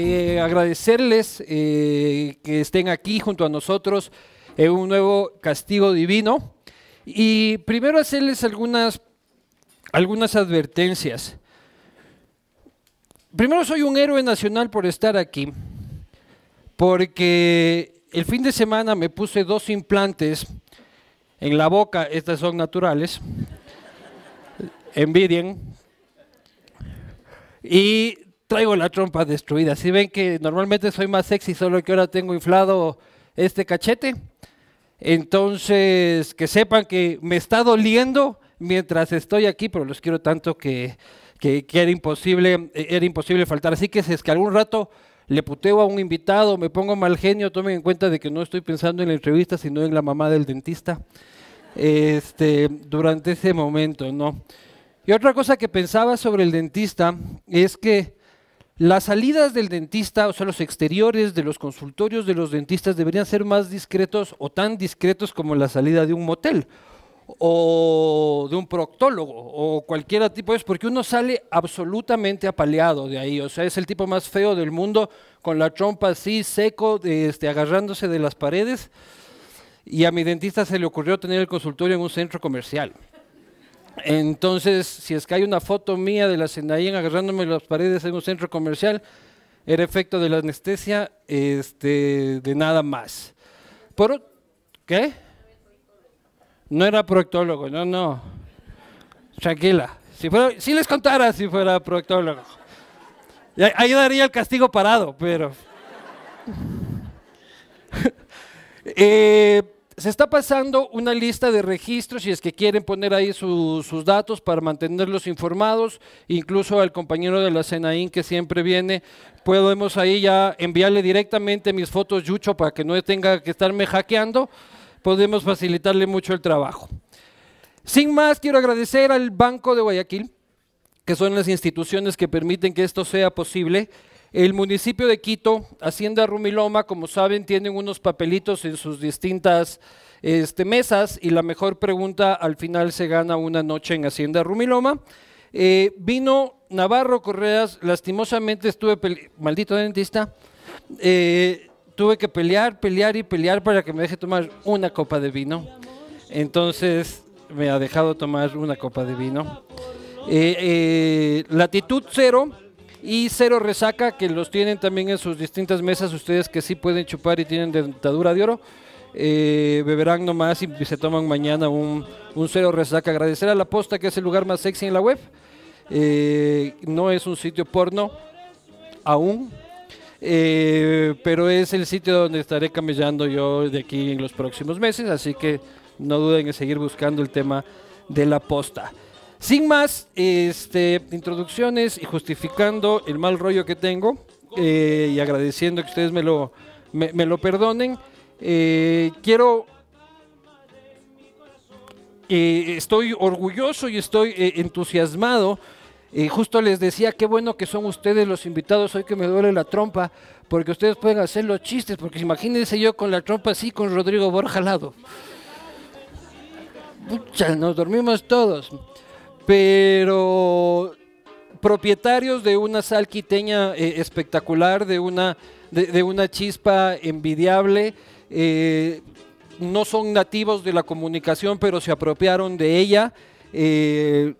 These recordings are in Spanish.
Eh, agradecerles eh, que estén aquí junto a nosotros en un nuevo castigo divino. Y primero hacerles algunas, algunas advertencias. Primero soy un héroe nacional por estar aquí, porque el fin de semana me puse dos implantes en la boca, estas son naturales, envidien, y traigo la trompa destruida. Si ven que normalmente soy más sexy, solo que ahora tengo inflado este cachete. Entonces, que sepan que me está doliendo mientras estoy aquí, pero los quiero tanto que, que, era, imposible, era imposible faltar. Así que si es que algún rato le puteo a un invitado, me pongo mal genio, tomen en cuenta de que no estoy pensando en la entrevista, sino en la mamá del dentista. Este, durante ese momento, ¿no? Y otra cosa que pensaba sobre el dentista es que las salidas del dentista, o sea, los exteriores de los consultorios de los dentistas deberían ser más discretos o tan discretos como la salida de un motel o de un proctólogo o cualquiera tipo de eso, porque uno sale absolutamente apaleado de ahí, o sea, es el tipo más feo del mundo con la trompa así seco, este, agarrándose de las paredes y a mi dentista se le ocurrió tener el consultorio en un centro comercial. Entonces, si es que hay una foto mía de la en agarrándome las paredes en un centro comercial, era efecto de la anestesia, este, de nada más. Por, ¿Qué? No era proctólogo, no, no. Tranquila. Si, les contara si fuera proctólogo. Ahí daría el castigo parado, pero... eh, se está pasando una lista de registros, si es que quieren poner ahí sus datos para mantenerlos informados, incluso al compañero de la Senaín que siempre viene, podemos ahí ya enviarle directamente mis fotos Yucho para que no tenga que estarme hackeando, podemos facilitarle mucho el trabajo. Sin más, quiero agradecer al Banco de Guayaquil, que son las instituciones que permiten que esto sea posible. El municipio de Quito, Hacienda Rumiloma, como saben, tienen unos papelitos en sus distintas este, mesas y la mejor pregunta al final se gana una noche en Hacienda Rumiloma. Eh, vino Navarro Correas, lastimosamente estuve, maldito dentista, eh, tuve que pelear, pelear y pelear para que me deje tomar una copa de vino. Entonces me ha dejado tomar una copa de vino. Eh, latitud cero y cero resaca, que los tienen también en sus distintas mesas, ustedes que sí pueden chupar y tienen dentadura de oro. Eh, beberán nomás y se toman mañana un, cero resaca. Agradecer a La Posta, que es el lugar más sexy en la web. Eh, no es un sitio porno aún, eh, pero es el sitio donde estaré camellando yo de aquí en los próximos meses, así que no duden en seguir buscando el tema de la posta. Sin más este, introducciones y justificando el mal rollo que tengo eh, y agradeciendo que ustedes me lo, me, lo perdonen, eh, quiero... Eh, estoy orgulloso y estoy entusiasmado. justo les decía, qué bueno que son ustedes los invitados hoy que me duele la trompa, porque ustedes pueden hacer los chistes, porque imagínense yo con la trompa así con Rodrigo Borja al lado. nos dormimos todos pero propietarios de una sal quiteña eh, espectacular, de una, de, una chispa envidiable. Eh, no son nativos de la comunicación, pero se apropiaron de ella. Eh,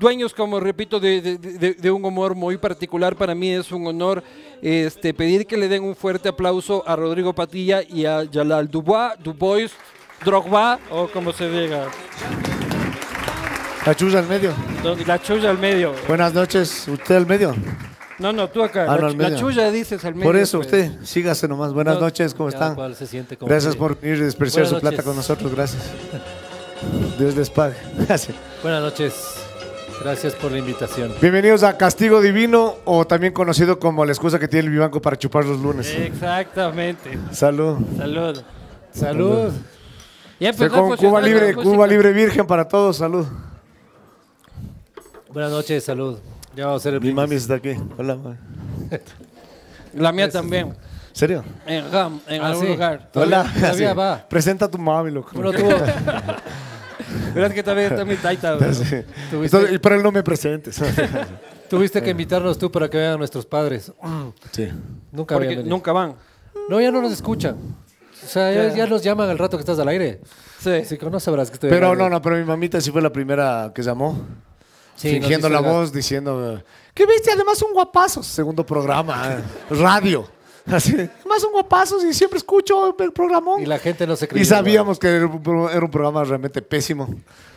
dueños, como repito, de, un humor muy particular. Para mí es un honor este, pedir que le den un fuerte aplauso a Rodrigo Patilla y a Yalal Dubois, Dubois, Drogba, o como se diga. La chulla al medio. La chulla al medio. Buenas noches. ¿Usted al medio? No, no, tú acá. Ah, la, chulla dices al medio. Por eso, pues. usted, sígase nomás. Buenas noches, ¿cómo están? gracias por venir y despreciar su plata con nosotros, gracias. Dios les Gracias. Buenas noches. Gracias por la invitación. Bienvenidos a Castigo Divino, o también conocido como la excusa que tiene el Vivanco para chupar los lunes. Exactamente. Salud. Salud. Salud. Cuba Libre, Cuba Libre Virgen para todos, salud. Buenas noches, salud. Mi mami está aquí. Hola, La mía también. ¿Serio? En RAM, en ah, algún lugar. Hola. así. va. Presenta a tu mami, loco. Pero tú. Verás que también está mi taita. güey. pero él no me presentes. Tuviste que invitarnos tú para que vean a nuestros padres. sí. Nunca van. nunca van. No, ya no nos escuchan. O sea, ya, ya nos llaman al rato que estás al aire. Sí. Así que no que estoy Pero no, no, pero mi mamita sí fue la primera que llamó. Sí, fingiendo la voz, diciendo, ¿qué viste? Además un guapazo, segundo programa, radio. Así, más un guapazo y siempre escucho el programón. Y la gente no se creía. Y sabíamos que era un, programa realmente pésimo.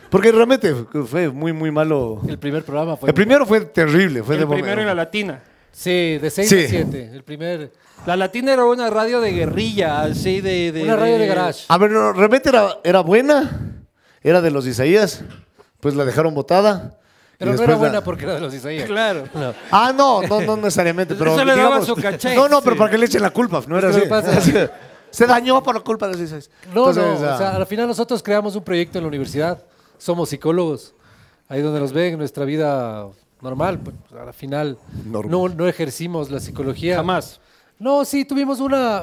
Porque realmente fue muy, muy malo. El primer programa fue. El primero fue terrible. Fue el primero en la Latina. Sí, de 6 a 7. El primer. La Latina era una radio de guerrilla, así de. de una radio de, garage. A ver, realmente era, era buena. Era de los Isaías. Pues la dejaron botada. Pero no era buena porque era de los Isaías. Claro. Ah, no, no, no necesariamente. Pero, le daba su caché. No, no, pero para que le echen la culpa, no era así. Se dañó por la culpa de los Isaías. No, Entonces, no. O sea, ah. al final nosotros creamos un proyecto en la universidad. Somos psicólogos. Ahí donde nos ven, nuestra vida normal. Pues, al final No, no ejercimos la psicología. Jamás. No, sí, tuvimos una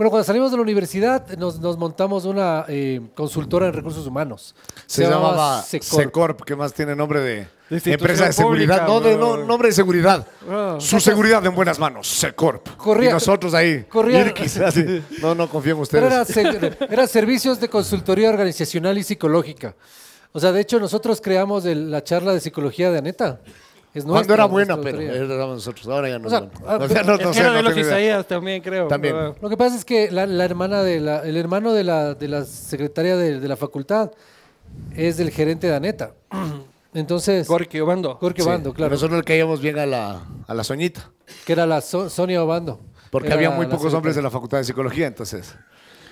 bueno, cuando salimos de la universidad nos, montamos una eh, consultora en recursos humanos. Se, llamaba Secorp. que más tiene nombre de, empresa de seguridad. no, nombre de seguridad. Ah. Su seguridad en buenas manos, Secorp. Corría, y nosotros ahí, corría, No, no en ustedes. Era, era, servicios de consultoría organizacional y psicológica. O sea, de hecho, nosotros creamos la charla de psicología de Aneta. Cuando era buena, pero nosotros. Ahora ya no. O sea, ah, no, de también, creo. También. lo que pasa es que la, hermana de el hermano de la, secretaria de, la facultad es del gerente de Aneta. Entonces. Gorky Obando. Gorky Obando, claro. Nosotros le caíamos bien a la, a Soñita. Que era la Sonia Obando. Porque había muy pocos hombres en la facultad de psicología, entonces.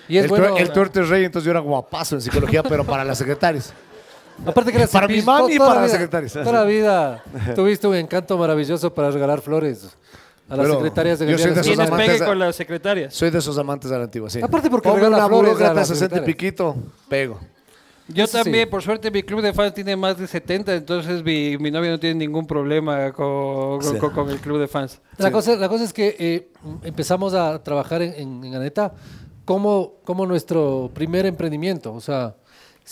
Y el, bueno, el, rey, entonces yo era guapazo en psicología, pero para las secretarias. Aparte que Para mi mami y para la secretaria. Toda la vida tuviste un encanto maravilloso para regalar flores. A las secretarias de yo soy de esos amantes con las secretarias. Soy de esos amantes de la antigua, Aparte porque flores a piquito, pego. Yo también, por suerte, mi club de fans tiene más de 70, entonces mi, mi novia no tiene ningún problema con, el club de fans. La, cosa, la cosa es que eh, empezamos a trabajar en, Aneta como, como nuestro primer emprendimiento. O sea,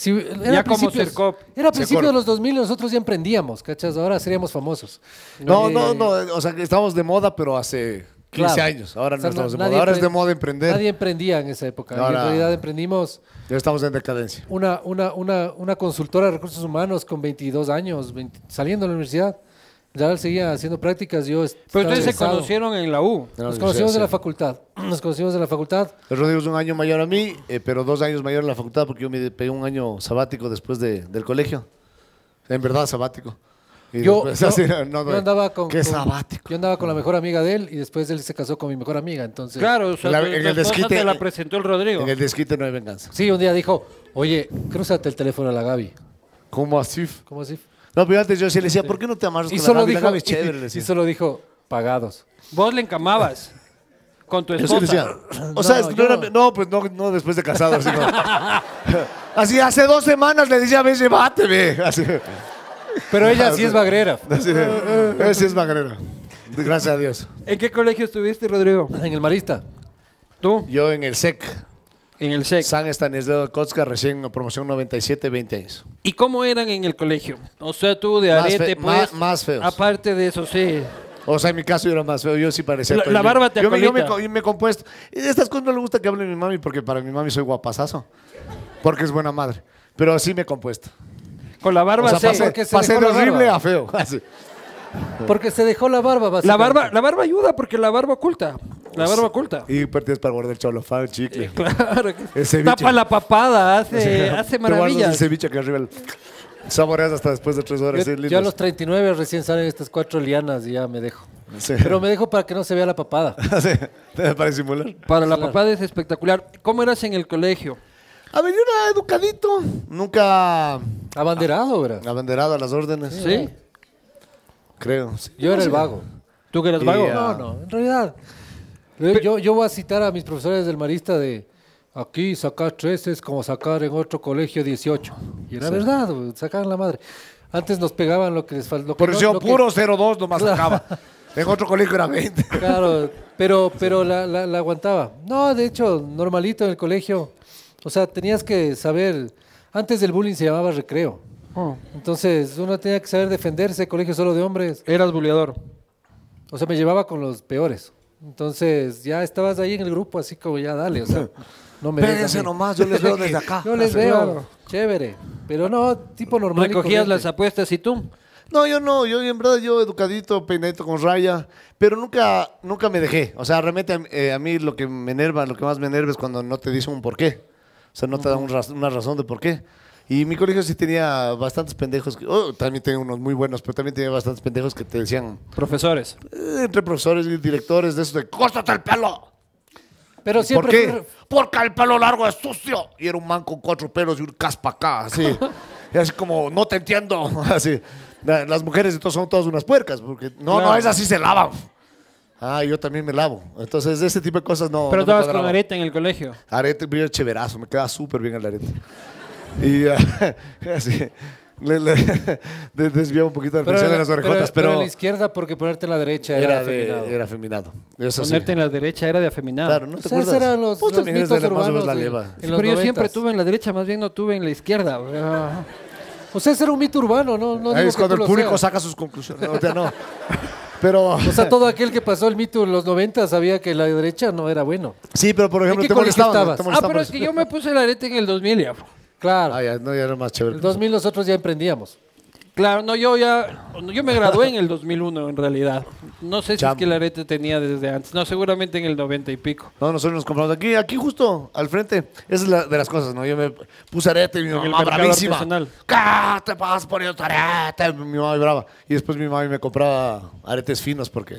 era ya como Era a principios de los 2000 nosotros ya emprendíamos, ¿cachas? Ahora seríamos famosos. No, eh, no, no. O sea, estamos de moda, pero hace 15 años. Ahora no estamos de moda. Ahora es de moda emprender. Nadie emprendía en esa época. en realidad emprendimos. Ya estamos en decadencia. Una, una, una, una consultora de recursos humanos con 22 años, saliendo de la universidad. Ya seguía haciendo prácticas, yo... Pero entonces se conocieron en la U. Nos conocimos de la facultad. Nos conocimos de la facultad. El Rodrigo es un año mayor a mí, eh, pero dos años mayor en la facultad porque yo me pegué un año sabático después del colegio. En verdad, sabático. yo, andaba con, sabático. Yo andaba con la mejor amiga de él y después él se casó con mi mejor amiga. Entonces, claro, en el desquite, te la presentó el Rodrigo. En el desquite no hay venganza. Sí, un día dijo, oye, cruzate el teléfono a la Gaby. ¿Cómo así? ¿Cómo así? No, pero antes yo sí le decía, ¿por qué no te amarras y con solo la dijo, solo dijo, pagados. Vos le encamabas con tu Yo esposa. decía, O sea, no, no. pues no, no después de casado. Así, así hace dos semanas le decía, "Vete, llévateme. Pero ella sí es bagrera. así, sí es bagrera, Gracias a Dios. ¿En qué colegio estuviste, Rodrigo? En el Marista. ¿Tú? Yo en el SEC, en el SEC. San Estanislao de recién en promoción 97, 20 años. ¿Y cómo eran en el colegio? O sea, tú de más arete, pues, más, más, feos. Aparte de eso, sí. O sea, en mi caso yo era más feo, yo sí parecía. La, barba te yo yo me, compuesto. Estas cosas no le gusta que hable mi mami porque para mi mami soy guapazazo. Porque es buena madre. Pero sí me compuesto. Con la barba, se pasé de horrible a feo. Porque se dejó la barba, La barba, la barba ayuda porque la barba oculta. La pues, barba oculta. Y partidas para guardar el cholofán, chicle. claro. Que tapa la papada, hace, hace maravillas. el ceviche que arriba Saboreas hasta después de tres horas. Yo, a los 39 recién salen estas cuatro lianas y ya me dejo. Pero me dejo para que no se vea la papada. Para disimular Para la papada es espectacular. ¿Cómo eras en el colegio? A ver, yo era educadito. Nunca... Abanderado, ¿verdad? Abanderado a las órdenes. Sí. Creo. yo era el vago. ¿Tú que eras vago? No, no. En realidad yo, voy a citar a mis profesores del Marista de aquí sacar tres es como sacar en otro colegio 18. Y era verdad, sacaban la madre. Antes nos pegaban lo que les faltó. Por eso puro 0 02 nomás sacaba. en otro colegio era 20. Claro, pero, pero la, aguantaba. No, de hecho, normalito en el colegio. O sea, tenías que saber. Antes del bullying se llamaba recreo. Oh. Entonces, uno tenía que saber defenderse, colegio solo de hombres. Eras buleador. O sea, me llevaba con los peores. Entonces ya estabas ahí en el grupo, así como ya dale, o sea, no me nomás, yo les veo desde acá. Yo les veo, chévere. Pero no, tipo normal. ¿Cogías las apuestas y tú? No, yo no, yo en verdad yo educadito, peinadito con raya, pero nunca, nunca me dejé. O sea, realmente eh, a mí lo que me enerva, lo que más me enerva es cuando no te dicen un porqué. O sea, no te da una razón de por qué. Y mi colegio sí tenía bastantes pendejos, oh, también tenía unos muy buenos, pero también tenía bastantes pendejos que te decían... Profesores. Eh, entre profesores y directores de eso de, ¡Cóstate el pelo! Pero siempre... ¿Por qué? Porque el pelo largo es sucio. Y era un man con cuatro pelos y un caspa acá, así. y así como, no te entiendo, así. Las mujeres entonces son todas unas puercas, porque no, no, es así se lavan. Ah, yo también me lavo. Entonces, ese tipo de cosas no. Pero estabas con arete en el colegio. Arete, mira, chéverazo, me queda súper bien el arete. Y así. Le, desvió un poquito la atención de las orejotas. Pero, pero, la izquierda, porque ponerte en la derecha era, de afeminado. ponerte en la derecha era de afeminado. Claro, ¿no te o eran los, pero yo siempre tuve en la derecha, más bien no tuve en la izquierda. O sea, ese era un mito urbano, ¿no? no Ahí es cuando el público saca sus conclusiones. O sea, no. Pero, o sea, todo aquel que pasó el mito en los 90 sabía que la derecha no era bueno. Sí, pero por ejemplo, te Ah, pero es que yo me puse la arete en el 2000 ya. Claro. Ah, en el 2000 nosotros ya emprendíamos. Claro, no, yo ya, yo me gradué en el 2001 en realidad. No sé si es que el arete tenía desde antes. No, seguramente en el 90 y pico. No, nosotros nos compramos aquí, aquí justo, al frente. Esa es la de las cosas, ¿no? Yo me puse arete y mi mamá bravísima. ¿Qué te vas poniendo arete? Mi mamá brava. Y después mi mamá me compraba aretes finos porque...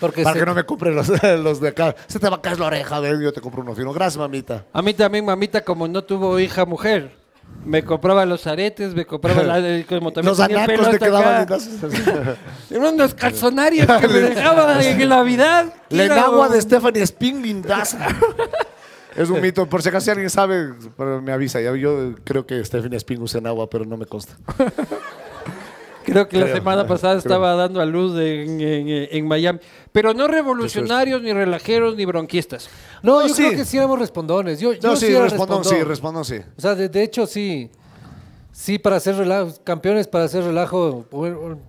Porque para que no me compren los, los, de acá. Se te va a caer la oreja, ven, yo te compro uno fino. Gracias, mamita. A mí también, mamita, como no tuvo hija mujer, me compraba los aretes, me compraba la, como los anacos te quedaban. unos calzonarios que me dejaba en Navidad. La agua de Stephanie lindaza Es un mito. Por si acaso alguien sabe, me avisa. Yo creo que Stephanie Sping usa agua pero no me consta. Creo que la semana pasada estaba dando a luz en, Miami. Pero no revolucionarios, ni relajeros, ni bronquistas. No, yo creo que sí éramos respondones. Yo, sí, sí respondón, sí, respondón, sí. O sea, de, hecho, sí. Sí, para hacer relajo, campeones para hacer relajo,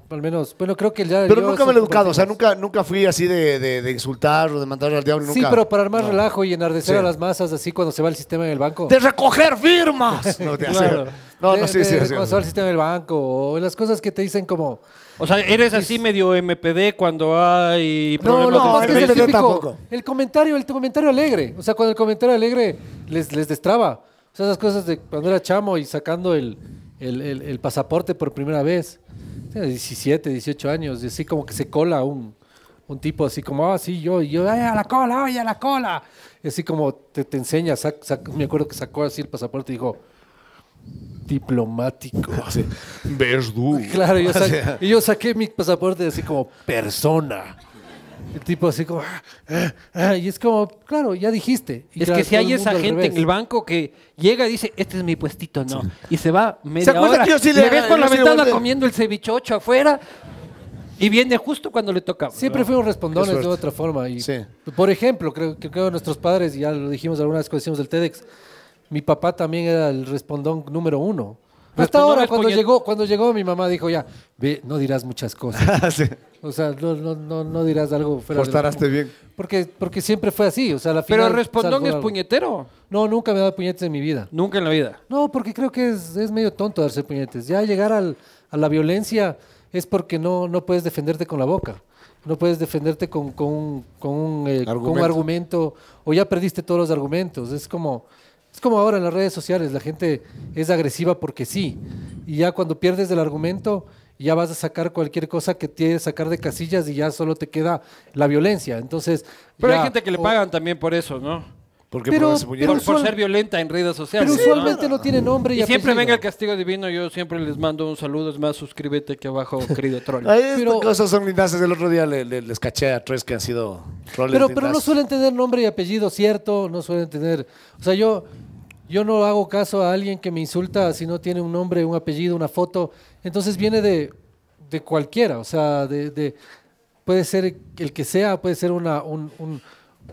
al menos, bueno, creo que ya... Pero nunca me lo he educado, o sea, nunca, nunca fui así de, de, insultar o de mandar al diablo, Sí, pero para armar relajo y enardecer a las masas, así cuando se va el sistema en el banco. ¡De recoger firmas! claro. No, no, sí, sí, el sistema del banco o las cosas que te dicen como... O sea, eres así medio MPD cuando hay problemas. No, no, el el comentario, el comentario alegre. O sea, cuando el comentario alegre les, les destraba. O sea, esas cosas de cuando era chamo y sacando el, el, el, pasaporte por primera vez. 17, 18 años y así como que se cola un, un tipo así como, ah, sí, yo, y yo, ay, a la cola, ay, a la cola. Y así como te, te enseña, me acuerdo que sacó así el pasaporte y dijo diplomático. Verdugo. Claro, yo, yo saqué mi pasaporte así como persona. El tipo así como... Ah, ah", y es como, claro, ya dijiste. es que si hay esa gente en el banco que llega y dice, este es mi puestito, no. Y se va media ¿Se Que yo le, por la ventana comiendo el cevichocho afuera y viene justo cuando le toca. Siempre fuimos respondones de otra forma. Por ejemplo, creo que nuestros padres, ya lo dijimos alguna vez cuando hicimos el TEDx, mi papá también era el respondón número uno. Hasta ahora, cuando llegó, cuando llegó mi mamá dijo ya, ve, no dirás muchas cosas. Ah, o sea, no, no, no, no dirás algo fuera bien. Porque, porque siempre fue así. O sea, la Pero Respondón es puñetero. No, nunca me he dado puñetes en mi vida. Nunca en la vida. No, porque creo que es, medio tonto darse puñetes. Ya llegar al, a la violencia es porque no, no puedes defenderte con la boca. No puedes defenderte con, con, con un eh, argumento. O ya perdiste todos los argumentos. Es como es como ahora en las redes sociales, la gente es agresiva porque sí. Y ya cuando pierdes el argumento, ya vas a sacar cualquier cosa que que sacar de casillas y ya solo te queda la violencia. Entonces, Pero hay gente que le pagan también por eso, ¿no? Porque por, ser violenta en redes sociales. Pero usualmente no tiene nombre y, Y siempre venga el castigo divino, yo siempre les mando un saludo. Es más, suscríbete aquí abajo, querido troll. Pero- son lindas. del otro día les caché a tres que han sido trolls. Pero, no suelen tener nombre y apellido cierto, no suelen tener... O sea, yo, yo no hago caso a alguien que me insulta si no tiene un nombre, un apellido, una foto. Entonces viene de, cualquiera, o sea, de, puede ser el que sea, puede ser una, un,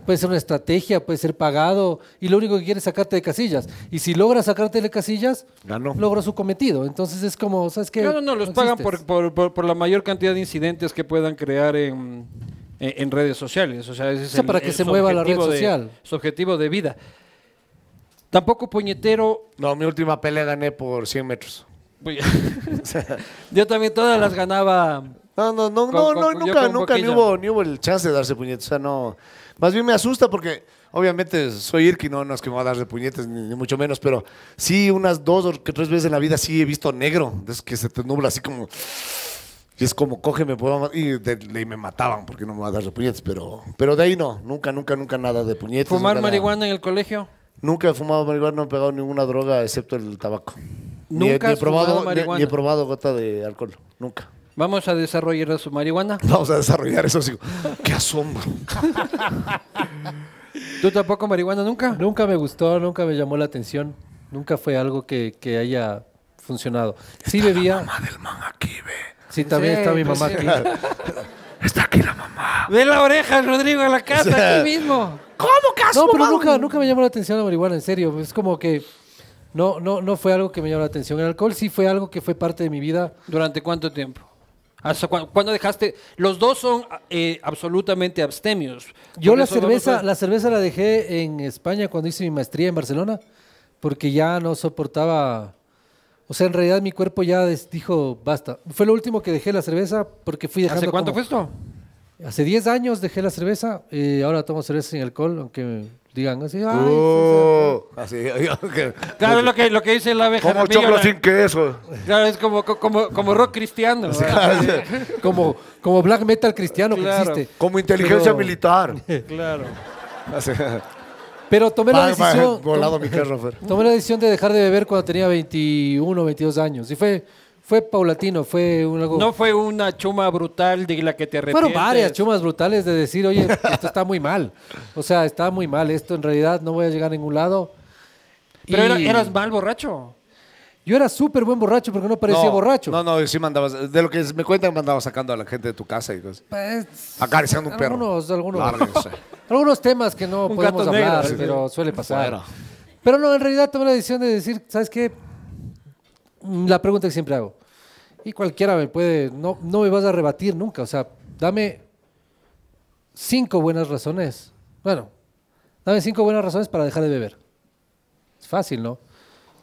puede ser una estrategia, puede ser pagado, y lo único que quiere es sacarte de casillas. Y si logra sacarte de casillas, logra su cometido. Entonces es como, ¿sabes que no, los pagan por, por, por, la mayor cantidad de incidentes que puedan crear en, redes sociales. O sea, es para que se mueva la red social. su objetivo de vida. Tampoco puñetero. No, mi última pelea gané por 100 metros. yo también todas las ganaba. No, no, no, no, nunca, nunca ni hubo, ni hubo, el chance de darse puñetes. O sea, no. Más bien me asusta porque obviamente soy Irki, no, no es que me va a dar de puñetes, ni, mucho menos, pero sí, unas dos o tres veces en la vida sí he visto negro, es que se te nubla así como. Y es como, cógeme, y, de, y me mataban porque no me va a dar de puñetes, pero, pero de ahí no, nunca, nunca, nunca nada de puñetes. ¿Fumar marihuana en el colegio? Nunca he fumado marihuana, no he pegado ninguna droga excepto el tabaco. Nunca he probado, ni- he probado gota de alcohol. Nunca. Vamos a desarrollar su marihuana. Vamos a desarrollar eso, sí. ¡Qué asombro! ¿Tú tampoco marihuana nunca? Nunca me gustó, nunca me llamó la atención. Nunca fue algo que, haya funcionado. Sí bebía. del man aquí, ve. Sí, también está mi pues mamá aquí. Está aquí la mamá. De la oreja, Rodrigo, a la casa, aquí mismo. ¿Cómo que No, pero nunca, nunca me llamó la atención la marihuana, en serio. Es como que no, no, no fue algo que me llamó la atención. El alcohol sí fue algo que fue parte de mi vida. ¿Durante cuánto tiempo? ¿Hasta cuándo dejaste? Los dos son eh, absolutamente abstemios. Yo la cerveza, la cerveza la dejé en España cuando hice mi maestría en Barcelona, porque ya no soportaba o sea, en realidad mi cuerpo ya dijo, basta. Fue lo último que dejé la cerveza porque fui dejando... ¿Hace cuánto fue esto? Hace 10 años dejé la cerveza y eh, ahora tomo cerveza sin alcohol, aunque digan así. Ay, oh. así Claro, lo lo que dice la abeja. Como choclo sin queso. Claro, es como, como, como rock cristiano. como, como black metal cristiano que existe. Como inteligencia militar. claro. Pero tomé la decisión. Volado mi carro, tomé la decisión de dejar de beber cuando tenía 21, 22 años. Y fue, fue paulatino, fue algo. No fue una chuma brutal de la que te arrepientes. Fueron varias chumas brutales de decir, oye, esto está muy mal. O sea, está muy mal. Esto en realidad no voy a llegar a ningún lado. Pero eras mal borracho. Yo era súper buen borracho porque no parecía borracho. No, no, sí mandabas. De lo que me cuentan, mandaba sacando a la gente de tu casa y cosas. Pues, pues, acariciando un perro. Algunos, temas que no podemos hablar, pero suele pasar. Pero no, en realidad tomé la decisión de decir, ¿sabes qué? Mm, la pregunta que siempre hago. Y cualquiera me puede, no, no me vas a rebatir nunca. O sea, dame cinco buenas razones. Bueno, dame cinco buenas razones para dejar de beber. Es fácil, ¿no?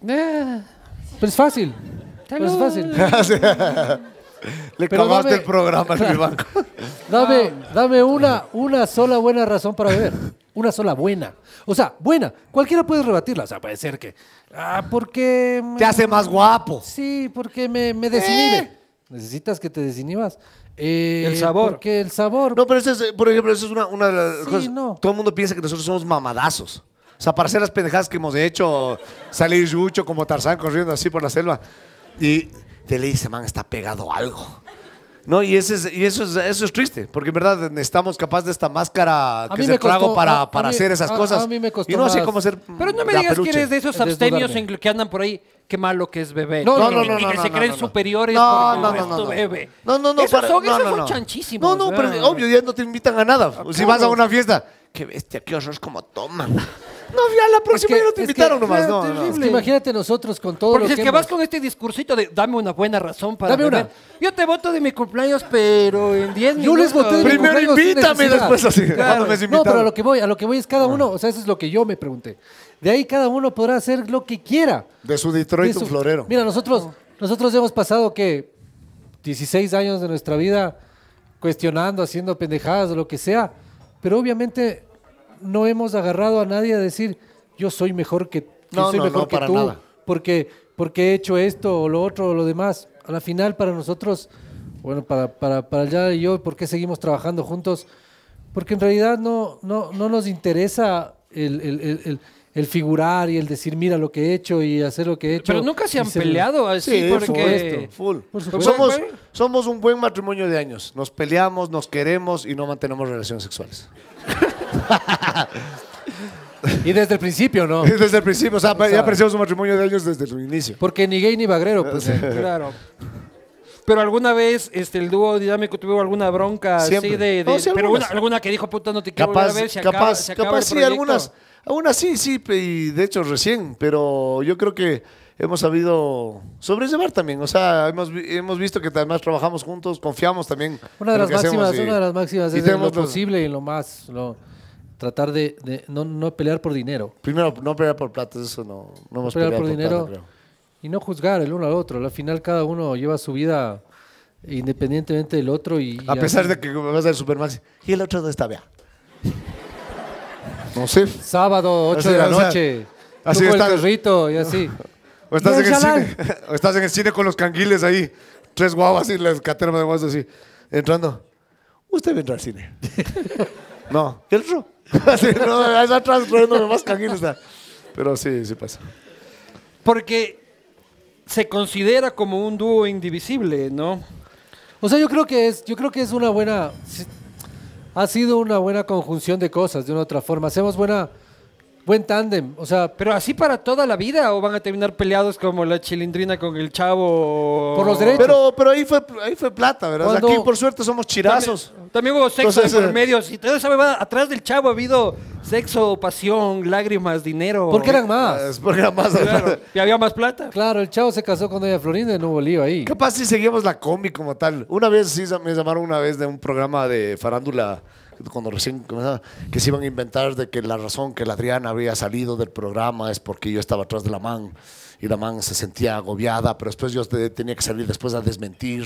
Eh, pero pues es fácil. Pero pues es fácil. Le Pero el programa claro, en mi banco. Dame, dame una, una sola buena razón para beber. Una sola buena. O sea, buena. Cualquiera puede rebatirla. O sea, puede ser que. Ah, porque. Te hace más guapo. Sí, porque me, me desinhibe. Eh. Necesitas que te desinhibas. Eh, el sabor. Porque el sabor. No, pero eso es, por ejemplo, eso es una, una de las cosas. Todo el mundo piensa que nosotros somos mamadazos. O sea, para hacer las pendejadas que hemos hecho, salir yucho como Tarzán corriendo así por la selva. Y te le dice, man, está pegado algo. No, y, ese y eso, es, eso triste, porque en verdad estamos capaz de esta máscara que se trago para, para hacer esas a, cosas. Mí me costó y no sé cómo hacer. Pero no me digas que eres de esos abstemios que andan por ahí. Qué malo que es bebé. No, no, no. no, que se creen superiores no, no, no, no, bebé. No, no, no. Esos no son, no No, no, pero obvio, ya no te invitan a nada. Ah, si vas a una fiesta, qué bestia, qué horror como toman. No, a la próxima ya no te invitaron nomás. no, Es imagínate nosotros con todo Porque si es que, vas con este discursito de dame una buena razón para Dame Yo te voto de mi cumpleaños, pero en 10 minutos. Yo les voté de mi cumpleaños Primero invítame, después así. claro no me No, pero a lo que voy, a lo que voy es cada ah. uno, o sea, eso es lo que yo me pregunté. De ahí cada uno podrá hacer lo que quiera. De su Detroit, un florero. Mira, nosotros, nosotros hemos pasado que 16 años de nuestra vida cuestionando, haciendo pendejadas o lo que sea, pero obviamente no hemos agarrado a nadie a decir, yo soy mejor que, no, no, para nada. Porque, porque he hecho esto o lo otro o lo demás. A la final, para nosotros, bueno, para, para, para y yo, ¿por qué seguimos trabajando juntos? Porque en realidad no, no, no nos interesa el, figurar y el decir, mira lo que he hecho y hacer lo que he hecho. Pero nunca se han peleado así, sí, porque... Pues somos, somos un buen matrimonio de años. Nos peleamos, nos queremos y no mantenemos relaciones sexuales y desde el principio, ¿no? Desde el principio, o sea, ya apreciamos su matrimonio de años desde el inicio. Porque ni gay ni bagrero, pues. claro. Pero alguna vez este, el dúo dinámico tuvo alguna bronca así de. alguna, que dijo, puta, no te quiero capaz, ver, capaz, capaz sí, algunas. Algunas sí, sí, y de hecho recién, pero yo creo que hemos sabido sobrellevar también. O sea, hemos, hemos visto que además trabajamos juntos, confiamos también. Una de, las máximas, una de las máximas es lo posible y lo más. Lo tratar de, no, pelear por dinero. Primero, no pelear por platos. eso no. No, pelear, por, dinero. y no juzgar el uno al otro. Al final cada uno lleva su vida independientemente del otro. y A pesar de que vas al superman. y el otro no está vea. No sé. Sábado, 8 de la noche. así está. el perrito y así. O estás, en el cine, o estás en el cine con los canguiles ahí. Tres guavas y las caternas de guavas así. Entrando. Usted vendrá al cine. no. ¿El otro? Pero sí, sí pasa. Porque se considera como un dúo indivisible, ¿no? O sea, yo creo que es, yo creo que es una buena. Ha sido una buena conjunción de cosas, de una otra forma. Hacemos buena Buen tándem, o sea, pero así para toda la vida o van a terminar peleados como la chilindrina con el chavo por los derechos. Pero, ahí fue ahí fue plata, ¿verdad? Aquí por suerte somos chirazos. También, hubo sexo en eh, medios y toda esa atrás del chavo ha habido sexo, pasión, lágrimas, dinero. ¿Por qué eran ah, más. porque eran más- y había más plata. Claro, el chavo se casó con ella Florinda y no hubo lío ahí. Capaz si seguimos la combi como tal. Una vez sí me llamaron una vez de un programa de farándula cuando recién comenzaba, que se iban a inventar de que la razón que la Adriana había salido del programa es porque yo estaba atrás de la man y la man se sentía agobiada, pero después yo tenía que salir después a desmentir.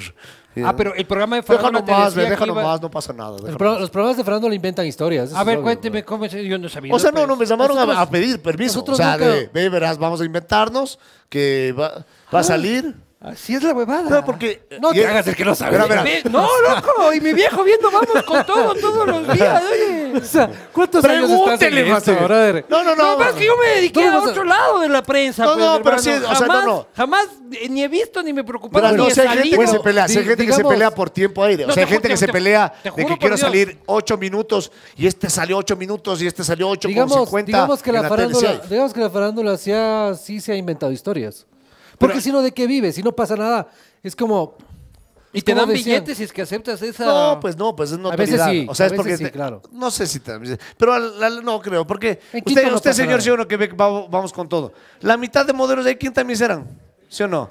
Ah, pero el programa de Fernando... Déjalo más, déjalo más, no pasa nada. los programas de Fernando le inventan historias. A ver, cuénteme pues. cómo es, yo no sabía. O sea, no, no, me llamaron a, pedir permiso. O sea, nunca... de, verás, vamos a inventarnos que va, a ah. salir Así es la huevada. No, porque. Eh, no te hagas el que no sabe. No, loco. Y mi viejo viendo, vamos con todo, todos los días, oye. O sea, ¿cuántos Pregúntele, años estás en No, no, no. Más que yo me dediqué a otro lado de la prensa. No, pues, no, pero sí, o sea, no, no. Jamás eh, ni he visto ni me preocupaba ni no, he si hay gente que se pelea, hay gente que se pelea por tiempo aire. O sea, hay gente que se pelea de que quiero salir ocho minutos y este salió ocho minutos y este salió ocho con cincuenta. Digamos que la farándula, digamos que la farándula sí se ha inventado historias. Porque si no, ¿de qué vives? Si no pasa nada, es como... Y te dan billetes si es que aceptas esa. No, pues no, pues es notoriedad. A veces sí, o sea, es porque No sé si también. Pero no creo, porque usted, usted señor, si sí que ve que vamos con todo. La mitad de modelos de ¿quién también eran, ¿sí o no?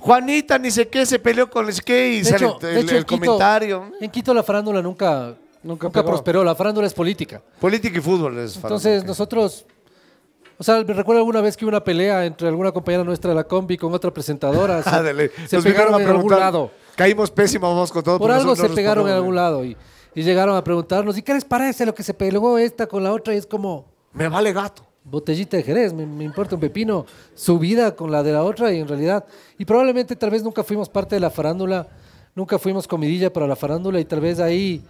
Juanita, ni sé qué, se peleó con el qué y el, comentario. en Quito la farándula nunca, nunca, prosperó. La farándula es política. Política y fútbol es Entonces, nosotros o sea, me recuerdo alguna vez que hubo una pelea entre alguna compañera nuestra de la combi con otra presentadora. Se, pegaron a algún lado. Caímos pésimo, vamos con todo. Por algo se pegaron en algún lado y, llegaron a preguntarnos, ¿y qué les parece lo que se peleó esta con la otra? Y es como... Me vale gato. Botellita de Jerez, me, me importa un pepino. Su vida con la de la otra y en realidad... Y probablemente tal vez nunca fuimos parte de la farándula, nunca fuimos comidilla para la farándula y tal vez ahí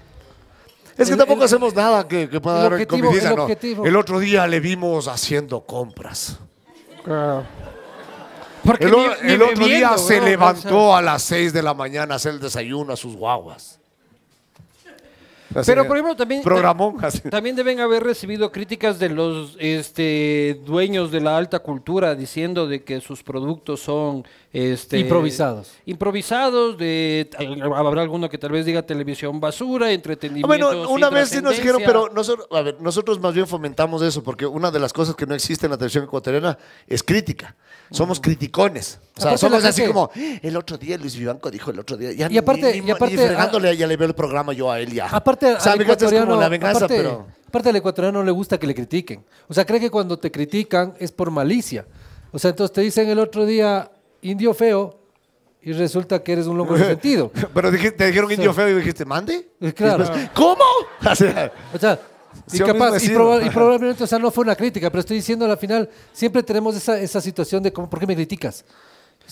es que tampoco hacemos nada que, pueda dar El, otro día le vimos haciendo compras. el, otro día se levantó a las 6 de la mañana a hacer el desayuno a sus guaguas. Pero por ejemplo también también deben haber recibido críticas de los este, dueños de la alta cultura diciendo de que sus productos son este improvisados. Improvisados de habrá alguno que tal vez diga televisión basura, entretenimiento. Bueno, una vez sí nos dijeron, pero nosotros nosotros más bien fomentamos eso porque una de las cosas que no existe en la televisión ecuatoriana es crítica somos criticones. O sea, somos así como, el otro día Luis Vivanco dijo el otro día. y aparte, y aparte a, ya le veo el programa yo a él ya. Aparte, o ecuatoriano, la aparte, aparte al ecuatoriano no le gusta que le critiquen. O sea, cree que cuando te critican es por malicia. O sea, entonces te dicen el otro día, indio feo, y resulta que eres un loco de sentido. Pero te dijeron indio feo y dijiste, ¿mande? Eh, claro. ¿Cómo? o sea, y, probablemente, o sea, no fue una crítica, pero estoy diciendo al final, siempre tenemos esa, esa situación de, cómo ¿por qué me criticas?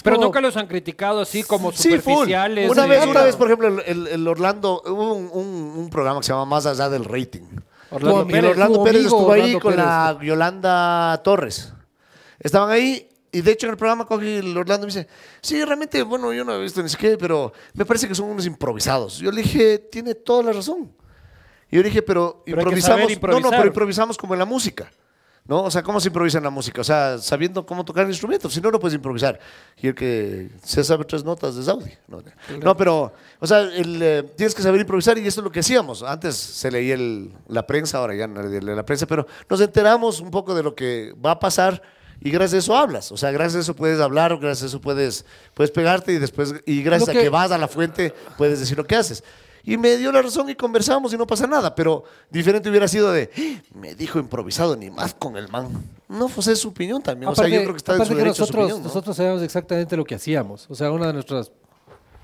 pero nunca los han criticado así como superficiales. Una, vez, una vez, por ejemplo, el, Orlando, hubo un, un, programa que se llama Más allá del rating. Orlando, el Orlando Pérez estuvo ahí con la Yolanda Torres. Estaban ahí y de hecho en el programa con el Orlando me dice, sí, realmente, bueno, yo no he visto ni siquiera, pero me parece que son unos improvisados. Yo le dije, tiene toda la razón. Y yo dije, pero, improvisamos. No, no, improvisamos como en la música. ¿No? O sea, ¿cómo se improvisa en la música? O sea, sabiendo cómo tocar el instrumento, si no, no puedes improvisar. Y el que se sabe tres notas de Audi. No, pero, o sea, eh, tienes que saber improvisar y eso es lo que hacíamos. Antes se leía la prensa, ahora ya no leía la prensa, pero nos enteramos un poco de lo que va a pasar y gracias a eso hablas. O sea, gracias a eso puedes hablar, gracias a eso puedes, puedes pegarte y después, y gracias a que vas a la fuente, puedes decir lo que haces. Y me dio la razón y conversamos y no pasa nada, pero diferente hubiera sido de, ¡Ah! me dijo improvisado, ni más con el man. No, pues es su opinión también. o sea, yo creo que está en su nosotros, Nosotros sabíamos exactamente lo que hacíamos. O sea, una de nuestras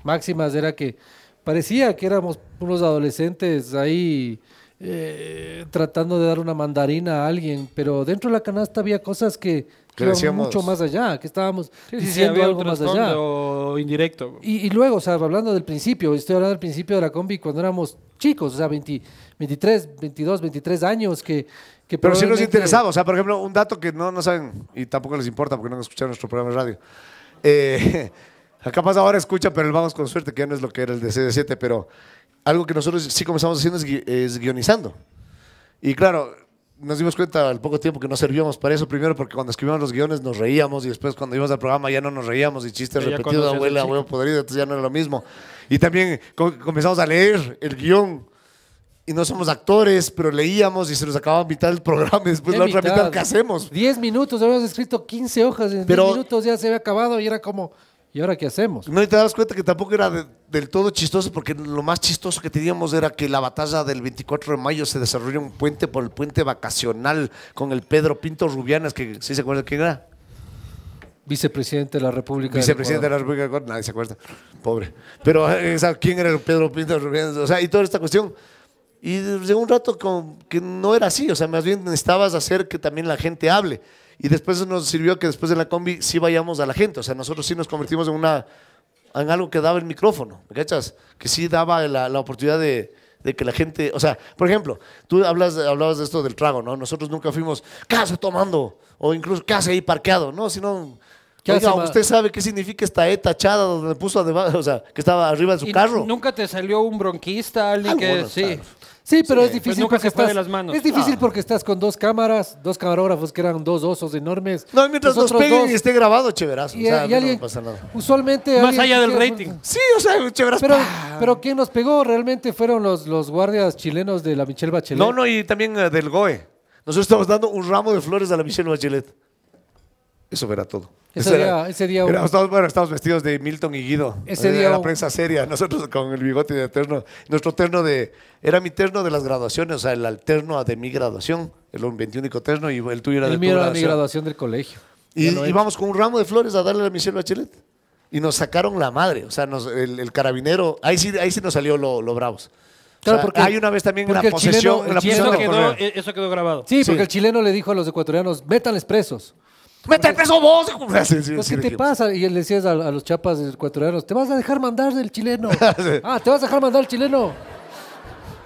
máximas era que parecía que éramos unos adolescentes ahí eh, tratando de dar una mandarina a alguien, pero dentro de la canasta había cosas que que decíamos... mucho más allá, que estábamos diciendo algo más allá. indirecto. Y, luego, o sea, hablando del principio, estoy hablando del principio de la combi cuando éramos chicos, o sea, 23, 22, 23 años, que... que Pero sí nos interesaba, o sea, por ejemplo, un dato que no, no saben y tampoco les importa porque no han escuchado nuestro programa de radio. Eh, acá capaz ahora escucha, pero el vamos con suerte, que ya no es lo que era el de CD7, pero algo que nosotros sí comenzamos haciendo es guionizando. Y claro, nos dimos cuenta al poco tiempo que no servíamos para eso. Primero porque cuando escribíamos los guiones nos reíamos y después cuando íbamos al programa ya no nos reíamos y chistes repetidos, abuela, huevo podrido, entonces ya no era lo mismo. Y también comenzamos a leer el guión y no somos actores, pero leíamos y se nos acababa mitad el programa y después la otra mitad, ¿qué hacemos? 10 minutos, habíamos escrito 15 hojas en minutos, ya se había acabado y era como... ¿Y ahora qué hacemos? No, y te das cuenta que tampoco era del todo chistoso, porque lo más chistoso que teníamos era que la batalla del 24 de mayo se desarrolló un puente por el puente vacacional con el Pedro Pinto Rubianas, que sí se acuerda quién era. Vicepresidente de la República. Vicepresidente de la República, nadie se acuerda, pobre. Pero eh, ¿quién era el Pedro Pinto Rubianas? O sea, y toda esta cuestión. Y de un rato con, que no era así, o sea, más bien necesitabas hacer que también la gente hable y después nos sirvió que después de la combi sí vayamos a la gente, o sea, nosotros sí nos convertimos en una en algo que daba el micrófono, ¿me cachas? Que sí daba la, la oportunidad de, que la gente, o sea, por ejemplo, tú hablas, hablabas de esto del trago, ¿no? Nosotros nunca fuimos, casi tomando? O incluso, casi ahí parqueado? No, sino, Oiga, usted sabe qué significa esta E tachada donde puso, además, o sea, que estaba arriba de su carro. ¿Nunca te salió un bronquista, alguien que, sí. Sí, pero es difícil. Es ah. difícil porque estás con dos cámaras, dos camarógrafos que eran dos osos enormes. No, mientras nos peguen y esté grabado, chéverazo. o sea, no pasa nada. Usualmente. Más allá del rating. sí, o sea, chéverazo. Pero, quien nos pegó realmente fueron los, los guardias chilenos de la Michelle Bachelet. No, no, y también eh, del GOE. Nosotros estamos dando un ramo de flores a la Michelle Bachelet. Eso verá todo. Ese, día, bueno, estábamos vestidos de Milton y Guido. Ese día, la prensa seria, nosotros con el bigote de terno. Nuestro terno de, era mi terno de las graduaciones, o sea, el alterno de mi graduación, el 21 terno y el tuyo era de mi graduación del colegio. Y íbamos con un ramo de flores a darle a Michelle Bachelet. Y nos sacaron la madre, o sea, el, carabinero, ahí sí, ahí sí nos salió lo, bravos. Claro, porque hay una vez también una posesión, e, eso, quedó, grabado. Sí, porque el chileno le dijo a los ecuatorianos, métanles presos. ¡Mete peso vos! Pues, ¿Qué te pasa? Y le decías a, los chapas ecuatorianos, te vas a dejar mandar del chileno. ah, te vas a dejar mandar el chileno.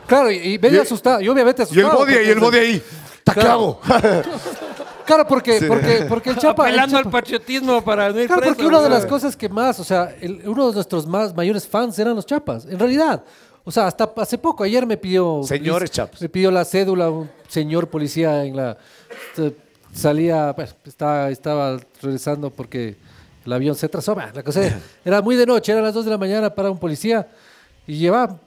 Claro, y, medio asustado. Yo obviamente asustado. Y el body, y el body ahí. ¿Qué Claro. Claro, porque, el Chapa. Apelando al patriotismo para. claro, porque una de las cosas que más, o sea, uno de nuestros más mayores fans eran los Chapas, en realidad. O sea, hasta hace poco, ayer me pidió. Señores Chapas. Me pidió la cédula un señor policía en la. Este, salía, pues, estaba, estaba regresando porque el avión se atrasó. La cosa era muy de noche, eran las 2 de la mañana para un policía y lleva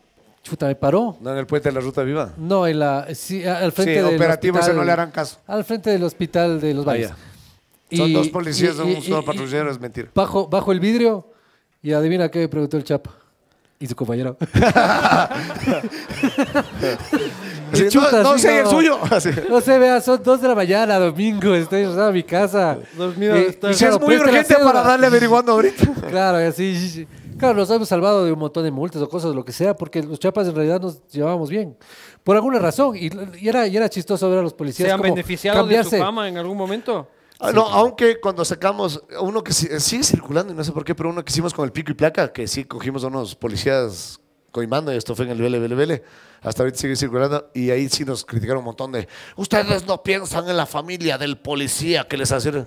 chuta, me paró. No en el puente de la Ruta Viva. No, en la, sí, al frente del hospital- no le harán caso. Al frente del hospital de los ah, valles. Son dos policías, son un es mentira. Bajo, bajo el vidrio y adivina qué me preguntó el chapa. Y su compañero. no, sé, el suyo. No vea, son dos de la mañana, domingo, estoy en mi casa. Eh, y si es muy urgente para darle averiguando ahorita. claro, así. Claro, nos hemos salvado de un montón de multas o cosas, lo que sea, porque los chapas en realidad nos llevábamos bien. Por alguna razón. Y, era, y era chistoso ver a los policías. ¿Se han beneficiado de su fama en algún momento? Ah, no, aunque cuando sacamos uno que sigue circulando y no sé por qué, pero uno que hicimos con el pico y placa, que sí cogimos a unos policías coimando, y esto fue en el BLBLBL hasta ahorita sigue circulando, y ahí sí nos criticaron un montón de, ustedes no piensan en la familia del policía que les hacen...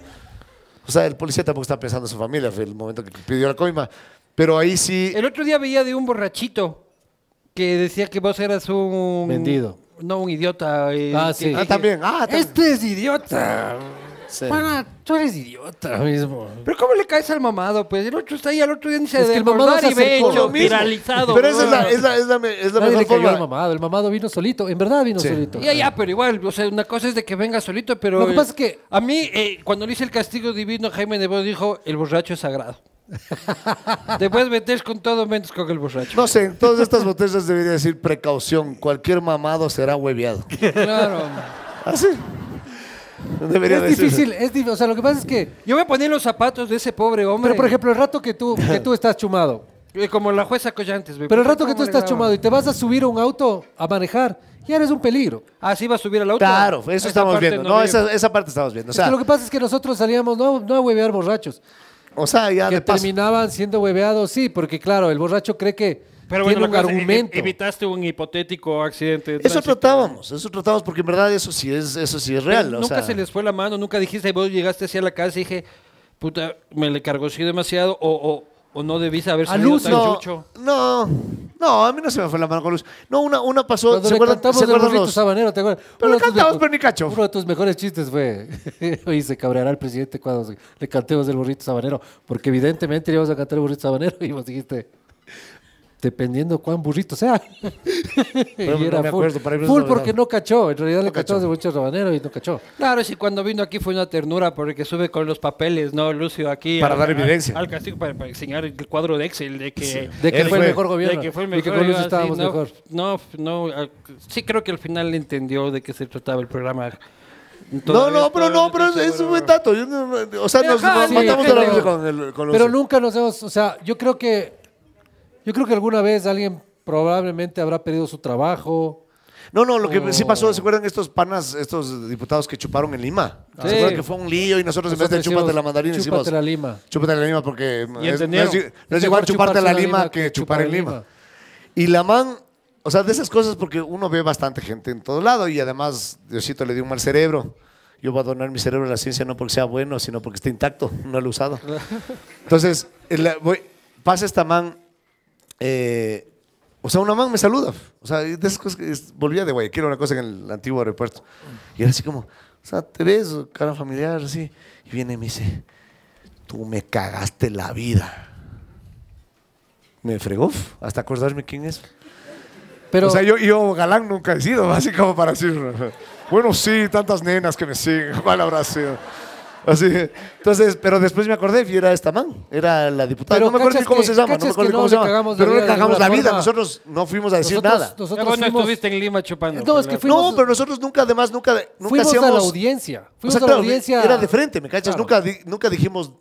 O sea, el policía tampoco está pensando en su familia, fue el momento que pidió la coima. Pero ahí sí. El otro día veía de un borrachito que decía que vos eras un. Vendido. No, un idiota. Eh, ah, sí. Ah, también. Ah, también. Este es idiota tú eres idiota mismo. Pero ¿cómo le caes al mamado? Pues el otro está ahí, al otro día dice es que el mamado se viralizado. Pero es la, es la, es El mamado. vino solito, en verdad vino solito. Ya, ya, pero igual, o sea, una cosa es de que venga solito, pero... Lo que pasa es que a mí, eh, cuando le hice el castigo divino, Jaime Nebo dijo, el borracho es sagrado. Te puedes meter con todo menos con el borracho. No sé, todas estas botellas debería decir precaución. Cualquier mamado será hueviado. Claro. Así es difícil, es O sea, lo que pasa es que. Yo me ponía poner los zapatos de ese pobre hombre. Pero, por ejemplo, el rato que tú, tú estás chumado. Eh, como la jueza Collantes, Pero el rato que tú estás chumado y te vas a subir a un auto a manejar, ya eres un peligro. Ah, sí, vas a subir al auto. Claro, eso estamos viendo. No, esa, parte estamos viendo. O sea, lo que pasa es que nosotros salíamos no, a huevear borrachos. o sea, ya que terminaban siendo hueveados, sí, porque claro, el borracho cree que pero bueno, un argumento. E-, evitaste un hipotético accidente. eso tratábamos, eso tratábamos porque en verdad eso sí es, eso es real. nunca se les fue la mano, nunca dijiste, vos llegaste hacia la casa y dije, puta, me le cargó así demasiado o, o, o no debiste haber salido luz, no, chucho. No, no, a mí no se me fue la mano con Luz. No, una, una pasó. Cuando ¿Se acuerdan? del Sabanero, ¿te acuerdas? Pero le cantamos, pero pues, ni cacho. Uno de tus mejores chistes fue. Oye, se cabreará el presidente cuando le cantemos el burrito sabanero. Porque evidentemente íbamos a cantar el burrito sabanero y vos dijiste dependiendo cuán burrito sea. Pero full, full porque no cachó, en realidad le cachó, de muchos rabanero y no cachó. Claro, si cuando vino aquí fue una ternura porque sube con los papeles, ¿no, Lucio? Aquí para dar evidencia. al castigo, para, enseñar el cuadro de Excel de que, de que fue el mejor gobierno. De que fue el mejor, que con Lucio estábamos no, mejor. No, no, sí creo que al final entendió de qué se trataba el programa. no, no, pero no, pero es, un buen o sea, nos, matamos a la con, con los... Pero nunca nos hemos, o sea, yo creo que yo creo que alguna vez alguien probablemente habrá perdido su trabajo. No, no, lo que sí pasó, ¿se acuerdan estos panas, estos diputados que chuparon en Lima? ¿Se acuerdan que fue un lío y nosotros, en vez de chuparte la mandarina decimos... Chúpate la lima. Chúpate la lima porque no es, igual chuparte la lima que, chupar en lima. Y la man, o sea, de esas cosas porque uno ve bastante gente en todo lado y además Diosito le dio un mal cerebro. Yo voy a donar mi cerebro a la ciencia no porque sea bueno, sino porque esté intacto, no lo he usado. Entonces, pasa esta man eh, o sea, una man me saluda. O sea, esas cosas volvía de Guayaquil, una cosa en el antiguo aeropuerto. Y era así como, o sea, te ves, cara familiar, así. Y viene y me dice, tú me cagaste la vida. Me fregó, hasta acordarme quién es. Pero, o sea, yo, galán nunca he sido, así como para decir, bueno, sí, tantas nenas que me siguen, mal abrazo. Entonces, pero después me acordé y era esta man, era la diputada. Pero no me acuerdo cómo se llama, no me acuerdo cómo se llama. Pero no le cagamos la vida, nosotros no fuimos a decir nada. Nosotros estuviste en Lima chupando. No, pero nosotros nunca, además, nunca, nunca fuimos a la audiencia. Fuimos a la audiencia. Era de frente, ¿me cachas? nunca dijimos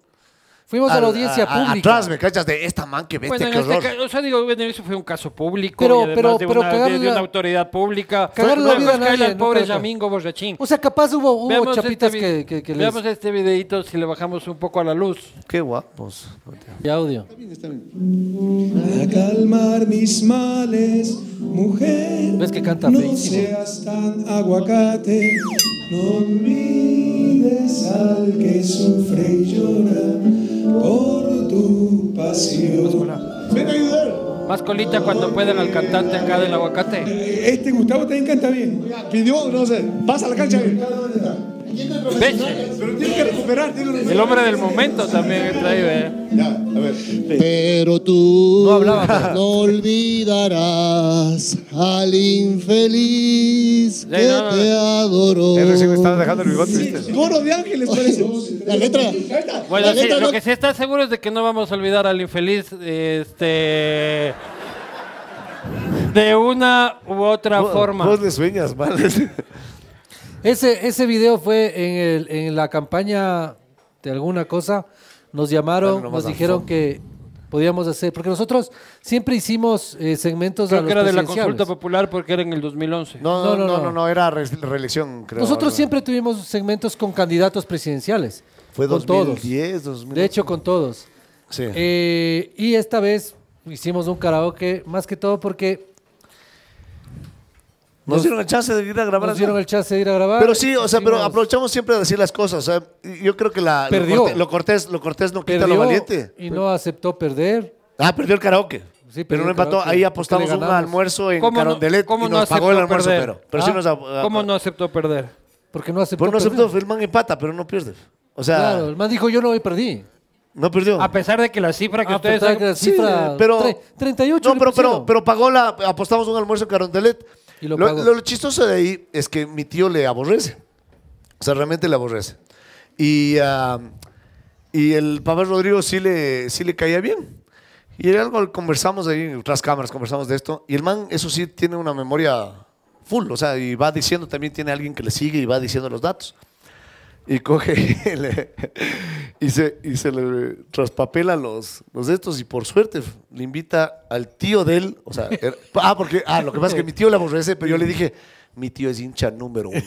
Fuimos a, la audiencia pública. Atrás me cachas de esta man que vete, bueno, qué este horror. Este, o sea, digo, eso fue un caso público. Pero, y además pero, de, pero una, de, de, una autoridad pública. Cagar la vida a nadie, pobre Yamingo borrachín. O sea, capaz hubo, hubo este chapitas este que, que, que Veamos este videito si le bajamos un poco a la luz. Qué guapos. Y audio. Está está bien. Para calmar mis males, mujer. ¿Ves que canta No seas tan aguacate. No olvides al que sufre y llora por tu pasión. Ven a ayudar. Más colita cuando puedan al cantante acá del aguacate. Este Gustavo también canta bien. Pidió, no sé, pasa a la cancha pero tiene que recuperar, El hombre del momento también entra ahí, ¿eh? Pero tú no, hablaba, no olvidarás al infeliz que te adoró. ¿Estás estaba dejando el bigote, ¿viste? Sí, coro de ángeles parece. La letra. Bueno, lo que sí está seguro es de que no vamos a olvidar al infeliz este de una u otra forma. Vos le sueñas mal. Ese, ese video fue en, el, en la campaña de alguna cosa. Nos llamaron, nos dijeron que podíamos hacer, porque nosotros siempre hicimos eh, segmentos de a Creo que era de la consulta popular porque era en el 2011. No, no, no, no, no, era reelección, creo. Nosotros siempre tuvimos segmentos con candidatos presidenciales. Fue con 2010, todos. De hecho, con todos. Sí. Eh, y esta vez hicimos un karaoke, más que todo porque nos, dieron el chance de ir a grabar. Nos dieron el chance de ir a grabar. Pero sí, o sea, pero aprovechamos siempre de decir las cosas. yo creo que la, Perdió. Lo, cortés, lo, cortés, no quita lo valiente. Y no aceptó perder. Ah, perdió el karaoke. Sí, pero no empató. Ahí apostamos un almuerzo en Carondelet no, y no pagó el almuerzo, perder? pero. ¿Ah? ¿Cómo no aceptó perder? Porque no aceptó. Pero pues no aceptó, firman empata, pero no pierde. O sea. Claro, el dijo: Yo no hoy perdí. No perdió. A pesar de que la cifra que ustedes. Pesar la cifra, pero, 38. No, pero, pero, pero, pagó la. Apostamos un almuerzo en Carondelet lo, chistoso de ahí es que mi tío le aborrece. O sea, realmente le aborrece. Y, ah, y el papá Rodrigo sí le, sí le caía bien. Y era algo, conversamos ahí, otras cámaras, conversamos de esto. Y el man, eso sí, tiene una memoria full. O sea, y va diciendo, también tiene alguien que le sigue y va diciendo los datos y coge y, se, y se le traspapela los, los de estos y por suerte le invita al tío de él, o sea, er, ah, porque, ah, lo que pasa es que mi tío le aborrece, pero yo le dije, mi tío es hincha número uno.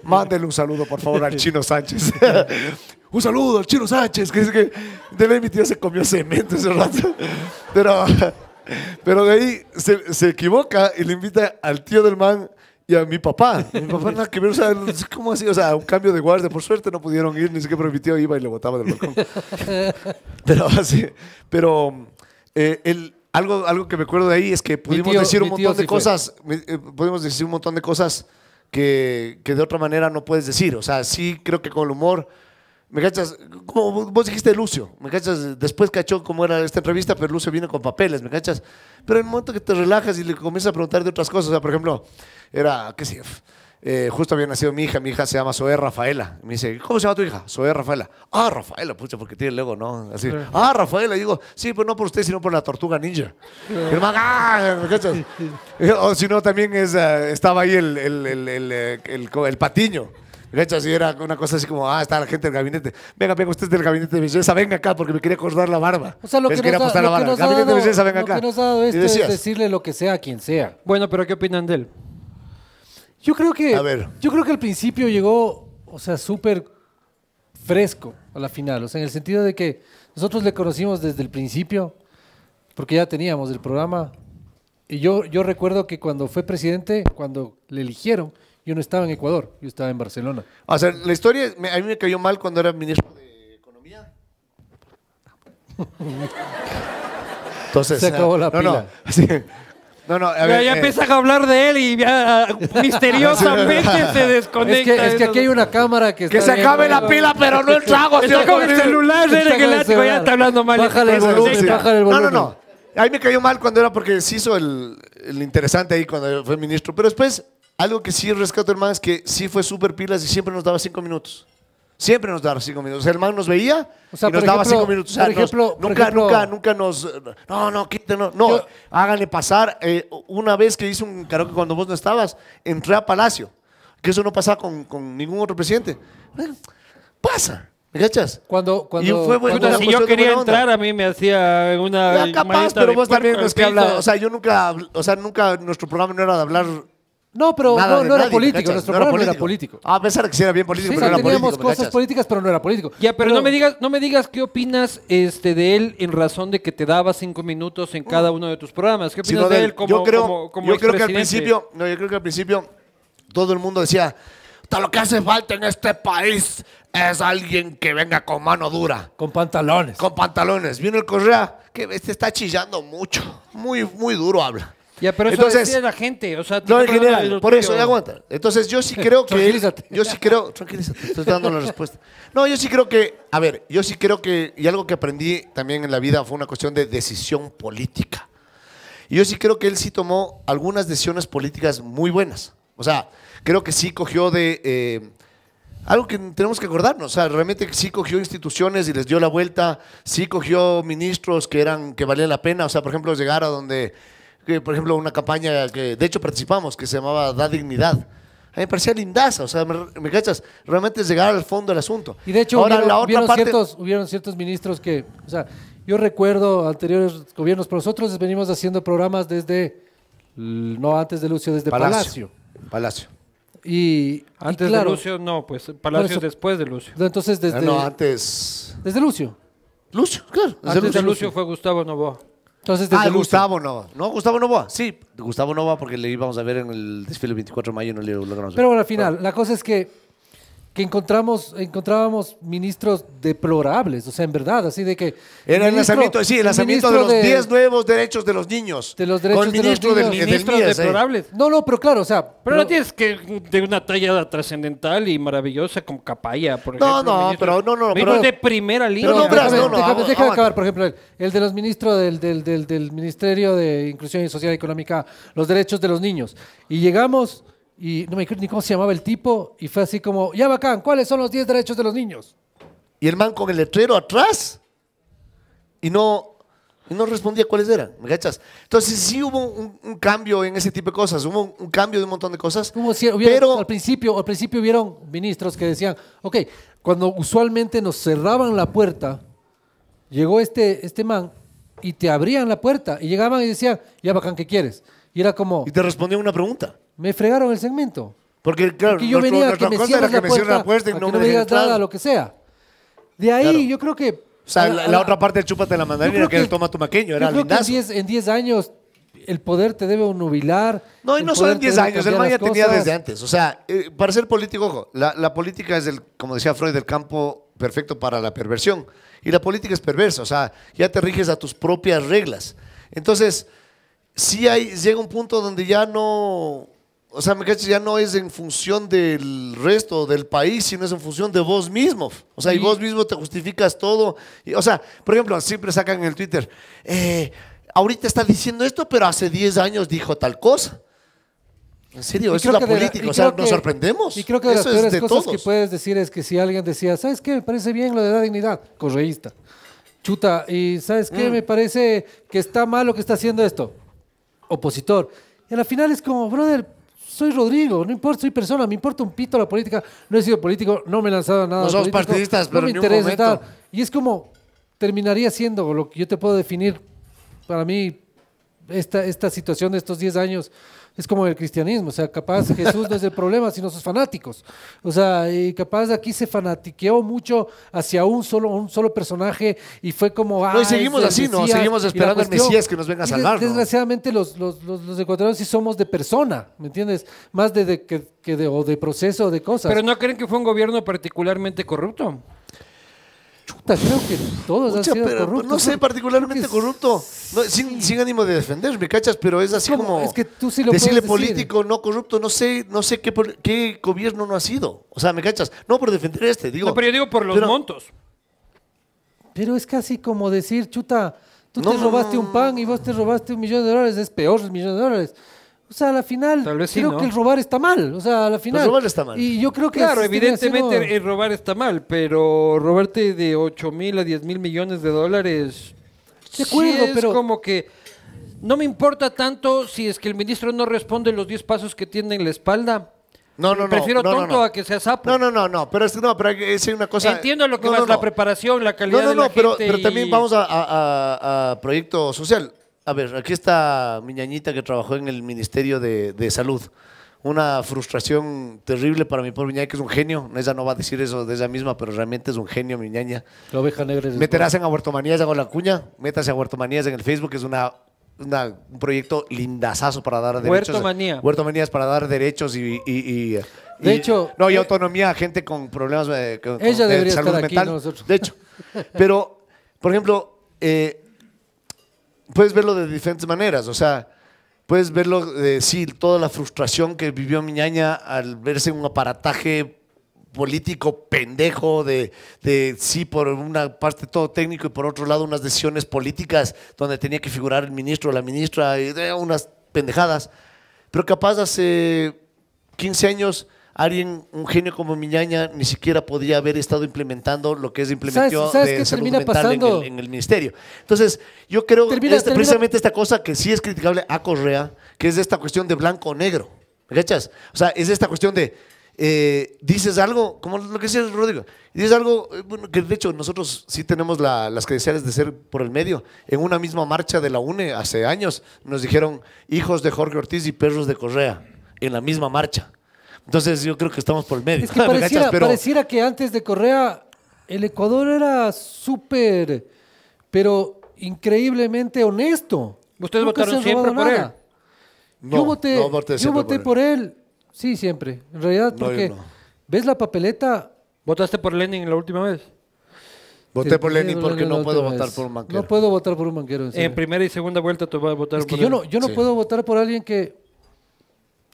Mándele un saludo, por favor, al Chino Sánchez. un saludo al Chino Sánchez, que dice que de ley mi tío se comió cemento ese rato, pero... Pero de ahí se, se equivoca y le invita al tío del man y a mi papá. Mi papá nada que ver, o sea, ¿cómo así? O sea, un cambio de guardia, por suerte no pudieron ir, ni siquiera permitió, iba y le botaba del balcón. pero eh, el, algo, algo que me acuerdo de ahí es que pudimos decir un montón de cosas, eh, podemos decir un montón de cosas que, que de otra manera no puedes decir. O sea, sí creo que con el humor... ¿Me cachas? Como vos dijiste Lucio, ¿me cachas? Después cachó cómo era esta entrevista, pero Lucio viene con papeles, ¿me cachas? Pero en el momento que te relajas y le comienzas a preguntar de otras cosas, o sea, por ejemplo, era, qué sé eh, justo había nacido mi hija, mi hija se llama Zoe Rafaela. Me dice, ¿cómo se llama tu hija? Zoe Rafaela. Ah, Rafaela, pucha, porque tiene luego, ¿no? Así, ah, Rafaela. digo, sí, pero pues no por usted, sino por la tortuga ninja. Ah, oh, sino O si no, también es, ah, estaba ahí el, eh, patiño. De hecho, así era una cosa así como, ah, está la gente del gabinete. Venga, venga, usted es del gabinete de venga acá, porque me quiere cortar la barba. O sea, lo que nos, dado, esto es decirle lo que sea a quien sea. Bueno, pero ¿qué opinan de él? Yo creo que. Yo creo que al principio llegó, o sea, súper fresco a la final. O sea, en el sentido de que nosotros le conocimos desde el principio, porque ya teníamos el programa. Y yo, yo recuerdo que cuando fue presidente, cuando le eligieron, yo no estaba en Ecuador, yo estaba en Barcelona. O la historia a mí me cayó mal cuando era ministro de Economía. Entonces, Se acabó la no, no, ya, eh. empiezan a hablar de él y ya misteriosamente se desconecta. Es que, aquí hay una cámara que, Que se acabe la pila, pero no el trago. Está con el celular, ya está hablando mal. Bájale el volumen, bájale el volumen. No, no, no. Ahí me cayó mal cuando era porque se hizo el, el interesante ahí cuando fue ministro. Pero después, algo que sí rescato, hermano, es que sí fue súper pilas y siempre nos daba cinco minutos. Siempre nos daba cinco minutos. El man nos veía y nos daba cinco minutos. O sea, por ejemplo, nunca, nunca, nunca nos. No, no, quítenos. No, háganle pasar. Eh, una vez que hice un karaoke cuando vos no estabas, entré a Palacio. Que eso no pasaba con, con ningún otro presidente. pasa. ¿Me cachas? Cuando, cuando, y fue, bueno, si yo quería entrar, a mí me hacía una. Ya, capaz, pero vos también no que O sea, yo nunca. O sea, nunca. Nuestro programa no era de hablar no, pero no, era político. Nuestro programa no era político. A pesar de que sí era bien político, pero era cosas políticas, pero no era político. Ya, pero, no me digas, no me digas qué opinas este de él en razón de que te daba cinco minutos en cada uno de tus programas. ¿Qué opinas de él como, yo creo, yo creo que al principio, yo creo que al principio todo el mundo decía, Hasta lo que hace falta en este país es alguien que venga con mano dura, Con pantalones. con pantalones. Vino el Correa, que este está chillando mucho, muy, muy duro habla. Ya, pero eso Entonces, de la gente, no en general, por eso, ya aguanta. Entonces yo sí creo que Tranquilízate. yo sí creo, tranquilízate, estoy dando la respuesta. No, yo sí creo que, a ver, yo sí creo que y algo que aprendí también en la vida fue una cuestión de decisión política. yo sí creo que él sí tomó algunas decisiones políticas muy buenas. O sea, creo que sí cogió de eh, algo que tenemos que acordarnos. O sea, realmente sí cogió instituciones y les dio la vuelta, sí cogió ministros que eran que valían la pena. O sea, por ejemplo, llegar a donde que, por ejemplo, una campaña que de hecho participamos, que se llamaba Da Dignidad. A mí me parecía lindaza, o sea, me, cachas, realmente es llegar al fondo del asunto. Y de hecho, Ahora, hubieron, ciertos, ministros que, o sea, yo recuerdo anteriores gobiernos, pero nosotros venimos haciendo programas desde, no antes de Lucio, desde Palacio. Palacio. Y antes de Lucio, no, pues Palacio después de Lucio. Entonces, ah, desde. No, antes. Desde Lucio. Lucio, claro. antes de Lucio fue Gustavo Novoa. Entonces, ah, Gustavo Nova. ¿No? Gustavo Nova. Sí, Gustavo Nova, porque le íbamos a ver en el desfile 24 de mayo y no le logramos ver. Pero bueno, al final, la cosa es que que encontramos, encontrábamos ministros deplorables, o sea, en verdad, así de que... Era el, lanzamiento, sí, el de los 10 nuevos derechos de los niños. De los derechos con los niños, eh. deplorables. No, no, pero claro, o sea... Pero, no tienes que de una talla trascendental y maravillosa como Capaya, por ejemplo. No, no, pero no, no. Pero, de primera línea. no, déjame, no, no, déjame, acabar, por ejemplo, el, de los ministros del, del, del, del Ministerio de Inclusión y Sociedad Económica, los derechos de los niños. Y llegamos y no me acuerdo ni cómo se llamaba el tipo, y fue así como, ya bacán, ¿cuáles son los 10 derechos de los niños? Y el man con el letrero atrás, y no, no respondía cuáles eran, ¿me Entonces sí hubo un, cambio en ese tipo de cosas, hubo un, cambio de un montón de cosas. pero al principio, al principio hubieron ministros que decían, ok, cuando usualmente nos cerraban la puerta, llegó este, este man y te abrían la puerta y llegaban y decían, ya bacán, ¿qué quieres? Y era como. Y te respondió una pregunta. Me fregaron el segmento. Porque, claro, yo venía a que me hicieron la, puerta, y no me, me digas nada, lo que sea. De ahí yo creo que. O sea, la, otra parte del chúpate la mandarina que, era toma tu maqueño, era yo creo que en 10 años el poder te debe nubilar. No, y no solo en 10 años, el tenía desde antes. O sea, eh, para ser político, ojo, la, la política es, el, como decía Freud, el campo perfecto para la perversión. Y la política es perversa, o sea, ya te riges a tus propias reglas. Entonces, si hay, llega un punto donde ya no, o sea, me ya no es en función del resto del país, sino es en función de vos mismo. O sea, y vos mismo te justificas todo. o sea, por ejemplo, siempre sacan en el Twitter, eh, ahorita está diciendo esto, pero hace 10 años dijo tal cosa. En serio, eso es la política, o sea, nos sorprendemos. Y creo que de las peores cosas que puedes decir es que si alguien decía, ¿sabes qué? Me parece bien lo de la dignidad, correísta. Chuta, y ¿sabes qué? Mm. Me parece que está mal lo que está haciendo esto opositor. Y al final es como, brother, soy Rodrigo, no importa, soy persona, me importa un pito la política, no he sido político, no me he lanzado nada. No somos partidistas, pero me interesa Y es como, terminaría siendo lo que yo te puedo definir para mí, esta, esta situación de estos 10 años es como el cristianismo, o sea, capaz Jesús no es el problema, sino sus fanáticos. O sea, y capaz aquí se fanatiqueó mucho hacia un solo, un solo personaje y fue como... y seguimos así, ¿no? Seguimos esperando al Mesías que nos venga a salvar. Desgraciadamente los, los, ecuatorianos sí somos de persona, ¿me entiendes? Más de, que, de, o de proceso o de cosas. Pero no creen que fue un gobierno particularmente corrupto. Chuta, creo que todos han sido pues, corruptos. No sé, particularmente corrupto. sin, ánimo de defender, ¿me cachas? Pero es así como. Decirle político, no corrupto, no sé, no sé qué, gobierno no ha sido. O sea, ¿me cachas? No por defender este, digo. pero yo digo por los montos. Pero es casi como decir, chuta, tú te robaste un pan y vos te robaste un millón de dólares, es peor un millón de dólares. O sea, a la final, creo que el robar está mal. O sea, a pues final. El robar está mal. Y yo creo que. Claro, evidentemente el robar está mal, pero robarte de 8 mil a 10 mil millones de dólares. sí es como que. No me importa tanto si es que el ministro no responde los 10 pasos que tiene en la espalda. No, no, no. Prefiero tonto a que sea sapo. No, no, no, Pero es, no, pero es una cosa. Entiendo lo que más la preparación, la calidad de la No, no, no, pero, también vamos a proyecto social a ver, aquí está mi ñañita que trabajó en el Ministerio de, Salud. Una frustración terrible para mi pobre ñaña, que es un genio. Ella no va a decir eso de ella misma, pero realmente es un genio, mi La oveja negra es Meterás en Huertomanías, hago la cuña. Métase a Huertomanías en el Facebook, es una un proyecto lindazazo para dar derechos. Huerto Huertomanías para dar derechos y. de hecho. No, y eh, autonomía a gente con problemas eh, ella de, salud estar mental. nosotros. De hecho. Pero, por ejemplo, eh, puedes verlo de diferentes maneras. O sea, puedes verlo, de, sí, toda la frustración que vivió Miñaña al verse en un aparataje político pendejo de, de, sí, por una parte todo técnico y por otro lado unas decisiones políticas donde tenía que figurar el ministro o la ministra, y, de eh, unas pendejadas. Pero capaz hace 15 años alguien, un genio como Miñaña, ni siquiera podría haber estado implementando lo que es implementó de En, el, ministerio. Entonces, yo creo que precisamente esta cosa que sí es criticable a Correa, que es esta cuestión de blanco o negro. ¿Me cachas? O sea, es esta cuestión de. Eh, dices algo, como lo que decía Rodrigo, dices algo eh, bueno, que de hecho nosotros sí tenemos las credenciales de ser por el medio. En una misma marcha de la UNE hace años nos dijeron hijos de Jorge Ortiz y perros de Correa, en la misma marcha. Entonces yo creo que estamos por el medio. Es que pareciera, pareciera que antes de Correa el Ecuador era súper, pero increíblemente honesto. ¿Ustedes votaron siempre por él? yo voté, por, él. Sí, siempre. En realidad, porque ves la papeleta. ¿Votaste por Lenin la última vez? Voté por Lenin porque no puedo votar por un manquero. No puedo votar por un manquero. En, primera y segunda vuelta te vas a votar por yo No, yo no puedo votar por alguien que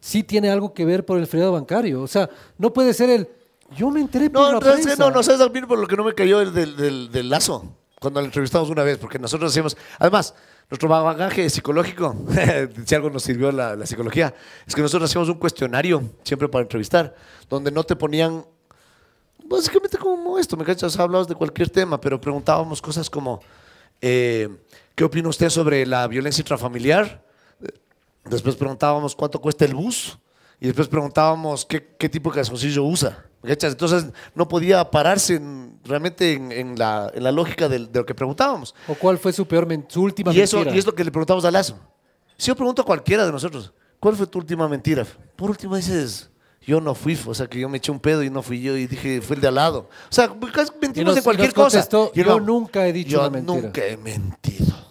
sí tiene algo que ver por el feriado bancario. O sea, no puede ser el. Yo me enteré por no, la no, prensa. no, no sabes por lo que no me cayó el del, del, lazo cuando la entrevistamos una vez, porque nosotros hacíamos. Además, nuestro bagaje psicológico, si algo nos sirvió la, psicología, es que nosotros hacíamos un cuestionario siempre para entrevistar, donde no te ponían básicamente como esto, ¿me cachas? Hablabas de cualquier tema, pero preguntábamos cosas como, eh, ¿qué opina usted sobre la violencia intrafamiliar? Después preguntábamos cuánto cuesta el bus y después preguntábamos qué, tipo de calzoncillo usa. Entonces no podía pararse realmente en, la, lógica de, lo que preguntábamos. ¿O cuál fue su peor su última y Eso, y es lo que le preguntamos a Lazo. Si yo pregunto a cualquiera de nosotros, ¿cuál fue tu última mentira? Por último dices, yo no fui, o sea que yo me eché un pedo y no fui yo y dije, fue el de al lado. O sea, mentimos de cualquier cosa. yo, nunca he dicho mentira. Yo nunca he mentido.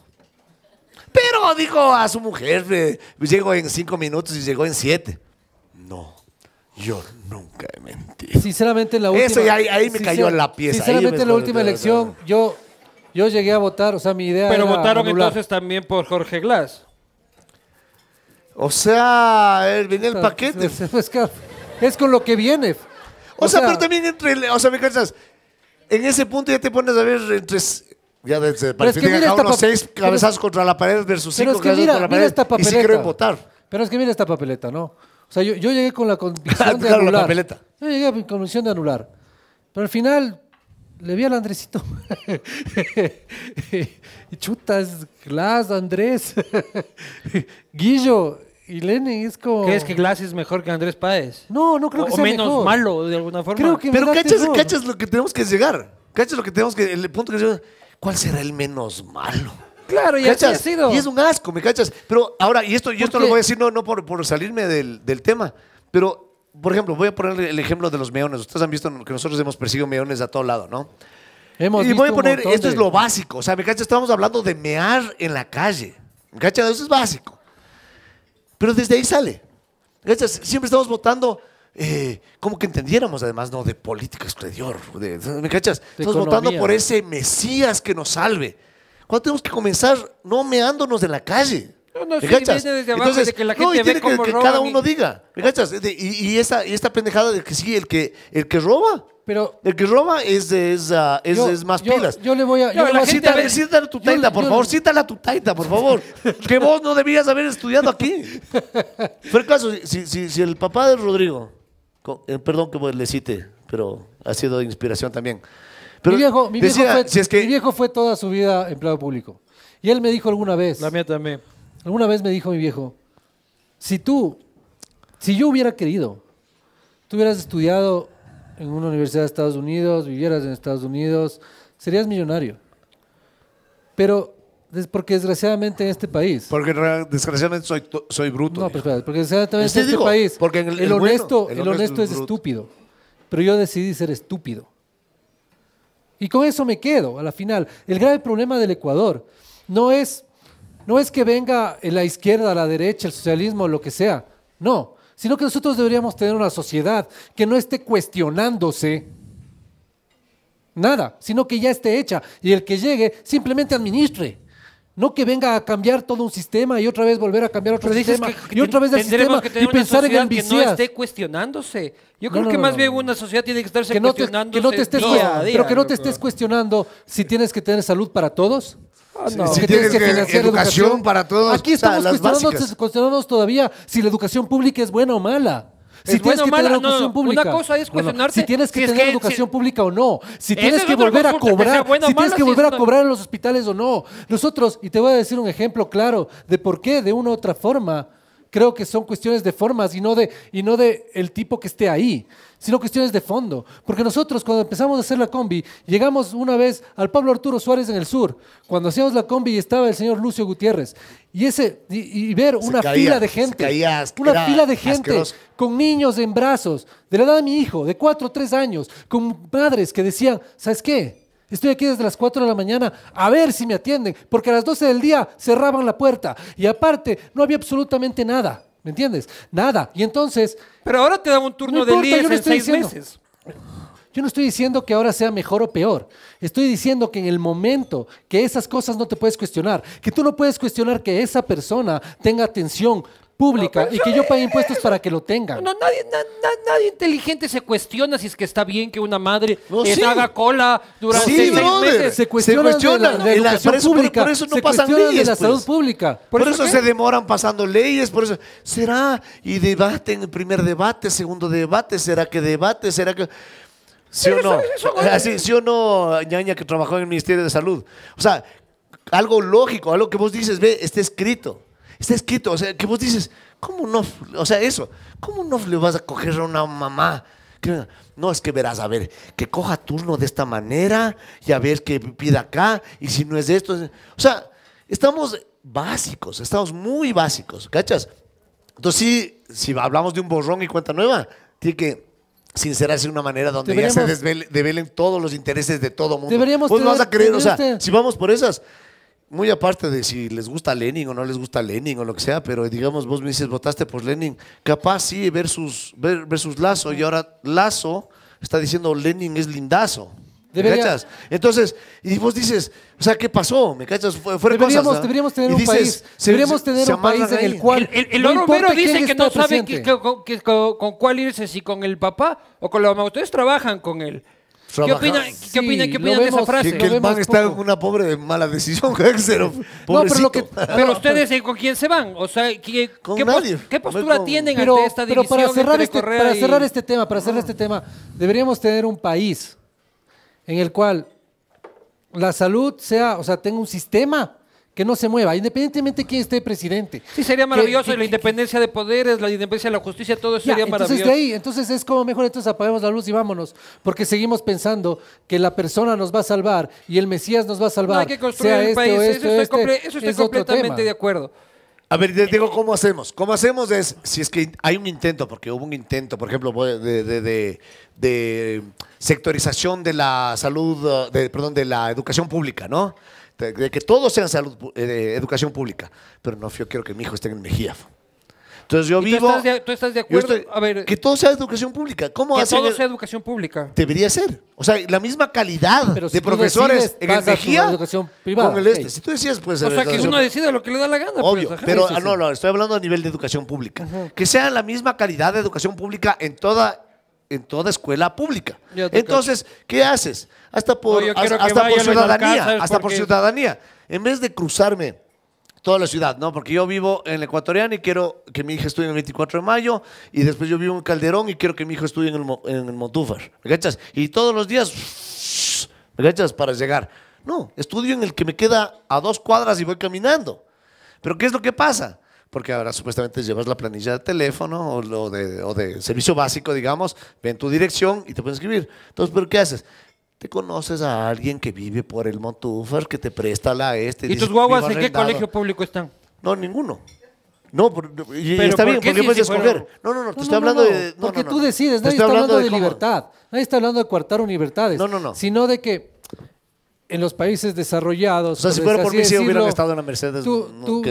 Pero dijo a su mujer, llegó en cinco minutos y llegó en siete. No. Yo nunca he mentido. Sinceramente, la última. Eso ahí, me cayó la pieza. Sinceramente, en la última elección, yo, yo llegué a votar, o sea, mi idea. Pero votaron entonces también por Jorge Glass. O sea, él viene el paquete. Es con lo que viene. O, sea, sea, pero también entre. O sea, me cansas. En ese punto ya te pones a ver entre ya desde para es que mira esta unos seis cabezas contra la pared versus cinco es que cabezas contra la pared. Esta papeleta. Y sí quiero votar. Pero es que mira esta papeleta, ¿no? O sea, yo, llegué con la convicción de anular. La papeleta. Yo llegué con la convicción de anular. Pero al final le vi al Andresito. y chutas, Glass, Andrés, Guillo y Lenin es como... ¿Crees que Glass es mejor que Andrés Páez? No, no creo que sea o menos malo de alguna forma. Pero cachas, cachas lo que tenemos que llegar. Cachas lo que tenemos que... El punto que ¿cuál será el menos malo? Claro, y Y es un asco, ¿me cachas? Pero ahora, y esto, y esto lo voy a decir no, por, salirme del, tema, pero, por ejemplo, voy a poner el ejemplo de los meones. Ustedes han visto que nosotros hemos perseguido meones a todo lado, ¿no? y voy a poner, esto es lo básico. O sea, ¿me cachas? Estamos hablando de mear en la calle. ¿Me cachas? Eso es básico. Pero desde ahí sale. ¿Me cachas? Siempre estamos votando eh, como que entendiéramos, además, no de política exterior. ¿Me cachas? De votando por ese Mesías que nos salve. Cuando tenemos que comenzar no meándonos de la calle. ¿Me cachas? Entonces, no, y tiene que, que cada uno diga. ¿Me cachas? Y, esta, y, esta, pendejada de que sí, el que, el que roba. Pero el que roba es, de ah, es, más pilas. Yo le voy a. no, tu taita, por favor. Cítale tu taita, por favor. que vos no debías haber estudiado aquí. Fue caso, si, si el papá de Rodrigo eh, perdón que le cite, pero ha sido de inspiración también. mi, viejo, fue, toda su vida empleado público. Y él me dijo alguna vez. La mía también. Alguna vez me dijo mi viejo, si tú, si yo hubiera querido, tú hubieras estudiado en una universidad de Estados Unidos, vivieras en Estados Unidos, serías millonario. Pero porque desgraciadamente en este país. Porque desgraciadamente soy, bruto. No, pues, porque desgraciadamente en este país. Porque el, honesto, es, estúpido. Pero yo decidí ser estúpido. Y con eso me quedo a la final. El grave problema del Ecuador no es, no es que venga la izquierda, la derecha, el socialismo, lo que sea. No, sino que nosotros deberíamos tener una sociedad que no esté cuestionándose nada, sino que ya esté hecha y el que llegue simplemente administre. No que venga a cambiar todo un sistema y otra vez volver a cambiar otro sistema y otra vez el sistema que y pensar en que no esté cuestionándose. Yo creo que más bien una sociedad tiene que estarse que cuestionándose. que no te estés, pero que no te estés cuestionando si tienes que tener salud para todos. Ah, no. si, tienes que, tener educación, para todos. Aquí estamos cuestionándonos, todavía si la educación pública es buena o mala si tienes que tener educación pública. Una cosa es si tienes que tener educación pública o no, si tienes que volver a cobrar, si tienes que volver a cobrar en los hospitales o no. Nosotros, y te voy a decir un ejemplo claro de por qué de una u otra forma creo que son cuestiones de formas y no de, y no de el tipo que esté ahí, sino cuestiones de fondo. Porque nosotros cuando empezamos a hacer la combi, llegamos una vez al Pablo Arturo Suárez en el sur, cuando hacíamos la combi y estaba el señor Lucio Gutiérrez. Y, ese, y, ver una fila de gente, una fila de gente con niños en brazos, de la edad de mi hijo, de 4 o 3 años, con padres que decían, ¿sabes qué? Estoy aquí desde las 4 de la mañana a ver si me atienden, porque a las 12 del día cerraban la puerta y aparte no había absolutamente nada, ¿me entiendes? Nada. Y entonces... Pero ahora te dan un turno de 10 en 6 meses. Yo no estoy diciendo que ahora sea mejor o peor. Estoy diciendo que en el momento que esas cosas no te puedes cuestionar, que tú no puedes cuestionar que esa persona tenga atención pública y que yo pague impuestos para que lo tengan. No, nadie, inteligente se cuestiona si es que está bien que una madre no, eh, haga cola durante seis meses. Se cuestiona, la, pública, no pasan leyes, de la pues. salud pública. Por, eso, se demoran pasando leyes, por eso será y debaten, primer debate, segundo debate, será que debate, será que ¿Sí o no? Así, ah, ¿Sí o no, ñaña, que trabajó en el Ministerio de Salud? O sea, algo lógico, algo que vos dices, ve, está escrito. Está escrito, o sea, que vos dices, ¿cómo no? O sea, eso, ¿cómo no le vas a coger a una mamá? No, es que verás, a ver, que coja turno de esta manera y a ver que pide acá y si no es de esto. O sea, estamos básicos, estamos muy básicos, ¿cachas? Entonces, sí, si hablamos de un borrón y cuenta nueva, tiene que sincerarse de una manera donde ya se desvelen, todos los intereses de todo mundo. Deberíamos Vos vas a creer, o sea, este si vamos por esas, muy aparte de si les gusta Lenin o no les gusta Lenin o lo que sea, pero digamos, vos me dices, votaste por Lenin, capaz sí, versus, versus Lazo, y ahora Lazo está diciendo Lenin es lindazo. ¿Me cachas? Entonces, y vos dices, o sea, ¿qué pasó? ¿Me cachas? Fue, deberíamos, cosas, ¿no? deberíamos tener un país, deberíamos tener un país en el cual El, el, dice que no sabe con, con, cuál irse, si con el papá o con la mamá. Ustedes trabajan con él. ¿Qué opinan ¿qué opina, qué de esa frase? Que, que el está una pobre mala decisión, Pobrecito. pero, ustedes con quién se van? O sea, ¿qué, qué, postura tienen ante esta división? Pero para cerrar, este, cerrar este tema, para cerrar este tema, deberíamos tener un país en el cual la salud sea, o sea, tenga un sistema que no se mueva, independientemente de quién esté presidente. Sí, sería maravilloso, la independencia de poderes, la independencia de la justicia, todo eso sería entonces maravilloso. entonces es como mejor, entonces apagamos la luz y vámonos, porque seguimos pensando que la persona nos va a salvar y el Mesías nos va a salvar. No hay que construir el este país, este este, eso, estoy, completamente de acuerdo. A ver, les digo cómo hacemos. Cómo hacemos es, si es que hay un intento, porque hubo un intento, por ejemplo, de, de, de sectorización de la salud, de, perdón, de la educación pública, ¿no? Este, de que todo sea salud, eh, educación pública, pero no, yo quiero que mi hijo esté en Mejía. Entonces yo vivo. Tú estás de, acuerdo? que todo sea educación pública. ¿Cómo Que todo sea educación pública. Debería ser. O sea, la misma calidad de profesores en Mejía con el este. Si tú decías... pues. O sea, que uno decida lo que le da la gana. Obvio. Pues, pero ah, no, no, estoy hablando a nivel de educación pública. Que sea la misma calidad de educación pública en toda, en toda escuela pública. Entonces, ¿qué haces? hasta por, hasta, por ciudadanía, hasta por ciudadanía. En vez de cruzarme toda la ciudad, ¿no? Porque yo vivo en el ecuatoriano y quiero que mi hija estudie en el 24 de mayo y después yo vivo en Calderón y quiero que mi hijo estudie en el, en el Montúfar, ¿me Y todos los días, ¿me Para llegar. No, estudio en el que me queda a dos cuadras y voy caminando. Pero ¿qué es lo que pasa? porque ahora supuestamente llevas la planilla de teléfono o, de, o de servicio básico, digamos, ve en tu dirección y te pueden escribir. Entonces, ¿pero qué haces? conoces a alguien que vive por el Montúfar, que te presta la este. ¿Y tus guaguas en qué colegio público están? No, ninguno. No, y está bien, ¿por qué puedes escoger? No, no, no, te estoy hablando de. porque tú decides, nadie está hablando de libertad. Nadie está hablando de coartar libertades. No, no, no. Sino de que en los países desarrollados. O sea, si fuera por mí, si hubieran estado en la Mercedes, tu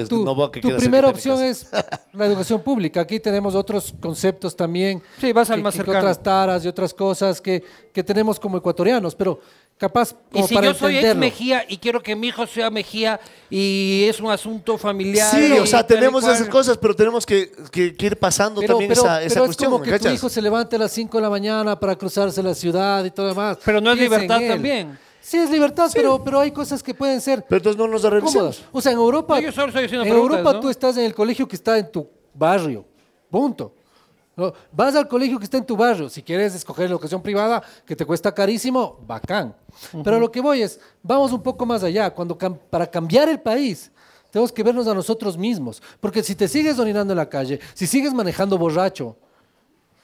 primera opción es la educación pública. Aquí tenemos otros conceptos también. Sí, vas al otras taras y otras cosas que, que tenemos como ecuatorianos, pero capaz como y si yo soy ex Mejía y quiero que mi hijo sea Mejía y es un asunto familiar sí o sea tenemos esas cosas pero tenemos que, que, ir pasando también esa, es como que tu hijo se levante a las 5 de la mañana para cruzarse la ciudad y todo demás pero no es libertad también Sí, es libertad, Pero, pero hay cosas que pueden ser. Pero entonces no nos arreglamos. O sea, en Europa. en Europa tú estás en el colegio que está en tu barrio. Punto. vas al colegio que está en tu barrio. Si quieres escoger la educación privada, que te cuesta carísimo, bacán. Pero lo que voy es, vamos un poco más allá. Cuando para cambiar el país, tenemos que vernos a nosotros mismos. Porque si te sigues orinando en la calle, si sigues manejando borracho,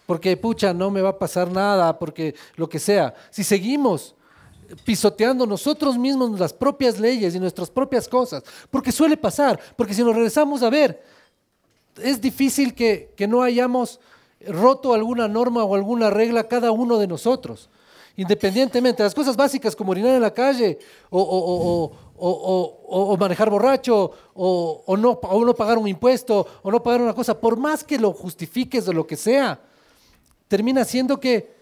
porque pucha, no me va a pasar nada, porque lo que sea, si seguimos pisoteando nosotros mismos las propias leyes y nuestras propias cosas, porque suele pasar, porque si nos regresamos a ver, es difícil que, no hayamos roto alguna norma o alguna regla cada uno de nosotros, independientemente, las cosas básicas como orinar en la calle o, manejar borracho o, no, o no pagar un impuesto o no pagar una cosa, por más que lo justifiques o lo que sea, termina siendo que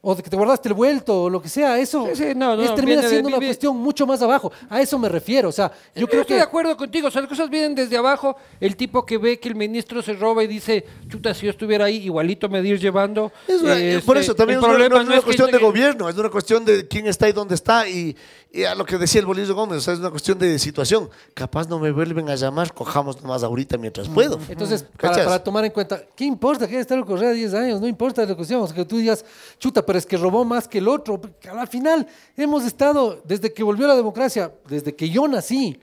o de que te guardaste el vuelto o lo que sea, eso termina siendo una cuestión mucho más abajo. A eso me refiero. O sea, yo, eh, creo que estoy de acuerdo contigo. O sea, las cosas vienen desde abajo. El tipo que ve que el ministro se roba y dice, chuta, si yo estuviera ahí, igualito me ir llevando. por este, eso también es problema no, es una cuestión de gobierno, es una cuestión de quién está y dónde está. Y, y a lo que decía el Bolívar Gómez, o es una cuestión de situación. Capaz no me vuelven a llamar, cojamos nomás ahorita mientras puedo. Entonces, para, tomar en cuenta, ¿qué importa que el Correa 10 años? No importa lo que decíamos, que tú digas, chuta, pero es que robó más que el otro. Al final, hemos estado, desde que volvió la democracia, desde que yo nací,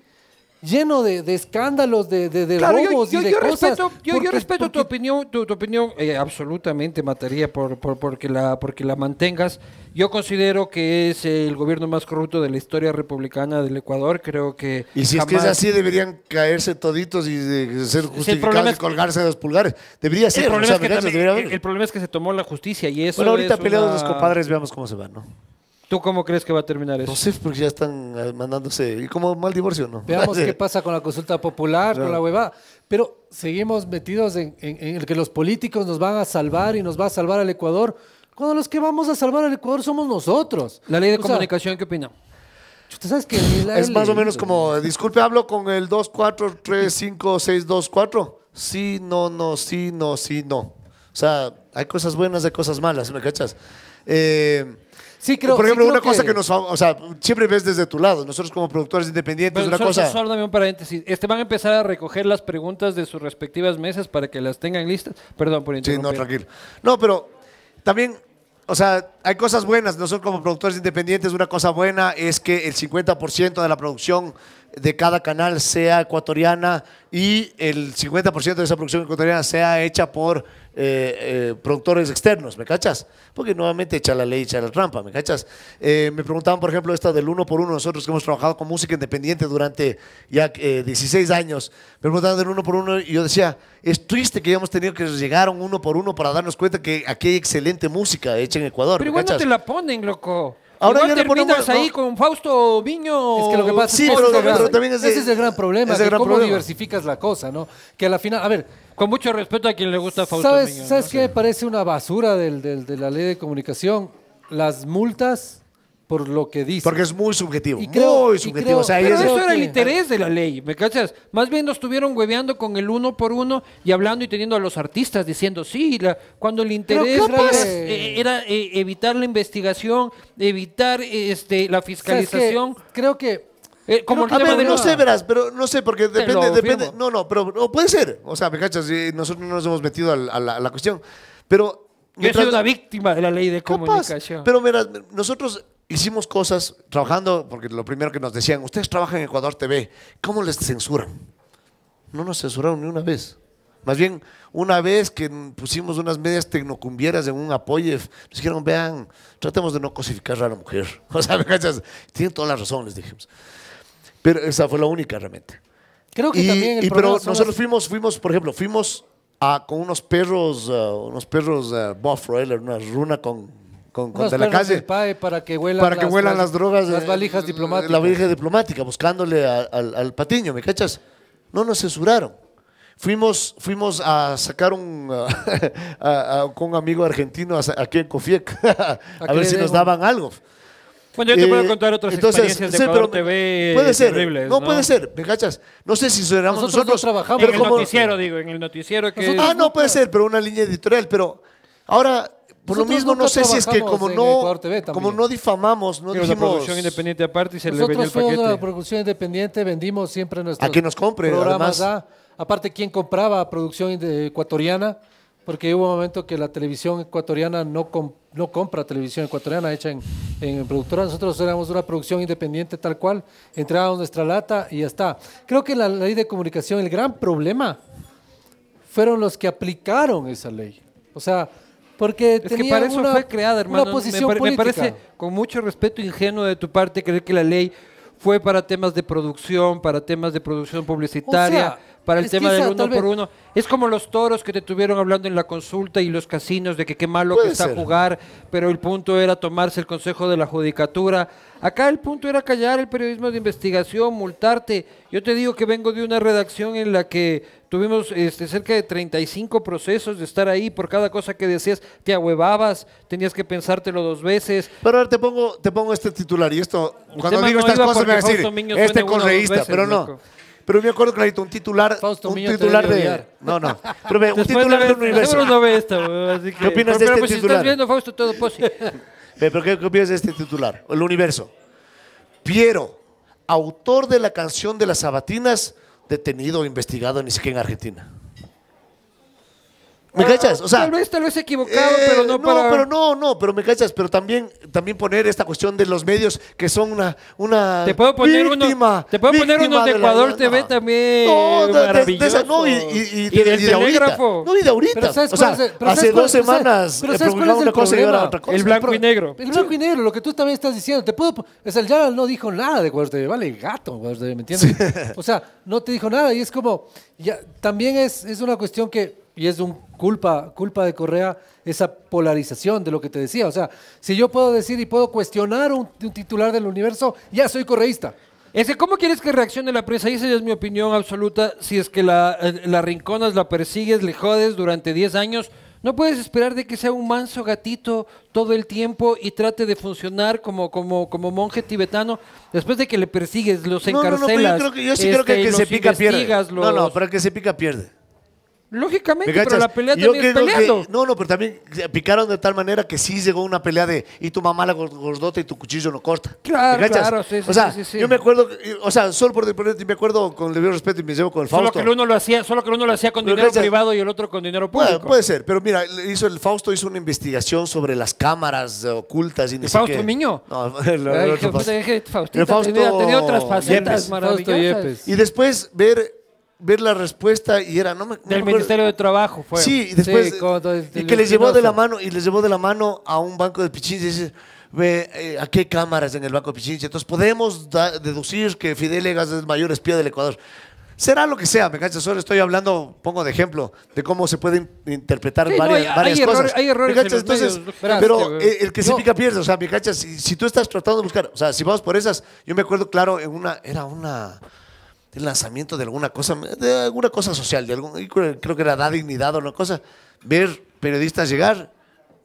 lleno de, escándalos, de, de, de robos yo, y de Respeto, yo, respeto tu opinión, tu, opinión eh, absolutamente mataría por, por, porque, la, porque la mantengas. Yo considero que es el gobierno más corrupto de la historia republicana del Ecuador. Creo que. Y si es que es así, deberían caerse toditos y eh, ser justificados y colgarse de los pulgares. Debería ser. El problema, es que debería el problema, es que se tomó la justicia y eso. Bueno, ahorita peleados los compadres, veamos cómo se van, ¿no? ¿Tú cómo crees que va a terminar eso? No sé, porque ya están mandándose. ¿Y como mal divorcio, no? Veamos qué pasa con la consulta popular, con la huevada. Pero seguimos metidos en, el que los políticos nos van a salvar y nos va a salvar al Ecuador, cuando los que vamos a salvar al Ecuador somos nosotros. La ley de comunicación, ¿qué opina? ¿Tú sabes que es más o menos como, disculpe, hablo con el 2435624. Sí, no, no, sí, no, sí, no. O sea, hay cosas buenas, hay cosas malas, ¿me cachas? Eh, Sí, creo. Por ejemplo, una cosa que... nos. O sea, siempre ves desde tu lado. Nosotros, como productores independientes, una solo, cosa. dame un paréntesis. Este van a empezar a recoger las preguntas de sus respectivas mesas para que las tengan listas. Perdón por interrumpir. Sí, no, tranquilo. No, pero también o sea, hay cosas buenas. Nosotros como productores independientes, una cosa buena es que el 50% de la producción de cada canal sea ecuatoriana y el 50% de esa producción ecuatoriana sea hecha por eh, eh, productores externos, ¿me cachas? Porque nuevamente echa la ley, echa la trampa, ¿me cachas? Eh, me preguntaban, por ejemplo, esta del uno por uno, nosotros que hemos trabajado con música independiente durante ya 16 años, me preguntaban del uno por uno y yo decía, es triste que hayamos tenido que llegar a un uno por uno para darnos cuenta que aquí hay excelente música hecha en Ecuador. Pero igual te la ponen, loco. Ahora Igual ahí con Fausto Viño. Es que lo que pasa sí, es pero, también es ese, es el gran problema, cómo diversificas la cosa, ¿no? Que a la final, a ver, con mucho respeto a quien le gusta Fausto ¿Sabes, Viño, ¿Sabes qué qué? Parece una basura del, de la ley de comunicación. Las multas por lo que dice. Porque es muy subjetivo. muy subjetivo. pero eso era el interés de la ley, ¿me cachas? Más bien nos estuvieron hueveando con el uno por uno y hablando y teniendo a los artistas diciendo, sí, cuando el interés era, eh, eh, evitar la investigación, evitar este, la fiscalización. creo que eh, no, sé, verás, pero no sé, porque depende, depende. No, no, pero puede ser. O sea, me cachas, nosotros no nos hemos metido a la, cuestión. Pero. Yo soy una víctima de la ley de comunicación. pero verás, nosotros hicimos cosas trabajando, porque lo primero que nos decían, ustedes trabajan en Ecuador TV, ¿cómo les censuran? No nos censuraron ni una vez. Más bien, una vez que pusimos unas medias tecnocumbieras en un apoyo, nos dijeron, vean, tratemos de no cosificar a la mujer. O sea, Tienen todas las razones, les dijimos. Pero esa fue la única realmente. Creo que también. El y, pero nosotros fuimos, fuimos, por ejemplo, fuimos a, con unos perros, eh, unos perros uh, Buff una runa con con, de la calle. para que huelan, para que las, las, drogas. Las eh, valijas diplomáticas. La valija diplomática, buscándole al, patiño, ¿me cachas? No nos censuraron. Fuimos, fuimos a sacar un, a, con un amigo argentino aquí en Cofiec a, ver si nos daban algo. Bueno, yo te puedo eh, contar otras Entonces, experiencias de TV puede eh, ser, no, puede ser, ¿me cachas? No sé si nosotros. trabajamos. En el como, noticiero, digo, en el noticiero que... Ah, no, puede ser, pero una línea editorial, pero ahora por lo mismo, no sé si es que como no, como no difamamos, no dijimos... La producción independiente aparte y se le vendió el paquete. Nosotros la producción independiente, vendimos siempre nuestros A que nos compre, aparte, ¿quién compraba producción ecuatoriana? Porque hubo un momento que la televisión ecuatoriana no, no compra televisión ecuatoriana hecha en, en productora. Nosotros éramos una producción independiente tal cual, entrábamos nuestra lata y ya está. Creo que la ley de comunicación, el gran problema fueron los que aplicaron esa ley. O sea, porque es que para eso fue creada, hermano. me, parece, con mucho respeto ingenuo de tu parte, creer que la ley fue para temas de producción, para temas de producción publicitaria, para el tema del uno por uno. Es como los toros que te tuvieron hablando en la consulta y los casinos de que qué malo que está jugar, pero el punto era tomarse el consejo de la judicatura. Acá el punto era callar el periodismo de investigación, multarte. Yo te digo que vengo de una redacción en la que tuvimos este, cerca de 35 procesos de estar ahí por cada cosa que decías, te ahuevabas, tenías que pensártelo dos veces. Pero ahora te pongo, te pongo este titular y esto, cuando digo estas cosas me va a decir, este correísta, pero no. Pero me acuerdo clarito, un titular, Fausto un titular de... No, no. Pero un titular de, un universo. No ve esto, así que... ¿Qué opinas de este titular? Pues, si estás viendo, Fausto, todo posible. Pero ¿qué opinas de este titular? El universo. Piero, autor de la canción de las sabatinas, detenido, investigado, ni siquiera en Argentina. ¿Me ah, cachas? O sea, tal vez, lo vez equivocado, eh, pero no, no pero no, no, pero me cachas, pero también, también poner esta cuestión de los medios que son una, una Te puedo poner víctima, uno, te puedo poner uno de Ecuador TV también no, maravilloso. no, y, de, Ahorita, no, y de ahorita. o sea, hace dos semanas pero ¿sabes cuál es el cosa Otra cosa. El blanco y negro. El blanco y negro, lo que tú también estás diciendo. Te puedo, o sea, el Yaral no dijo nada de Ecuador TV, vale gato ¿me entiendes? O sea, no te dijo nada y es como, ya, también es, es una cuestión que y es un culpa, culpa de Correa esa polarización de lo que te decía. O sea, si yo puedo decir y puedo cuestionar un, un titular del universo, ya soy correísta. Ese, ¿Cómo quieres que reaccione la prensa? Y esa es mi opinión absoluta. Si es que la, eh, la rinconas, la persigues, le jodes durante 10 años, no puedes esperar de que sea un manso gatito todo el tiempo y trate de funcionar como, como, como monje tibetano después de que le persigues, los encarcelas. No, no, yo, sí creo que este, se pica pierde. No, no, pero que se pica pierde. Lógicamente, pero la pelea Yo también es peleando. no, no, pero también picaron de tal manera que sí llegó una pelea de y tu mamá la gordota y tu cuchillo no corta. Claro, claro, sí, sí, o sea, yo me acuerdo, o sea, solo por poner. me acuerdo con el respeto y me llevo con el Solo que uno lo hacía, solo que uno lo hacía con dinero privado y el otro con dinero público. puede ser, pero mira, hizo el Fausto hizo una investigación sobre las cámaras ocultas y ni ¿El Fausto Miño? No, el, Fausto. Pues, el Fausto tenía, tenía otras facetas Yepes. Y después ver ver la respuesta y era, no Del Ministerio de Trabajo fue. Sí, y después. Este y que les llevó de la mano, y les llevó de la mano a un banco de pichinches. y dices, ve, eh, a qué cámaras en el banco de pichinches. Entonces podemos deducir que Fidel Egas es el mayor espía del Ecuador. Será lo que sea, me cancha, solo estoy hablando, pongo de ejemplo, de cómo se pueden interpretar varias, cosas. hay errores entonces, pero eh, el que se pica pierde, o sea, me cancha, si, tú estás tratando de buscar, o sea, si vamos por esas, yo me acuerdo, claro, en una, era una, el lanzamiento de alguna cosa, de alguna cosa social, de algún, creo que era da dignidad o una cosa, ver periodistas llegar,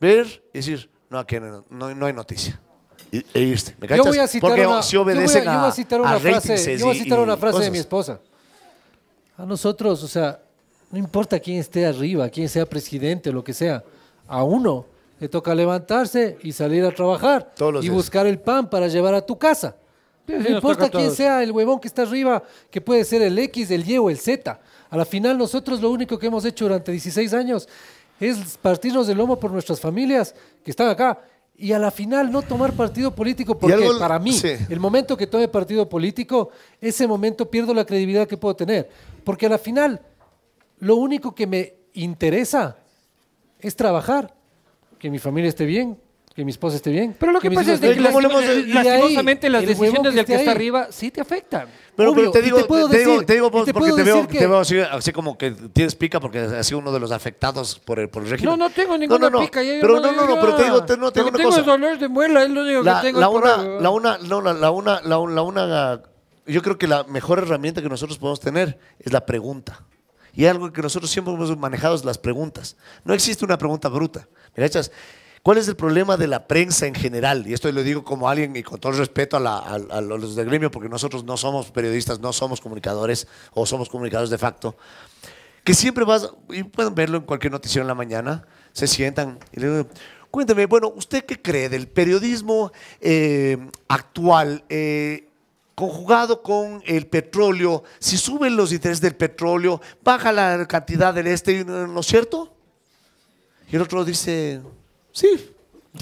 ver y decir, no, aquí no, hay noticia. ¿y este, yo voy a citar una, a, citar una frase, yo voy a citar una frase de mi esposa. A nosotros, o sea, no importa quién esté arriba, quién sea presidente, lo que sea, a uno le toca levantarse y salir a trabajar y buscar el pan para llevar a tu casa no importa quién sea el huevón que está arriba, que puede ser el X, el Y o el Z. A la final nosotros lo único que hemos hecho durante 16 años es partirnos del lomo por nuestras familias que están acá y a la final no tomar partido político, porque para mí, el momento que tome partido político, ese momento pierdo la credibilidad que puedo tener. Porque a la final, lo único que me interesa es trabajar, que mi familia esté bien, que mi esposa esté bien. Pero lo que, pasa es que lastimosamente las decisiones del que, está arriba sí te afectan. Pero, te digo, te, digo, porque te veo, así, como que tienes pica porque has sido uno de los afectados por el, por el régimen. No, no tengo ninguna no, pica. pero no, no, no, pero te digo, no, tengo una tengo cosa. Tengo dolor de muela, es lo único la, que tengo. La una, la una, no, la, la una, la, la una, yo creo que la mejor herramienta que nosotros podemos tener es la pregunta. Y algo que nosotros siempre hemos manejado es las preguntas. No existe una pregunta bruta. Mira, echas ¿Cuál es el problema de la prensa en general? Y esto lo digo como alguien y con todo el respeto a, los del gremio, porque nosotros no somos periodistas, no somos comunicadores o somos comunicadores de facto, que siempre vas, y pueden verlo en cualquier noticiero en la mañana, se sientan y le digo, cuénteme, bueno, ¿usted qué cree del periodismo eh, actual? Eh, conjugado con el petróleo, si suben los intereses del petróleo, baja la cantidad del este, ¿no es cierto? Y el otro dice, Sí.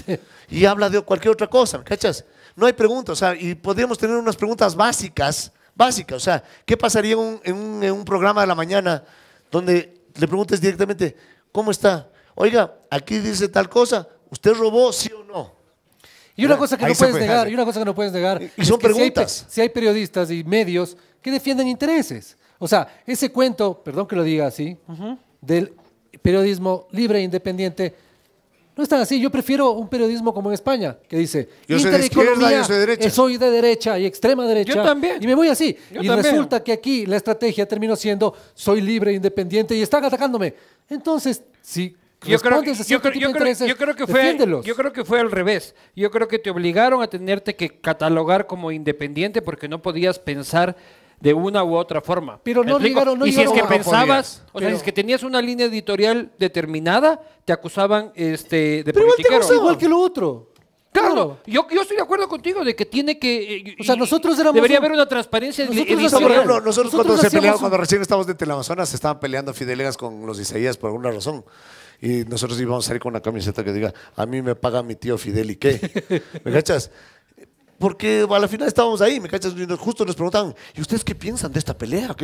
Y habla de cualquier otra cosa, ¿cachas? No hay preguntas, o sea, y podríamos tener unas preguntas básicas, básicas, o sea, ¿qué pasaría en un, programa de la mañana donde le preguntes directamente, ¿cómo está? Oiga, aquí dice tal cosa, ¿usted robó, sí o no? Y una, cosa que no puedes negar, y una cosa que no puedes negar, y, son preguntas. Si hay, periodistas y medios que defienden intereses. O sea, ese cuento, perdón que lo diga así, del periodismo libre e independiente, no tan así. Yo prefiero un periodismo como en España, que dice, yo soy de izquierda, yo soy de derecha. Eh, soy de derecha y extrema derecha. también. Y me voy así. y resulta que aquí la estrategia terminó siendo, soy libre, independiente y están atacándome. Entonces, sí. Yo creo, que, yo creo, que fue, yo creo que fue al revés. Yo creo que te obligaron a tenerte que catalogar como independiente porque no podías pensar de una u otra forma. Pero no llegaron, no Y si es que pensabas, o sea, si es que tenías una línea editorial determinada, te acusaban este, de Pero igual te igual que lo otro. Claro, yo, yo estoy de acuerdo contigo de que tiene que. Eh, o sea, nosotros éramos. Debería haber una transparencia. Nosotros, cuando recién estábamos de Teleamazonas, se estaban peleando Fidelegas con los Isaías por alguna razón. Y nosotros íbamos a salir con una camiseta que diga: A mí me paga mi tío Fidel y qué. ¿Me cachas? porque a la final estábamos ahí, me cachas, justo nos preguntaban, ¿y ustedes qué piensan de esta pelea?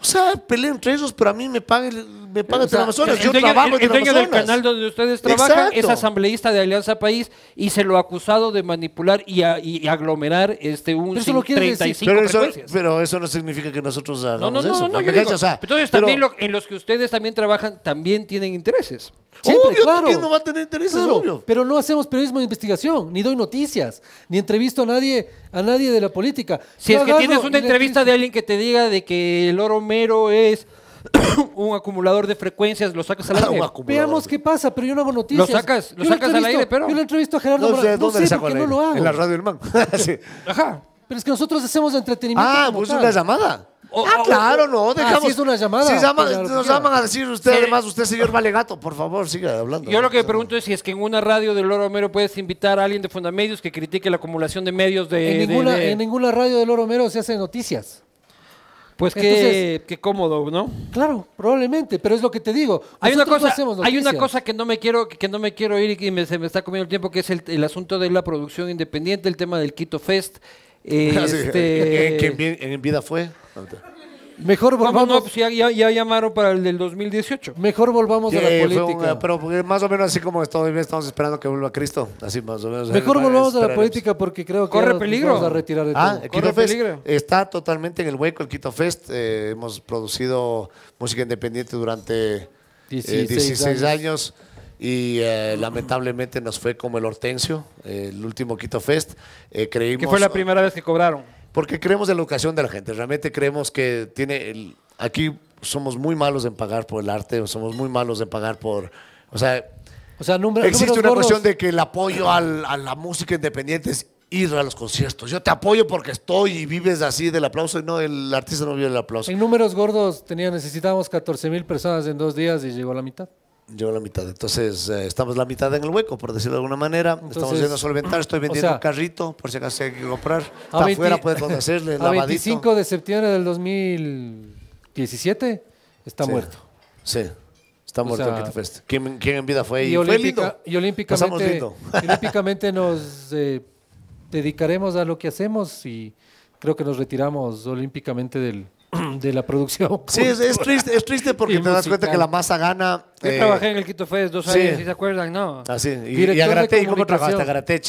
O sea, pelea entre ellos, pero a mí me pagan me paga o Amazonas. Yo dueño, trabajo el, el dueño del canal donde ustedes trabajan es asambleísta de Alianza País y se lo ha acusado de manipular y, y aglomerar este un eso lo 35 pero eso, pero eso, no significa que nosotros no, no, no, eso. No, o sea, entonces también en los que ustedes también trabajan también tienen intereses claro. ¿quién no va a tener intereses Claro, Pero no hacemos periodismo de investigación, ni doy noticias, ni entrevisto a nadie, a nadie de la política. Si es que tienes una entrevista de alguien que te diga de que el oro mero es un acumulador de frecuencias, lo sacas al aire. Veamos qué pasa, pero yo no hago noticias. Lo sacas, lo sacas al aire, pero. Yo lo entrevisto a Gerardo No ¿dónde no sé por no lo hago. En la radio, hermano. Ajá. Pero es que nosotros hacemos entretenimiento. Ah, pues es una llamada ah, claro, no, ah, dejamos. una llamada. nos llaman a decir usted, además, usted, señor Valegato, por favor, siga hablando. Yo lo que me pregunto es si es que en una radio del Loro Homero puedes invitar a alguien de Fundamedios que critique la acumulación de medios de. En, ninguna, radio de Loro Homero se hacen noticias. Pues qué, cómodo, ¿no? Claro, probablemente, pero es lo que te digo. Hay una, cosa, hay una cosa, que no me quiero, que no me quiero ir y me, se me está comiendo el tiempo, que es el, asunto de la producción independiente, el tema del Quito Fest. Este, ¿En, en vida fue? Mejor volvamos. ya, llamaron para el del 2018. Mejor volvamos a la política. pero más o menos así como estamos, estamos esperando que vuelva Cristo. Así más o menos. Mejor volvamos a la política porque creo que. Corre peligro. a retirar ah, está totalmente en el hueco el Quito Fest. Eh, hemos producido música independiente durante 16, eh, años. Y eh, lamentablemente nos fue como el Hortensio, el último Quito Fest. creímos, que fue la primera vez que cobraron porque creemos en la educación de la gente. Realmente creemos que tiene. El, aquí somos muy malos en pagar por el arte, somos muy malos en pagar por. O sea. O sea existe una cuestión de que el apoyo al, a la música independiente es ir a los conciertos. Yo te apoyo porque estoy y vives así del aplauso y no, el artista no vive el aplauso. En números gordos tenía, necesitábamos 14 mil personas en dos días y llegó a la mitad. Llevo la mitad. Entonces, eh, estamos la mitad en el hueco, por decirlo de alguna manera. estamos yendo a solventar. Estoy vendiendo un carrito, por si acaso hay que comprar. Está afuera, puedes hacerle. a 25 de septiembre del 2017 está muerto. Sí. Está muerto Fest. ¿Quién, ¿Quién, en vida fue? Y, y, olímpicamente, nos eh, dedicaremos a lo que hacemos y creo que nos retiramos olímpicamente del, de la producción. Sí, es, triste, es triste porque te das cuenta que la masa gana. Yo eh, trabajé en el Quito Fest dos años, si se acuerdan, ¿no? Así, y, y, a ¿y cómo trabajaste?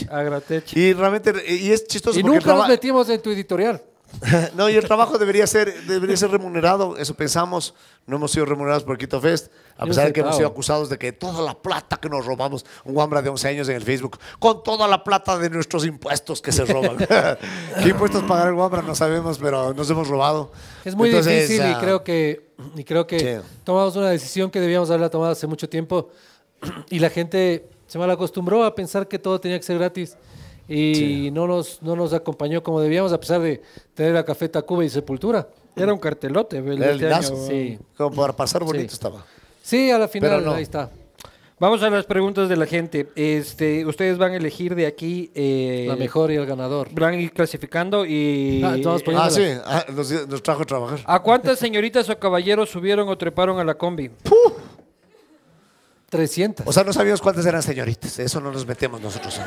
A Gratech. Y realmente, y es chistoso. Y nunca nos metimos en tu editorial. no, y el trabajo debería ser, debería ser remunerado, eso pensamos, no hemos sido remunerados por Quito Fest. A pesar de que hemos sido acusados de que toda la plata que nos robamos, un Wambra de 11 años en el Facebook, con toda la plata de nuestros impuestos que se roban. ¿Qué impuestos pagar el Wambra? No sabemos, pero nos hemos robado. Es muy difícil ah, y creo que, creo que tomamos una decisión que debíamos haberla tomado hace mucho tiempo y la gente se mal acostumbró a pensar que todo tenía que ser gratis y no, nos, no nos acompañó como debíamos, a pesar de tener la cafeta Cuba y Sepultura. Era un cartelote. El, este sí. Como para pasar bonito estaba. Sí, a la final, ahí está. Vamos a las preguntas de la gente. Este, ustedes van a elegir de aquí eh, la mejor y el ganador. Van a ir clasificando y. Ah, ah sí, nos, ah, trajo a trabajar. ¿A cuántas señoritas o caballeros subieron o treparon a la combi? 300. O sea, no sabíamos cuántas eran señoritas. Eso no nos metemos nosotros.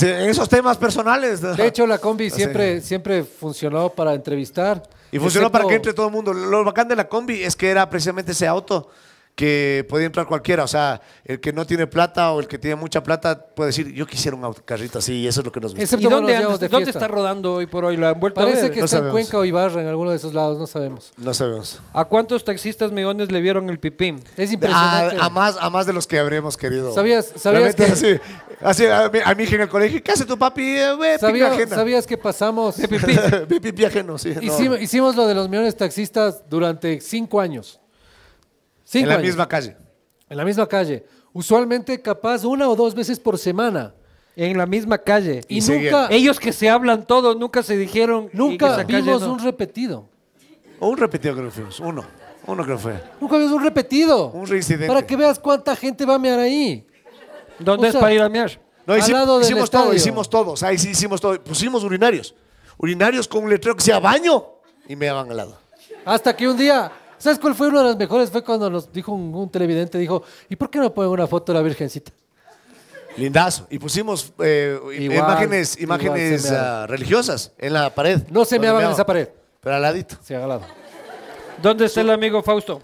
En esos temas personales. De hecho, la combi siempre, siempre funcionó para entrevistar. Y funcionó para que entre todo el mundo. Lo bacán de la combi es que era precisamente ese auto que puede entrar cualquiera. O sea, el que no tiene plata o el que tiene mucha plata puede decir, yo quisiera un carrito así, y eso es lo que nos gusta. ¿Y dónde, dónde está rodando hoy por hoy? la han Parece que está en Cuenca o Ibarra, en alguno de esos lados, no sabemos. No sabemos. ¿A cuántos taxistas megones le vieron el pipín? Es impresionante. A, más, a más de los que habríamos querido. ¿Sabías, sabías Así, a, mí, mi hija en el colegio, ¿qué hace tu papi? Eh, ¿Sabías que pasamos... pipí. sí. Hicimos, no. hicimos lo de los de taxistas durante cinco años en la misma calle. En la misma calle. Usualmente capaz una o dos veces por semana. En la misma calle. Y, nunca. Ellos que se hablan todos, nunca se dijeron. Nunca vimos un repetido. O un repetido creo que fuimos. Uno. Uno creo que fue. Nunca vimos un repetido. Un reincidente. Para que veas cuánta gente va a mear ahí. ¿Dónde es para ir a mear? No, hicimos, hicimos todo, hicimos todos. Ahí sí hicimos todo. Pusimos urinarios. Urinarios con un letrero que sea baño y meaban al lado. Hasta que un día ¿Sabes cuál fue uno de los mejores? Fue cuando nos dijo un, televidente, dijo, ¿y por qué no ponen una foto de la Virgencita? Lindazo. Y pusimos eh, imágenes, imágenes ah, religiosas en la pared. No se me en esa pared. Pero al ladito. Sí, al lado. ¿Dónde está el amigo Fausto?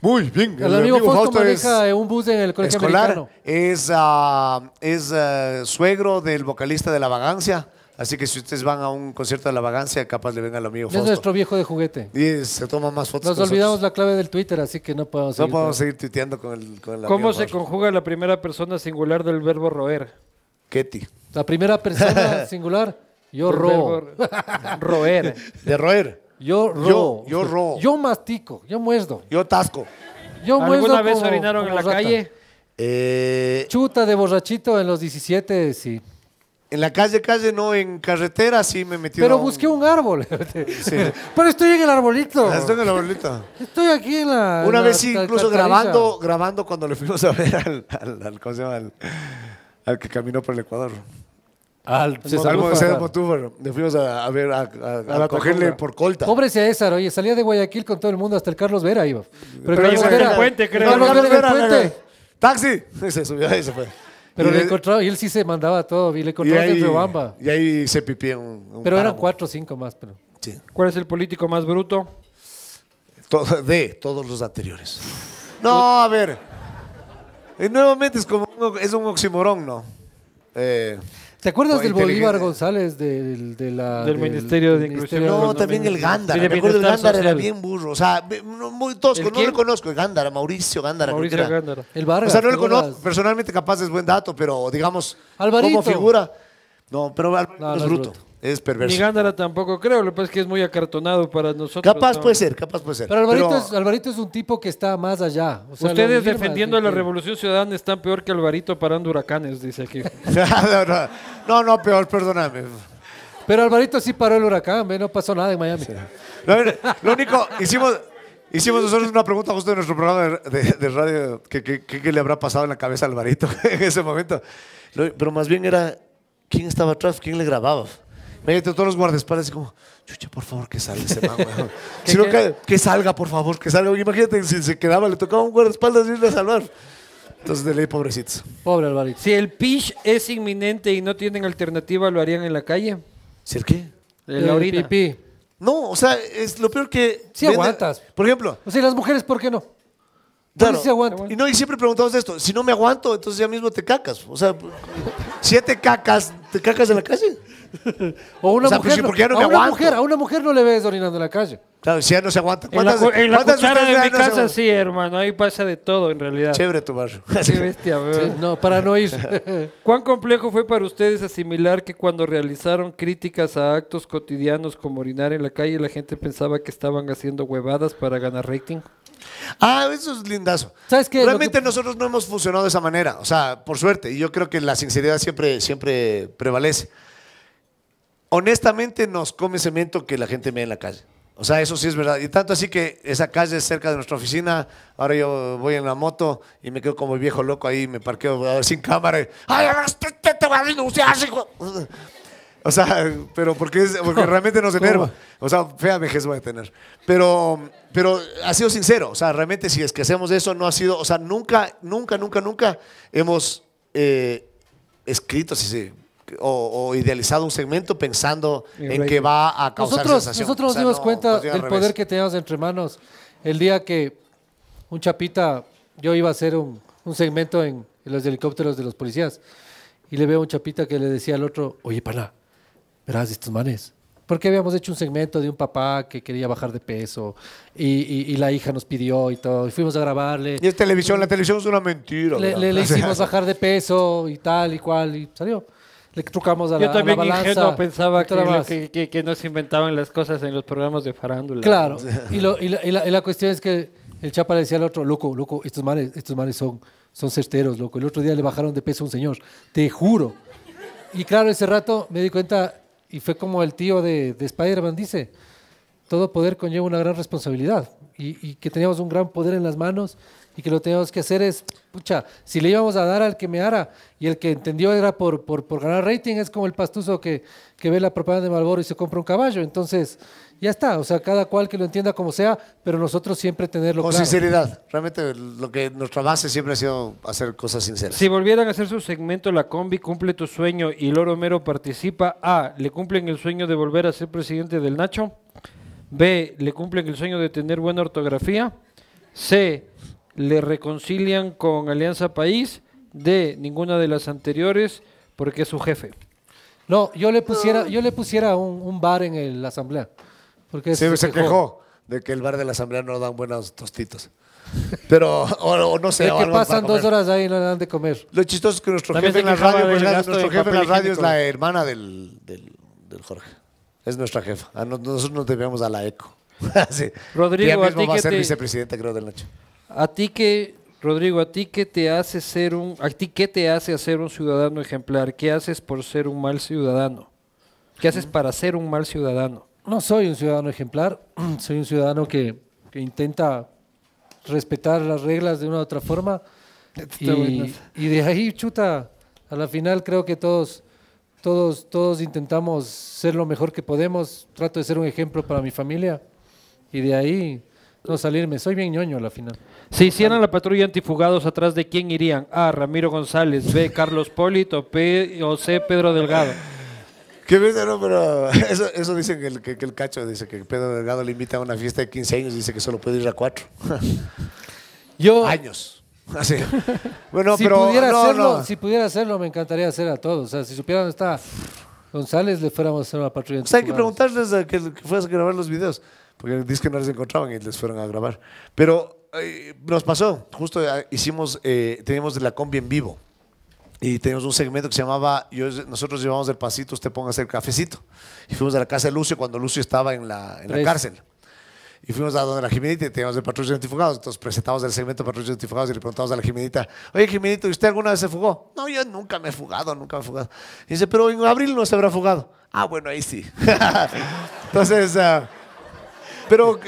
Muy bien. El, amigo, Fausto, maneja es un bus en el colegio escolar, Es, ah, es ah, suegro del vocalista de La Vagancia. Así que si ustedes van a un concierto de la vagancia, capaz le venga lo mío. Es nuestro viejo de juguete. Y se toma más fotos. Nos olvidamos la clave del Twitter, así que no podemos seguir. No podemos seguir tuiteando con el, con ¿Cómo se conjuga la primera persona singular del verbo roer? Ketty. La primera persona singular, yo roo. roer. De roer. Yo roo. Yo, yo Yo mastico, yo muerdo. Yo tasco. Yo muerdo ¿Alguna vez orinaron en la calle? Eh, Chuta de borrachito en los 17, sí. En la calle, calle, no, en carretera sí me metí. Pero busqué un árbol. Pero estoy en el arbolito. Ah, estoy en el arbolito. Estoy aquí en la. Una vez sí incluso grabando, grabando cuando le fuimos a ver al, al, al, al, que caminó por el Ecuador. Al César pero Le fuimos a, ver, a, a, cogerle por colta. Pobre César, oye, salía de Guayaquil con todo el mundo, hasta el Carlos Vera iba. Pero, Pero Carlos Vera, el puente, creo. Carlos Vera, puente. ¡Taxi! Se subió ahí, se fue. Pero le encontraba, y él sí se mandaba todo, y le encontraba y ahí, Y ahí se pipió un, un Pero eran cuatro o cinco más. Pero. ¿Cuál es el político más bruto? de todos los anteriores. No, a ver. Y nuevamente es como es un oximorón, ¿no? Eh, ¿Te acuerdas del Bolívar González del, de del, Ministerio de Inclusión? No, también el Gándara. Me acuerdo, el Gándara era bien burro. O sea, muy tosco. No lo conozco. El Gándara, Mauricio Gándara. Mauricio Gándara. El Vargas, O sea, no lo conozco. Personalmente capaz es buen dato, pero digamos, como figura. No, pero es, bruto. Es perverso. Ni Gándara tampoco creo, lo que pasa es que es muy acartonado para nosotros. Capaz puede ser, capaz puede ser. Pero Alvarito, Es, un tipo que está más allá. Ustedes defendiendo la Revolución Ciudadana están peor que Alvarito parando huracanes, dice aquí. no, no, peor, perdóname. Pero Alvarito sí paró el huracán, no pasó nada en Miami. Lo, único, hicimos, hicimos nosotros una pregunta justo en nuestro programa de, radio, que, le habrá pasado en la cabeza a Alvarito en ese momento? Pero más bien era, ¿quién estaba atrás? ¿Quién le grababa? Imagínate todos los guardaespaldas como, chucha, por favor, que salga ese mago. que, salga, por favor, que salga. Imagínate si se quedaba, le tocaba un guardaespaldas irle a salvar. Entonces, de ley, pobrecitos. Pobre Alvarito. Si el pitch es inminente y no tienen alternativa, ¿lo harían en la calle? ¿Si el qué? El, el Pipí. No, o sea, es lo peor que... Si aguantas. Por ejemplo... O sea, las mujeres, ¿por qué no? Claro. Y no, y siempre preguntamos esto, si no me aguanto, entonces ya mismo te cacas. O sea, si te cacas, ¿te cacas en la calle? o una, mujer, a una mujer, no le ves orinando en la calle. si ya no se aguanta. En la, casa sí, hermano. Ahí pasa de todo, en realidad. Chévere tu barrio. bestia, No, para no ir. ¿Cuán complejo fue para ustedes asimilar que cuando realizaron críticas a actos cotidianos como orinar en la calle, la gente pensaba que estaban haciendo huevadas para ganar rating? Ah, eso es lindazo. ¿Sabes Realmente nosotros no hemos funcionado de esa manera, o sea, por suerte, y yo creo que la sinceridad siempre, siempre prevalece honestamente nos come cemento que la gente ve en la calle. O sea, eso sí es verdad. Y tanto así que esa calle es cerca de nuestra oficina. Ahora yo voy en la moto y me quedo como el viejo loco ahí, me parqueo sin cámara. ¡Ay, te, te voy a denunciar, hijo! O sea, pero porque, realmente nos enerva. O sea, fea vejez voy a tener. Pero, pero ha sido sincero. O sea, realmente si es que hacemos eso, no ha sido. O sea, nunca, nunca, nunca, nunca hemos eh, escrito, si o, idealizado un segmento pensando en, que va a causar nosotros, sensación. Nosotros nos dimos cuenta del poder que teníamos entre manos el día que un chapita, yo iba a hacer un, un segmento en, los helicópteros de los policías y le veo a un chapita que le decía al otro, oye pana, verás estos manes. Porque habíamos hecho un segmento de un papá que quería bajar de peso y, la hija nos pidió y todo. Y fuimos a grabarle. Y es televisión, la televisión es una mentira. le hicimos bajar de peso y tal y cual y salió le trucamos a la Yo también ingenuo pensaba que, que, nos inventaban las cosas en los programas de farándula. Claro. y, la, la, cuestión es que el chapa le decía al otro, loco, loco, estos males estos males son, son certeros, loco. El otro día le bajaron de peso a un señor, te juro. Y claro, ese rato me di cuenta y fue como el tío de, de Spider-Man dice, todo poder conlleva una gran responsabilidad y, y que teníamos un gran poder en las manos y que lo teníamos que hacer es, pucha, si le íbamos a dar al que me ara y el que entendió era por, por, ganar rating, es como el pastuso que, ve la propaganda de Malboro y se compra un caballo. Entonces, ya está, o sea, cada cual que lo entienda como sea, pero nosotros siempre tenerlo Con sinceridad, realmente lo que nuestra base siempre ha sido hacer cosas sinceras. Si volvieran a hacer su segmento La Combi cumple tu sueño y Loro Mero participa, A, ¿le cumplen el sueño de volver a ser presidente del Nacho? B, ¿le cumplen el sueño de tener buena ortografía? C, le reconcilian con Alianza País de ninguna de las anteriores porque es su jefe. No, yo le pusiera, yo le pusiera un, bar en la asamblea. Porque se, quejó. de que el bar de la asamblea no dan buenos tostitos. Pero, o, no sé. que pasan dos horas ahí y no le dan de comer. Lo chistoso es que nuestro jefe en la radio, es la hermana del, del, Jorge. Es nuestra jefa. Ah, nosotros nos debemos a la ECO. Rodrigo, ya mismo va a ser vicepresidente, creo, del Nacho. A ti que, Rodrigo, a ti que te hace ser un, a ti te hace un ciudadano ejemplar, ¿qué haces por ser un mal ciudadano? ¿Qué haces para ser un mal ciudadano? No soy un ciudadano ejemplar, soy un ciudadano que, intenta respetar las reglas de una u otra forma. Y, y, de ahí, chuta, a la final creo que todos, todos, todos intentamos ser lo mejor que podemos. Trato de ser un ejemplo para mi familia. Y de ahí, no salirme, soy bien ñoño a la final. Si hicieran la patrulla antifugados, ¿atrás de quién irían? A. Ramiro González, B. Carlos Polito, P. o C. Pedro Delgado. Que no, pero eso, eso dicen que el, cacho dice que Pedro Delgado le invita a una fiesta de 15 años y dice que solo puede ir a cuatro. Yo. Años. Así. Bueno, si Pudiera hacerlo, Si pudiera hacerlo, me encantaría hacer a todos. O sea, si supieran está González, le fuéramos a hacer una patrulla. O sea, hay que preguntarles a que, que fueras a grabar los videos porque el que no les encontraban y les fueron a grabar. Pero eh, nos pasó, justo eh, hicimos, eh, teníamos la combi en vivo y teníamos un segmento que se llamaba, yo, nosotros llevamos el pasito, usted ponga El cafecito. Y fuimos a la casa de Lucio cuando Lucio estaba en la, cárcel. Y fuimos a donde la Jimenita y teníamos el patrullo antifugados Entonces presentamos el segmento de patrullos y le preguntamos a la Jimenita, oye Jimenito, ¿y usted alguna vez se fugó? No, yo nunca me he fugado, nunca me he fugado. dice, pero en abril no se habrá fugado. Ah, bueno, ahí sí. Entonces... Ah, pero.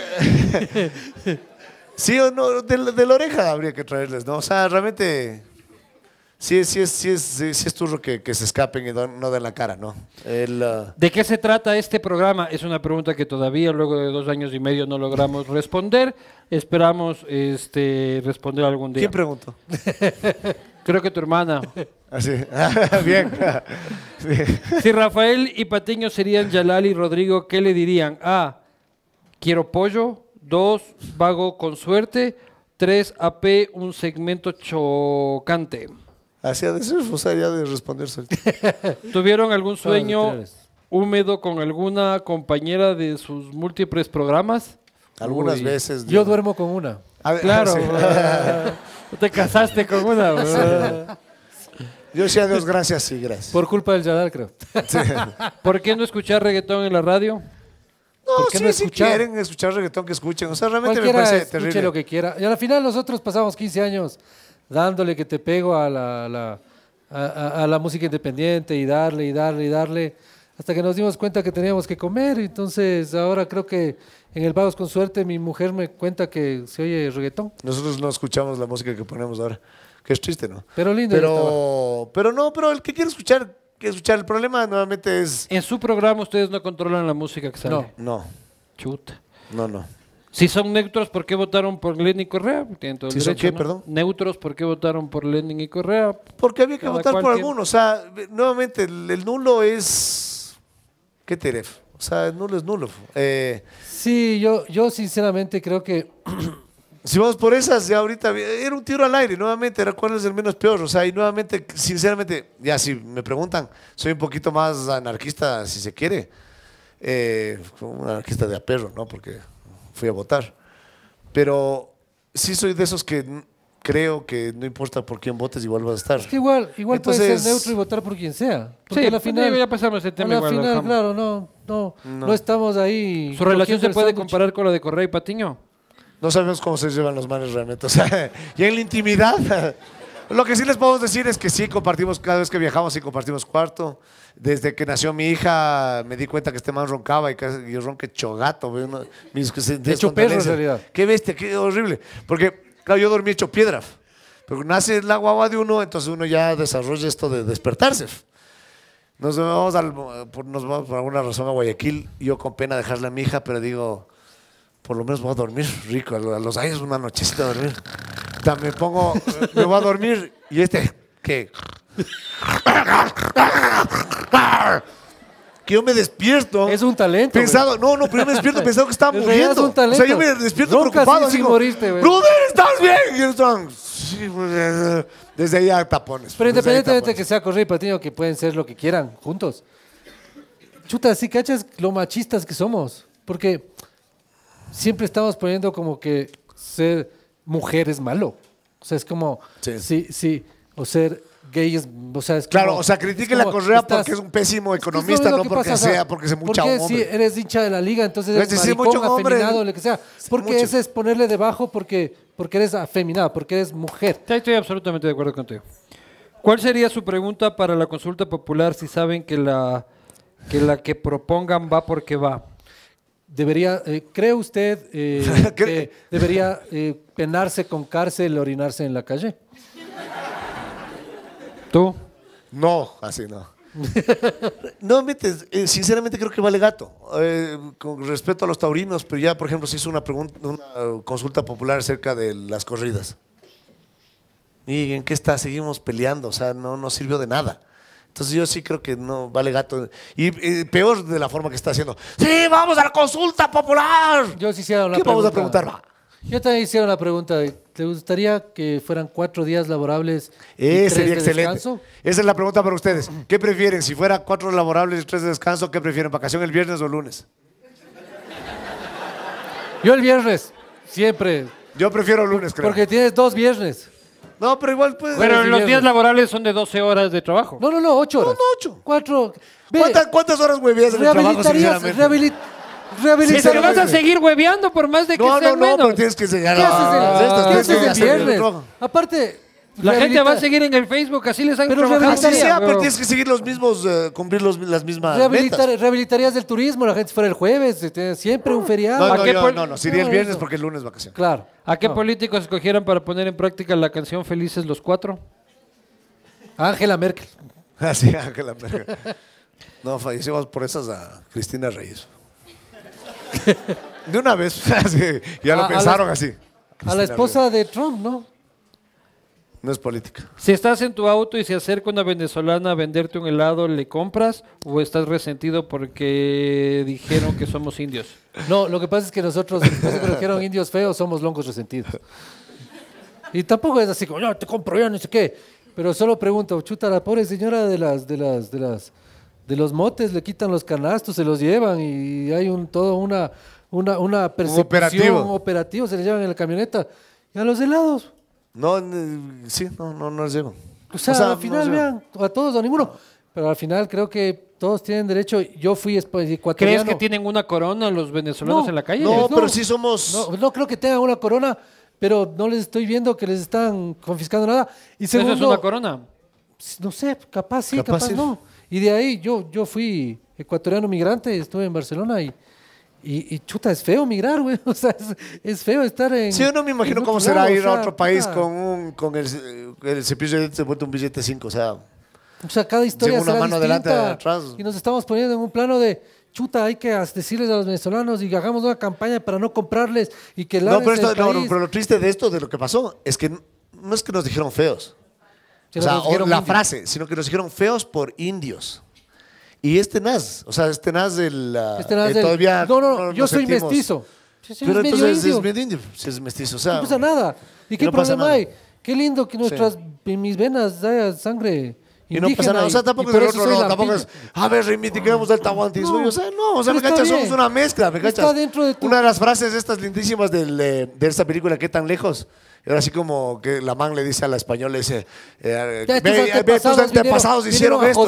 sí o no, de, de, la oreja habría que traerles, ¿no? O sea, realmente. Sí, sí, sí, sí, es turro que, que, se escapen y no de la cara, ¿no? Uh, ¿De qué se trata este programa? Es una pregunta que todavía, luego de dos años y medio, no logramos responder. Esperamos este, responder algún día. ¿Quién preguntó? Creo que tu hermana. Así. Ah, bien. Si Rafael y Patiño serían Yalal y Rodrigo, ¿qué le dirían? Ah, Quiero pollo. Dos, vago con suerte. Tres, AP, un segmento chocante. Así de ser ya de responder ¿Tuvieron algún sueño húmedo con alguna compañera de sus múltiples programas? Algunas veces. Yo duermo con una. claro. Te casaste con una. Yo a Dios, gracias, y gracias. Por culpa del Yadar, creo. ¿Por qué no escuchar reggaetón en la radio? No, no Si quieren escuchar reggaetón, que escuchen. O sea, realmente me parece escuche lo que quiera. Y al final nosotros pasamos 15 años dándole que te pego a la, a, la música independiente y darle y darle y darle hasta que nos dimos cuenta que teníamos que comer. Entonces ahora creo que en el Vagos con Suerte mi mujer me cuenta que se oye reggaetón. Nosotros no escuchamos la música que ponemos ahora, que es triste, ¿no? Pero lindo. Pero, pero no, pero el que quiere escuchar escuchar. El problema nuevamente es... En su programa ustedes no controlan la música que sale. No, no. Chuta. No, no. Si son neutros, ¿por qué votaron por Lenin y Correa? Neutros, ¿por qué votaron por Lenin y Correa? Porque había que votar por alguno. O sea, nuevamente, el, nulo es... ¿Qué teref? O sea, el nulo es nulo. Eh, sí, yo, yo sinceramente creo que... Si vamos por esas, ya ahorita era un tiro al aire, nuevamente, era cuál es el menos peor. O sea, y nuevamente, sinceramente, ya si me preguntan, soy un poquito más anarquista, si se quiere. Eh, un anarquista de aperro, ¿no? Porque fui a votar. Pero sí soy de esos que creo que no importa por quién votes, igual vas a estar. Es que igual, igual puedes ser neutro y votar por quien sea. Porque sí, a la pues, final. Ya pasamos el tema a la final, claro, no, no, no, estamos ahí. ¿Su relación se puede comparar con la de Correa y Patiño? No sabemos cómo se llevan los manes realmente. y en la intimidad. Lo que sí les podemos decir es que sí, compartimos, cada vez que viajamos sí compartimos cuarto. Desde que nació mi hija me di cuenta que este man roncaba y yo ronque chogato. ¿no? hecho Qué bestia, qué horrible. Porque, claro, yo dormí hecho piedra. Pero nace la guagua de uno, entonces uno ya desarrolla esto de despertarse. Nos vamos, nos vamos por alguna razón a Guayaquil, yo con pena dejarle a mi hija, pero digo, por lo menos voy a dormir rico. A los años una nochecita a dormir. También pongo, me voy a dormir y este, ¿qué? que yo me despierto. Es un talento. Pensado, no, no, pero yo me despierto pensando que estaba muriendo. Es un talento. O sea, yo me despierto preocupado. Así, sí moriste, güey. ¿estás bien? Y están, sí, desde ahí a tapones. Pero pues, independientemente de que sea correr y patino, que pueden ser lo que quieran, juntos. Chuta, sí cachas lo machistas que somos. Porque siempre estamos poniendo como que ser mujer es malo. O sea, es como, sí, sí, o ser gay es, o sea, es como, Claro, o sea, critique la Correa porque es un pésimo economista, no porque sea, porque se mucha porque si eres hincha de la liga, entonces es pues maricón, lo que sea. Porque ese es ponerle debajo porque, porque eres afeminado, porque eres mujer. Estoy absolutamente de acuerdo contigo. ¿Cuál sería su pregunta para la consulta popular si saben que, la que propongan va porque va? debería, eh, ¿cree usted eh, que debería eh, penarse con cárcel orinarse en la calle? ¿Tú? No, así no. no, metes, sinceramente creo que vale gato. con respeto a los taurinos, pero ya, por ejemplo, se hizo una, pregunta, una consulta popular acerca de las corridas. ¿Y en qué está? Seguimos peleando, o sea, no, nos sirvió de nada. Entonces yo sí creo que no vale gato. Y, peor de la forma que está haciendo. Sí, vamos a la consulta popular. Yo sí hicieron la ¿Qué vamos a preguntar? Yo también hicieron la pregunta. ¿Te gustaría que fueran cuatro días laborables? y tres de Descanso? Esa es la pregunta para ustedes. ¿Qué prefieren? Si fuera cuatro laborables y tres de descanso, ¿qué prefieren? ¿Vacación el viernes o el lunes? Yo el viernes, siempre. Yo prefiero el lunes, creo. Porque tienes dos viernes. No, pero igual pues. Pero los días laborales son de 12 horas de trabajo. No, no, no, 8 horas. No, no, 8. ¿Cuántas, ¿Cuántas horas huevías en el trabajo? Rehabilitarías, Rehabilitar. Si vas a seguir hueveando por más de que no, no, no, menos. No, no, no, pero tienes que llegar a... ¿Qué haces de ah, ¿qué haces el viernes? Aparte, la gente va a seguir en el Facebook, así les han Pero así sea, pero tienes que seguir los mismos, eh, cumplir las mismas Rehabilitarías del turismo, la gente fuera el jueves, siempre un feriado. No, no, no, sería el viernes porque el lunes vacaciones. Claro. ¿A qué políticos escogieron para poner en práctica la canción Felices los Cuatro? Ángela Merkel. Ah, sí, Ángela Merkel. no, fallecimos por esas a Cristina Reyes. De una vez, ya lo pensaron así. a la esposa de Trump, ¿no? es política. Si estás en tu auto y se acerca una venezolana a venderte un helado, ¿le compras o estás resentido porque dijeron que somos indios? No, lo que pasa es que nosotros, después que dijeron indios feos, somos longos resentidos. Y tampoco es así como, yo te compro yo, no sé qué. Pero solo pregunto, chuta, la pobre señora de las, de las, las, de los motes le quitan los canastos, se los llevan y hay un todo una, una, una percepción, operativo. se le llevan en la camioneta. Y a los helados, no, sí, no, no, no les llevo. O sea, al final, vean, a todos o a ninguno. Pero al final creo que todos tienen derecho. Yo fui ecuatoriano. ¿Crees que tienen una corona los venezolanos en la calle? Pues no, pero sí somos. No, pues no creo que tengan una corona, pero no les estoy viendo que les están confiscando nada. Y ¿Eso es una corona? No sé, capaz sí, capaz, no. Y de ahí yo, yo fui ecuatoriano migrante, estuve en Barcelona y y, chuta, es feo migrar, güey. O sea, es, feo estar en. Sí, yo no me imagino cómo será ir a otro país con, un, con el, el de un billete 5. O sea, o sea cada historia será distinta, Y nos estamos poniendo en un plano de chuta, hay que decirles a los venezolanos y hagamos una campaña para no comprarles y que la pero, no, pero lo triste de esto, de lo que pasó, es que no es que nos dijeron feos. o sea, o la frase, sino que nos dijeron feos por indios. Y es tenaz, o sea, es tenaz del Es tenaz eh, del todavía no, no, yo soy mestizo. Pero entonces es medio indio, si es mestizo. O sea, no pasa nada. ¿Y qué problema hay? Qué lindo que nuestras, mis venas haya sangre. y no pasa nada. O sea, tampoco, es, otro, no, tampoco es, a ver, reivindicamos el tahuantinsuyo. o sea, no, o sea, me cacha, somos una mezcla, me cachas. Está dentro de tu... Una de las frases estas lindísimas del, eh, de esta película, ¿Qué tan lejos? Era así como que la man le dice a la española, dice, eh, eh, eh, ve, tus antepasados hicieron esto.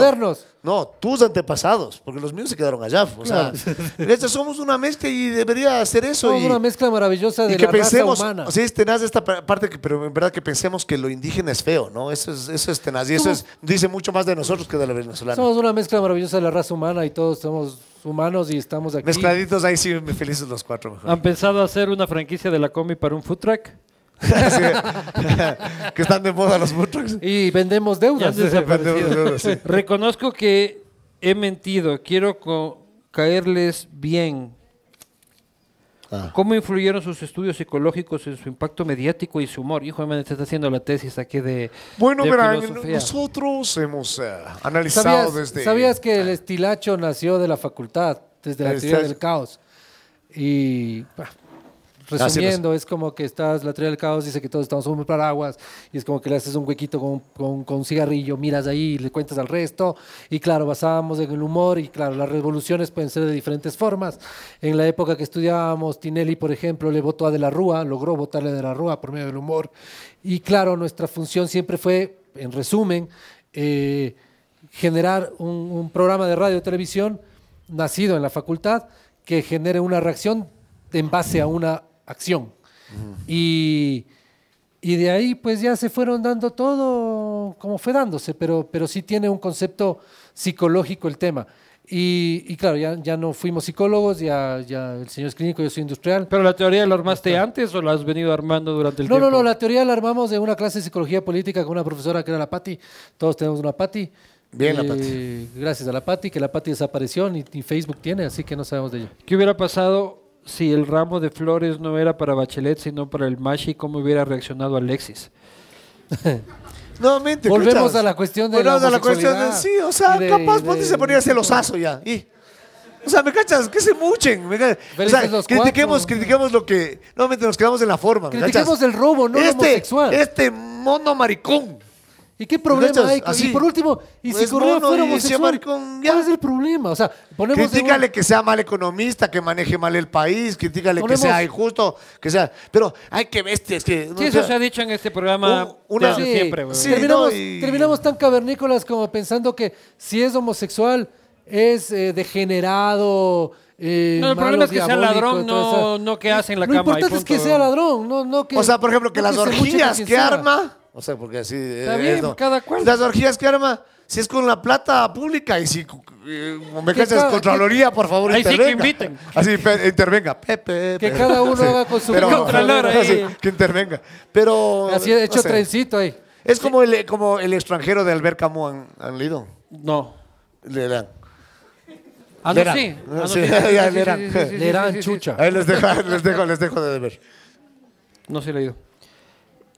No, tus antepasados, porque los míos se quedaron allá. O sea, este somos una mezcla y debería hacer eso. Somos una mezcla maravillosa de la raza humana. Sí, es tenaz esta parte, pero en verdad que pensemos que lo indígena es feo, ¿no? Eso es, eso es tenaz y eso dice mucho más de nosotros que de la venezolana. Somos una mezcla maravillosa de la raza humana y todos somos humanos y estamos aquí. Mezcladitos ahí sí, felices los cuatro. ¿Han pensado hacer una franquicia de la comi para un food track? que están de moda los Y vendemos deudas. Reconozco que he mentido. Quiero caerles bien. Ah. ¿Cómo influyeron sus estudios psicológicos en su impacto mediático y su humor? Hijo, me está haciendo la tesis aquí de. Bueno, de nosotros hemos eh, analizado desde. Sabías que el estilacho nació de la facultad, desde la este teoría del caos. Y Resumiendo, es como que estás, la teoría del caos dice que todos estamos un paraguas y es como que le haces un huequito con, un cigarrillo, miras ahí y le cuentas al resto. Y claro, basábamos en el humor y claro, las revoluciones pueden ser de diferentes formas. En la época que estudiábamos, Tinelli, por ejemplo, le votó a De la Rúa, logró votarle a De la Rúa por medio del humor. Y claro, nuestra función siempre fue, en resumen, eh, generar un, un programa de radio y televisión nacido en la facultad que genere una reacción en base a una acción. Y, de ahí pues ya se fueron dando todo como fue dándose, pero, pero sí tiene un concepto psicológico el tema. Y, claro, ya, ya no fuimos psicólogos, ya, ya el señor es clínico, yo soy industrial. ¿Pero la teoría la armaste antes o la has venido armando durante el tiempo? No, no, la teoría la armamos de una clase de psicología política con una profesora que era la Patti. Todos tenemos una Patti. Bien, la eh, Gracias a la Patti, que la Pati desapareció, y ni, Facebook tiene, así que no sabemos de ella. ¿Qué hubiera pasado si el ramo de flores no era para Bachelet, sino para el Mashi, ¿cómo hubiera reaccionado Alexis? Nuevamente, volvemos a la cuestión de volvemos a la cuestión de, sí, o sea, capaz pues, y se ponía celosazo ya. o sea, me cachas, que se muchen. Me critiquemos, critiquemos, lo que. Nuevamente nos quedamos en la forma. Critiquemos el robo, no lo este, homosexual. Este mono maricón ¿Y qué problema hay? Así, y por último, y si pues, Correa fuera homosexual, con, ¿cuál es el problema? O sea, ponemos Critícale que sea mal economista, que maneje mal el país, critícale que sea injusto, que sea... Pero hay que bestias que... sí, eso se ha dicho en este programa una... sí, siempre. Sí, terminamos, terminamos, tan cavernícolas como pensando que si es homosexual es eh, degenerado... Eh, no, el problema es que sea ladrón, no, no que hace en la Lo cama. Lo importante es que sea ladrón, no, no que... O sea, por ejemplo, que, las orgías que arma o sea, porque así. Eh, Está bien, cada cual. Las orgías que arma, si es con la plata pública y si eh, me Contraloría, por favor, Ahí sí que inviten. Así, intervenga. Pepe. Que cada uno haga con su contraloría. Contralor que intervenga. Pero. Así, hecho trencito ahí. Es como el, como el extranjero de Albert Camus, ¿han, leído? No. Leerán. Ah, no, sí. Leerán. chucha. Ahí les dejo, les dejo, les dejo de ver. No se ha leído.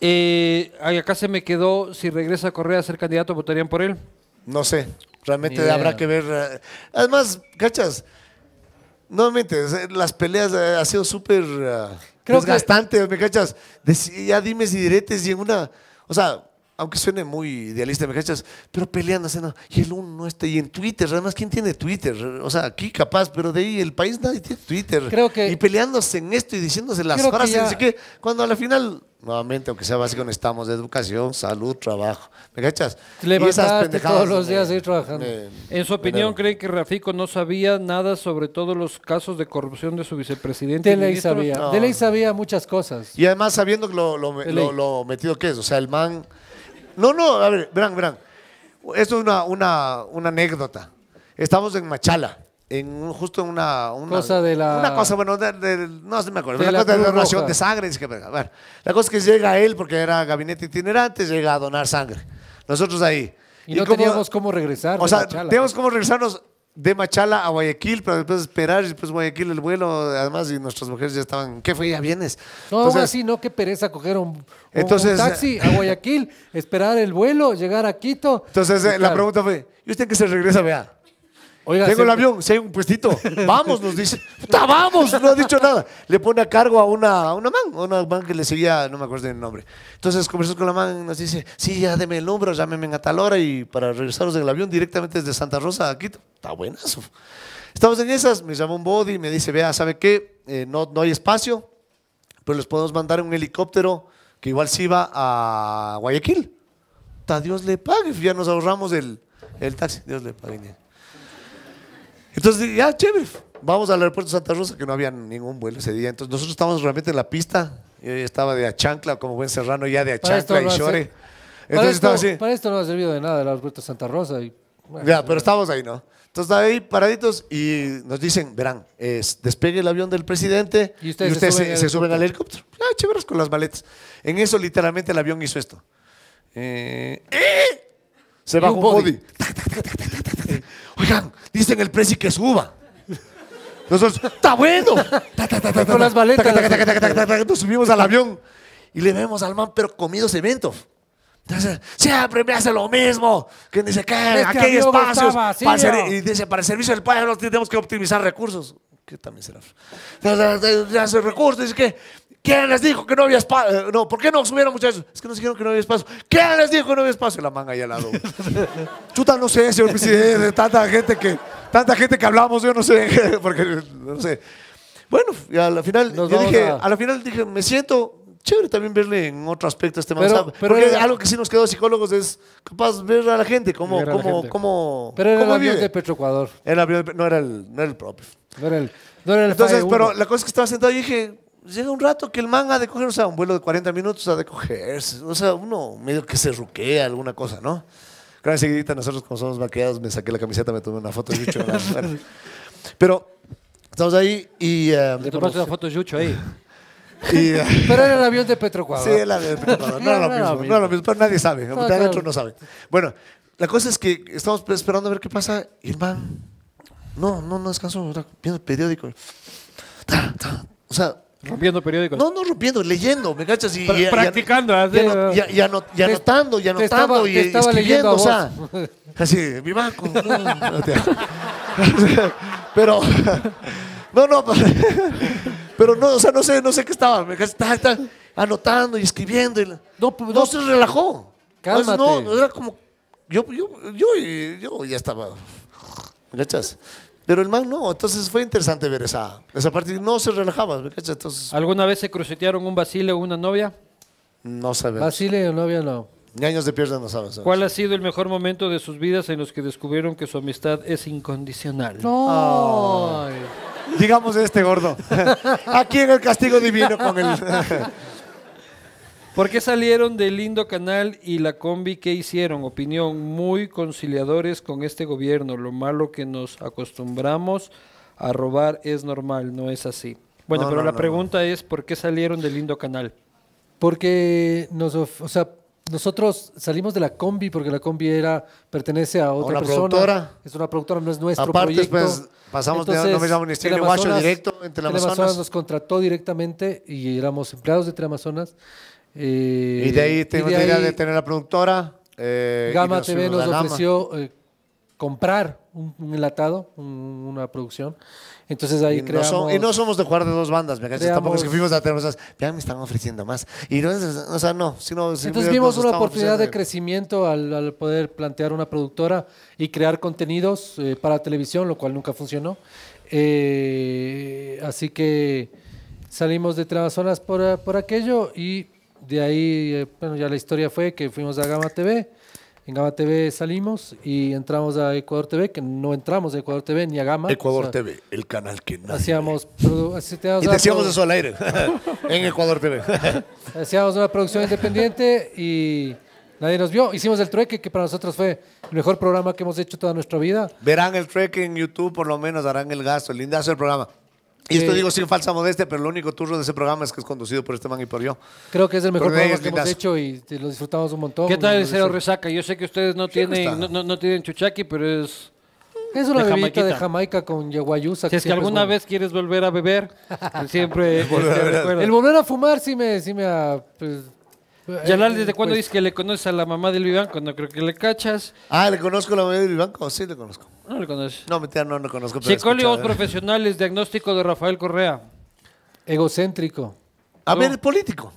Eh, acá se me quedó, si regresa a Correa a ser candidato, ¿votarían por él? No sé, realmente habrá que ver. Eh, además, cachas, nuevamente, eh, las peleas eh, han sido súper desgastantes, ¿me cachas? ya dime si diretes y en una... O sea, aunque suene muy idealista, me cachas, pero peleándose, no, y el uno está y en Twitter, además, ¿quién tiene Twitter? O sea, aquí capaz, pero de ahí el país nadie tiene Twitter. Creo que, y peleándose en esto y diciéndose las frases, así que cuando a la final, nuevamente, aunque sea básico, de educación, salud, trabajo, ¿me cachas? Levantarte todos los días ahí trabajando. en su opinión, ¿cree que Rafico no sabía nada sobre todos los casos de corrupción de su vicepresidente? De ley sabía, de ley sabía muchas cosas. Y además sabiendo lo, lo metido que es, o sea, el man... No, no, a ver, verán, verán. Esto es una, una, una anécdota. Estamos en Machala. En, justo en una, una cosa de la una cosa bueno de, no sé, me acuerdo una cosa de donación de sangre la cosa es que llega él porque era gabinete itinerante llega a donar sangre nosotros ahí y, no teníamos cómo regresar o sea teníamos cómo regresarnos de Machala a Guayaquil, para después esperar, y después Guayaquil el vuelo, además, y nuestras mujeres ya estaban, ¿qué fue? Ya vienes. No, aún así, no, qué pereza coger un, taxi a Guayaquil, esperar el vuelo, llegar a Quito. Entonces, eh, la pregunta fue, ¿y usted que se regresa, vea? Tengo el avión, si un puestito. Vamos, nos dice. ¡Puta, vamos! No ha dicho nada. Le pone a cargo a una, una man, una man que le seguía, no me acuerdo el nombre. Entonces conversamos con la man nos dice, sí, ya deme el número, llámeme a tal hora y para regresaros del avión directamente desde Santa Rosa a Quito. Está buenazo. Estamos en esas, me llama un body, me dice, vea, ¿sabe qué? Eh, no, no hay espacio, pero les podemos mandar un helicóptero que igual sí va a Guayaquil. ¡Ta Dios le pague, ya nos ahorramos el, el taxi, Dios le pague. Entonces, ya, chévere. Vamos al aeropuerto de Santa Rosa, que no había ningún vuelo ese día. Entonces, nosotros estábamos realmente en la pista. Yo estaba de achancla, como buen serrano, ya de achancla y chore. Entonces, para, esto, esto no ha servido de nada el aeropuerto de Santa Rosa. ya, eh, pero estamos ahí, ¿no? Entonces, ahí paraditos y nos dicen, verán, despegue el avión del presidente y ustedes, se, suben, al helicóptero. Ah, chéveres con las maletas. En eso, literalmente, el avión hizo esto. Eh, ¡eh! se bajó un body. dicen el precio que suba. Nosotros, está bueno. Con las baletas. Nos subimos al avión y le vemos al man, pero comido cemento. Entonces, siempre me hace lo mismo. Que dice qué? Este aquí hay espacios. para y dice, para el servicio del no tenemos que optimizar recursos. Que también será. Hacer recursos, dice que ¿Quién les dijo que no había espacio? Eh, no, ¿por qué no subieron, muchachos? Es que nos dijeron que no había espacio. ¿Quién les dijo que no había espacio? La manga ahí al lado. Chuta, no sé, señor presidente, de tanta gente que, tanta gente que hablamos, yo no sé, porque no sé. Bueno, y a final, yo dije, a... final dije, me siento chévere también verle en otro aspecto a este man. Pero, Porque algo que sí nos quedó psicólogos es capaz ver a la gente cómo, cómo, cómo. Pero era el avión de Petro Ecuador, no, era el, no era el propio. No era el, no Entonces, pero la cosa es que estaba sentado y dije, pues llega un rato que el man ha de coger, o sea, un vuelo de 40 minutos ha de cogerse. O sea, uno medio que se ruquea, alguna cosa, ¿no? Claro, enseguida nosotros como somos maquillados, me saqué la camiseta, me tomé una foto de Yucho. Pero estamos ahí y... Uh, eh, ¿Te tomaste una foto de Yucho ahí? Eh, pero era el avión de Petrocuadro Sí, el avión de Petrocuadro No, era lo mismo, no lo mismo, pero nadie sabe. No, claro. no sabe. Bueno, la cosa es que estamos esperando a ver qué pasa y el man... No, no, no caso. Viendo el periódico. O sea, Rompiendo periódicos. No, no rompiendo, leyendo, ¿me cachas? Y, Practicando. Y, y, anotando, y anotando, y, escribiendo, leyendo o sea. Así, mi banco. pero, no, no, pero no, o sea, no sé, no sé qué estaba, me cachas, estaba, anotando y escribiendo. Pues, no, no, se relajó. Cálmate. No, no, era como, yo, yo, yo, yo ya estaba, ¿me cachas? Pero el man no, entonces fue interesante ver esa, esa parte. No se relajaba, Entonces, ¿Alguna vez se crucetearon un Basile o una novia? no sabemos. Basile o novia no. Ni años de pierna no ¿sabes? ¿Cuál ha sido el mejor momento de sus vidas en los que descubrieron que su amistad es incondicional? No. Ay. Digamos este gordo. Aquí en el castigo divino con el... ¿Por qué salieron del lindo canal y la combi que hicieron? Opinión, muy conciliadores con este gobierno. Lo malo que nos acostumbramos a robar es normal, no es así. Bueno, pero la pregunta es, ¿por qué salieron del lindo canal? Porque nos, nosotros salimos de la combi porque la combi era pertenece a otra persona. Productora. Es una productora, no es nuestro Aparte, pues, proyecto. Pues, pasamos de Ministerio Guacho directo entre Amazonas. nos contrató directamente y éramos empleados de Amazonas eh, y de ahí tenemos la idea de tener la productora. Eh, Gama TV nos ofreció eh, comprar un, enlatado, una producción. Entonces ahí creamos. No y no somos de jugar de dos bandas, ¿me Tampoco es que fuimos a tener esas. Ya me están ofreciendo más. Y no Entonces vimos una oportunidad de crecimiento al, poder plantear una productora y crear contenidos para televisión, lo cual nunca funcionó. así que salimos de Trabazonas por, por aquello y de ahí, eh, bueno, ya la historia fue que fuimos a Gama TV. En Gama TV salimos y entramos a Ecuador TV, que no entramos a Ecuador TV ni a Gama. Ecuador TV, el canal que no Hacíamos. hacíamos y eso al aire, en Ecuador TV. hacíamos una producción independiente y nadie nos vio. Hicimos el trueque, que para nosotros fue el mejor programa que hemos hecho toda nuestra vida. Verán el trueque en YouTube, por lo menos harán el gasto. Lindazo el programa. Y esto digo sin falsa modestia, pero lo único turno de ese programa es que es conducido por este man y por yo. Creo que es el mejor programa que hemos hecho y lo disfrutamos un montón. ¿Qué tal el Cero Resaca? Yo sé que ustedes no tienen, no, no, tienen chuchaqui, pero es... Es una bebida de Jamaica con yaguayusa. Si alguna vez quieres volver a beber, siempre... el volver a fumar sí me, sí me pues, eh, Yalal, ¿desde eh, cuándo pues, dices que le conoces a la mamá del Vivanco? No creo que le cachas. Ah, ¿le conozco a la mamá del Vivanco? Sí, le conozco. No le conoces. No, mentira, no lo conozco. Psicólogos ¿eh? profesionales, diagnóstico de Rafael Correa. Egocéntrico. A ver, político.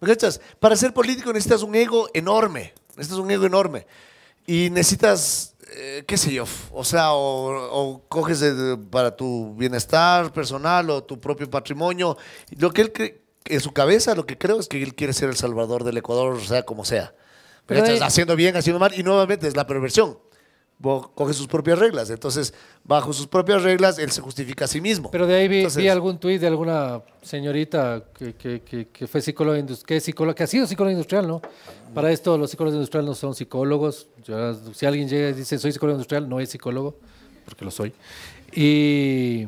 ¿Me cachas? Para ser político necesitas un ego enorme. Necesitas un ego enorme. Y necesitas, qué sé yo, o sea, o, coges para tu bienestar personal o tu propio patrimonio. Lo que él cree en su cabeza lo que creo es que él quiere ser el salvador del Ecuador, sea, como sea. Pero haciendo bien, haciendo mal, y nuevamente es la perversión. coge sus propias reglas. Entonces, bajo sus propias reglas, él se justifica a sí mismo. Pero de ahí vi, algún tuit de alguna señorita que, fue psicóloga, que, que ha sido psicóloga industrial, ¿no? Para esto, los psicólogos industriales no son psicólogos. si alguien llega y dice, soy psicólogo industrial, no es psicólogo, porque lo soy. Y,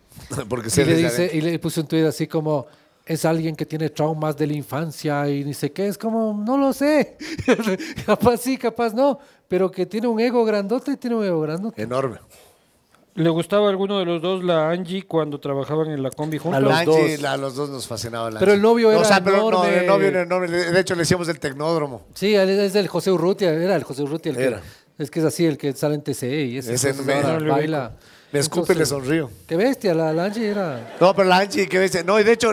porque se le, dice, y le puso un tuit así como es alguien que tiene traumas de la infancia y ni sé qué, es como, no lo sé, capaz sí, capaz no, pero que tiene un ego grandote, tiene un ego grandote. Enorme. ¿Le gustaba a alguno de los dos la Angie cuando trabajaban en la combi juntos? A los, dos. a los dos nos fascinaba la Pero el novio era enorme. el novio era enorme. De hecho, le decíamos el tecnódromo. Sí, es del José Urrutia. Era el José Urrutia el que... Es que es así, el que sale en TCE y es, baila. Me escupe y le sonrío. Qué bestia, la, la Angie era. No, pero la Angie, qué bestia. No, y de hecho,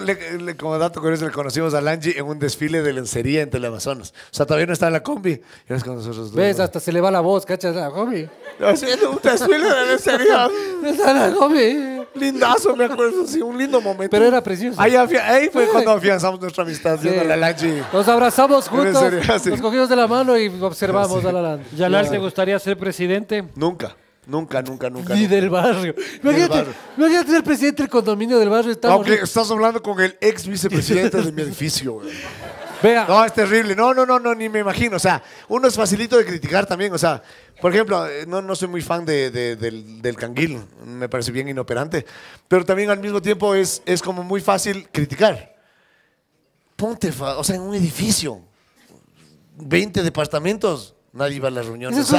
como dato curioso, le conocimos a la Angie en un desfile de lencería en Teleamazonas. O sea, todavía no está en la combi. Y nosotros ¿Ves? Hasta se le va la voz, ¿cachas? La combi. Haciendo un desfile de lencería. está la combi. Lindazo, me acuerdo, sí, un lindo momento. Pero era precioso. Ahí, fue cuando afianzamos nuestra amistad, la Angie. Nos abrazamos juntos, nos cogimos de la mano y observamos a la Angie. ¿Yalal, te gustaría ser presidente? Nunca. Nunca, nunca, nunca. Ni del barrio. Imagínate, ser presidente del condominio del barrio. Aunque estás hablando con el ex vicepresidente de mi edificio, No, es terrible. No, no, no, no, ni me imagino. O sea, uno es facilito de criticar también. O sea, por ejemplo, eh, no, soy muy fan del, canguil. Me parece bien inoperante. Pero también al mismo tiempo es, es como muy fácil criticar. Ponte, o sea, en un edificio, 20 departamentos. Nadie iba a las reuniones.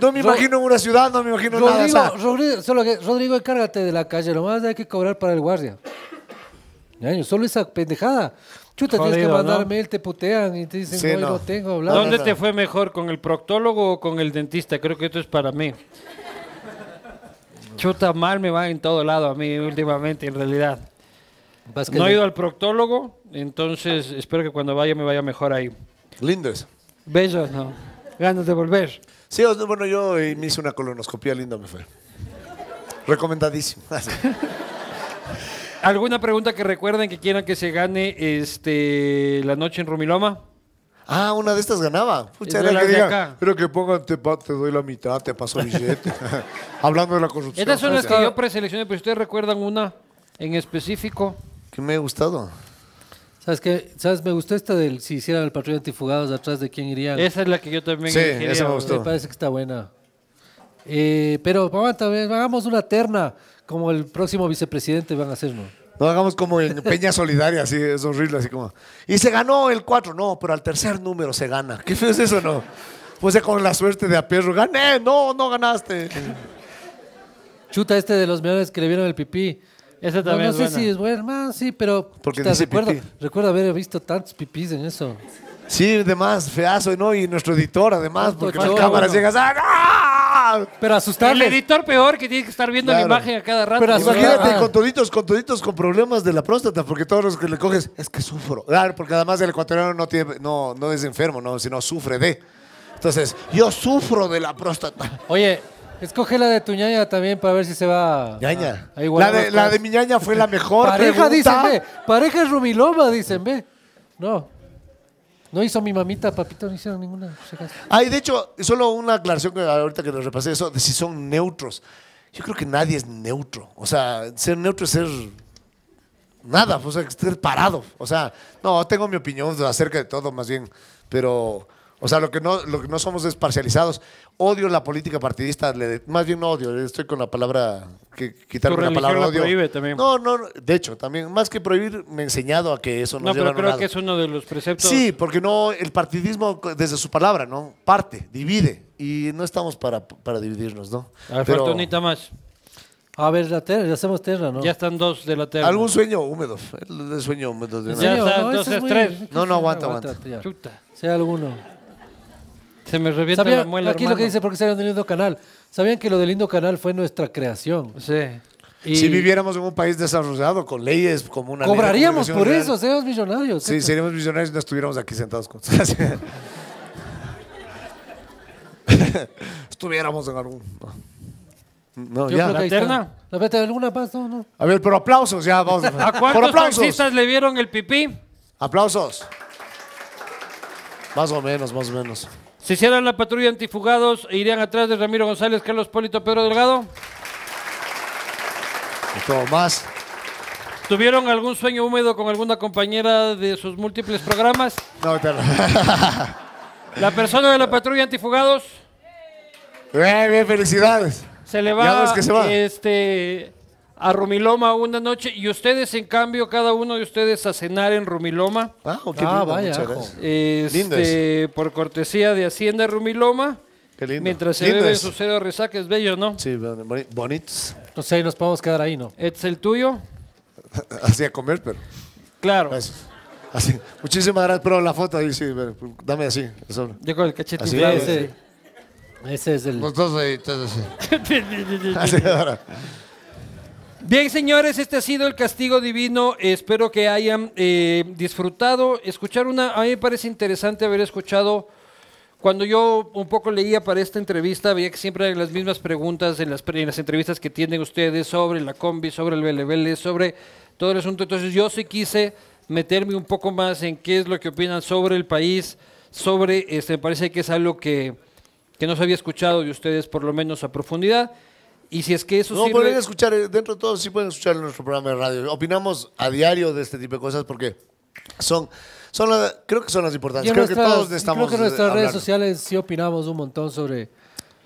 no me imagino una ciudad, no me imagino Rodrigo, nada. Rodrigo, solo encárgate de la calle, lo más hay que cobrar para el guardia. solo esa pendejada. Chuta, tienes que mandar el te putean y te dicen, no, tengo, ¿Dónde te fue mejor, con el proctólogo o con el dentista? Creo que esto es para mí. Chuta, mal me va en todo lado a mí últimamente, en realidad. No he ido al proctólogo, entonces espero que cuando vaya me vaya mejor ahí. lindes Bello, no ganas de volver. Sí, bueno, yo me hice una colonoscopía linda, me fue. Recomendadísimo. ¿Alguna pregunta que recuerden que quieran que se gane este, la noche en Romiloma Ah, una de estas ganaba. pero que pongan, te, te doy la mitad, te paso billete. Hablando de la corrupción. Estas son las que ah. yo preseleccioné, pero ustedes recuerdan una en específico. Que me ha gustado. ¿Sabes qué? ¿Sabes? Me gustó esta del si hicieran el patrulla antifugados atrás de quién irían? Esa es la que yo también Sí, esa me gustó. Me parece que está buena. Eh, pero vamos, hagamos una terna como el próximo vicepresidente van a hacer, ¿no? No hagamos como en Peña Solidaria, así es horrible, así como. Y se ganó el 4, no, pero al tercer número se gana. ¿Qué fue eso, no? Pues con la suerte de a perro, gané, no, no ganaste. Chuta este de los mejores que le vieron el pipí. Eso también no, sé si es bueno ah, sí, pero Porque recuerdo, haber visto tantos pipis en eso. Sí, además, feazo, ¿no? Y nuestro editor, además, porque las cámaras llegas ¡Ah, Pero asustarle. El editor peor que tiene que estar viendo la imagen a cada rato. Pero imagínate con toditos, con toditos con problemas de la próstata, porque todos los que le coges, es que sufro. Claro, porque además el ecuatoriano no, tiene, no, no es enfermo, no, sino sufre de. Entonces, yo sufro de la próstata. Oye, Escoge la de tu ñaña también para ver si se va. Ñaña. la, de, mi ñaña fue la mejor. Pareja, dicen, ve. Pareja es rumiloma, dicen, ve. No. No hizo mi mamita, papito, no hicieron ninguna. de hecho, solo una aclaración que ahorita que les repasé eso, de si son neutros. Yo creo que nadie es neutro. O sea, ser neutro es ser nada, o sea, ser parado. O sea, no, tengo mi opinión acerca de todo más bien, pero o sea, lo que no, lo que no somos es parcializados. Odio la política partidista, le, más bien odio, estoy con la palabra, que, quitarme la palabra odio. No, no, de hecho, también, más que prohibir, me he enseñado a que eso no No, pero creo que es uno de los preceptos. Sí, porque no, el partidismo, desde su palabra, ¿no? Parte, divide, y no estamos para, para dividirnos, ¿no? A ver, pero, más. A ver, la terra, ya hacemos tierra, ¿no? Ya están dos de la tierra. Algún sueño húmedo. El, sueño húmedo. De ya están no, dos, tres. No, no, aguanta, aguanta. aguanta. Chuta. Sea alguno. Se me revienta la muela, Aquí lo que dice, porque salieron del lindo canal. ¿Sabían que lo del lindo canal fue nuestra creación? Sí. si viviéramos en un país desarrollado, con leyes como una... Cobraríamos por eso, seríamos millonarios. Sí, seríamos millonarios si no estuviéramos aquí sentados con... estuviéramos en algún... No, Yo ya. ¿La terna? ¿La vete de alguna paz? No, A ver, pero aplausos, ya, vamos. ¿A cuántos taxistas le vieron el pipí? Aplausos. Más o menos, más o menos. Se hicieran la patrulla antifugados e irían atrás de Ramiro González, Carlos Polito, Pedro Delgado. Esto más. ¿Tuvieron algún sueño húmedo con alguna compañera de sus múltiples programas? No, perdón. ¿La persona de la patrulla antifugados? Bien, eh, bien, felicidades. Se le va, que va. Este, a Rumiloma una noche y ustedes, en cambio, cada uno de ustedes a cenar en Rumiloma. Ah, qué ah, lindo, este, lindo Por cortesía de Hacienda Rumiloma. Qué lindo. Mientras se beben sus cero es bello, ¿no? Sí, bonitos. Entonces sé, nos podemos quedar ahí, ¿no? ¿Es el tuyo? Así a comer, pero. Claro. Así. Muchísimas gracias, pero la foto ahí sí, dame así. Yo con el cachete. Así, ese, ese, es el. Los dos todos así. así ahora. Bien, señores, este ha sido el castigo divino. Espero que hayan eh, disfrutado. Escuchar una, a mí me parece interesante haber escuchado. Cuando yo un poco leía para esta entrevista, veía que siempre hay las mismas preguntas en las, en las entrevistas que tienen ustedes sobre la combi, sobre el BLBL, sobre todo el asunto. Entonces, yo sí quise meterme un poco más en qué es lo que opinan sobre el país, sobre, este, me parece que es algo que, que no se había escuchado de ustedes, por lo menos a profundidad. Y si es que eso No, pueden escuchar, eh, dentro de todo sí pueden escuchar nuestro programa de radio. Opinamos a diario de este tipo de cosas porque son... son las, creo que son las importantes. Creo que todos estamos en nuestras eh, redes sociales sí opinamos un montón sobre,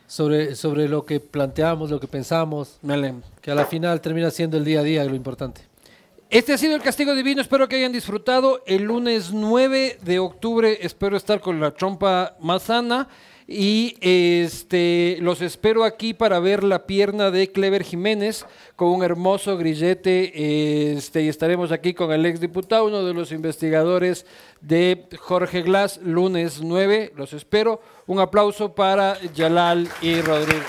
sobre, sobre lo que planteamos, lo que pensamos, que a la final termina siendo el día a día lo importante. Este ha sido el castigo divino, espero que hayan disfrutado. El lunes 9 de octubre espero estar con la trompa más sana. Y este, los espero aquí para ver la pierna de Clever Jiménez con un hermoso grillete. Este, y estaremos aquí con el exdiputado, uno de los investigadores de Jorge Glass, lunes 9. Los espero. Un aplauso para Yalal y Rodríguez.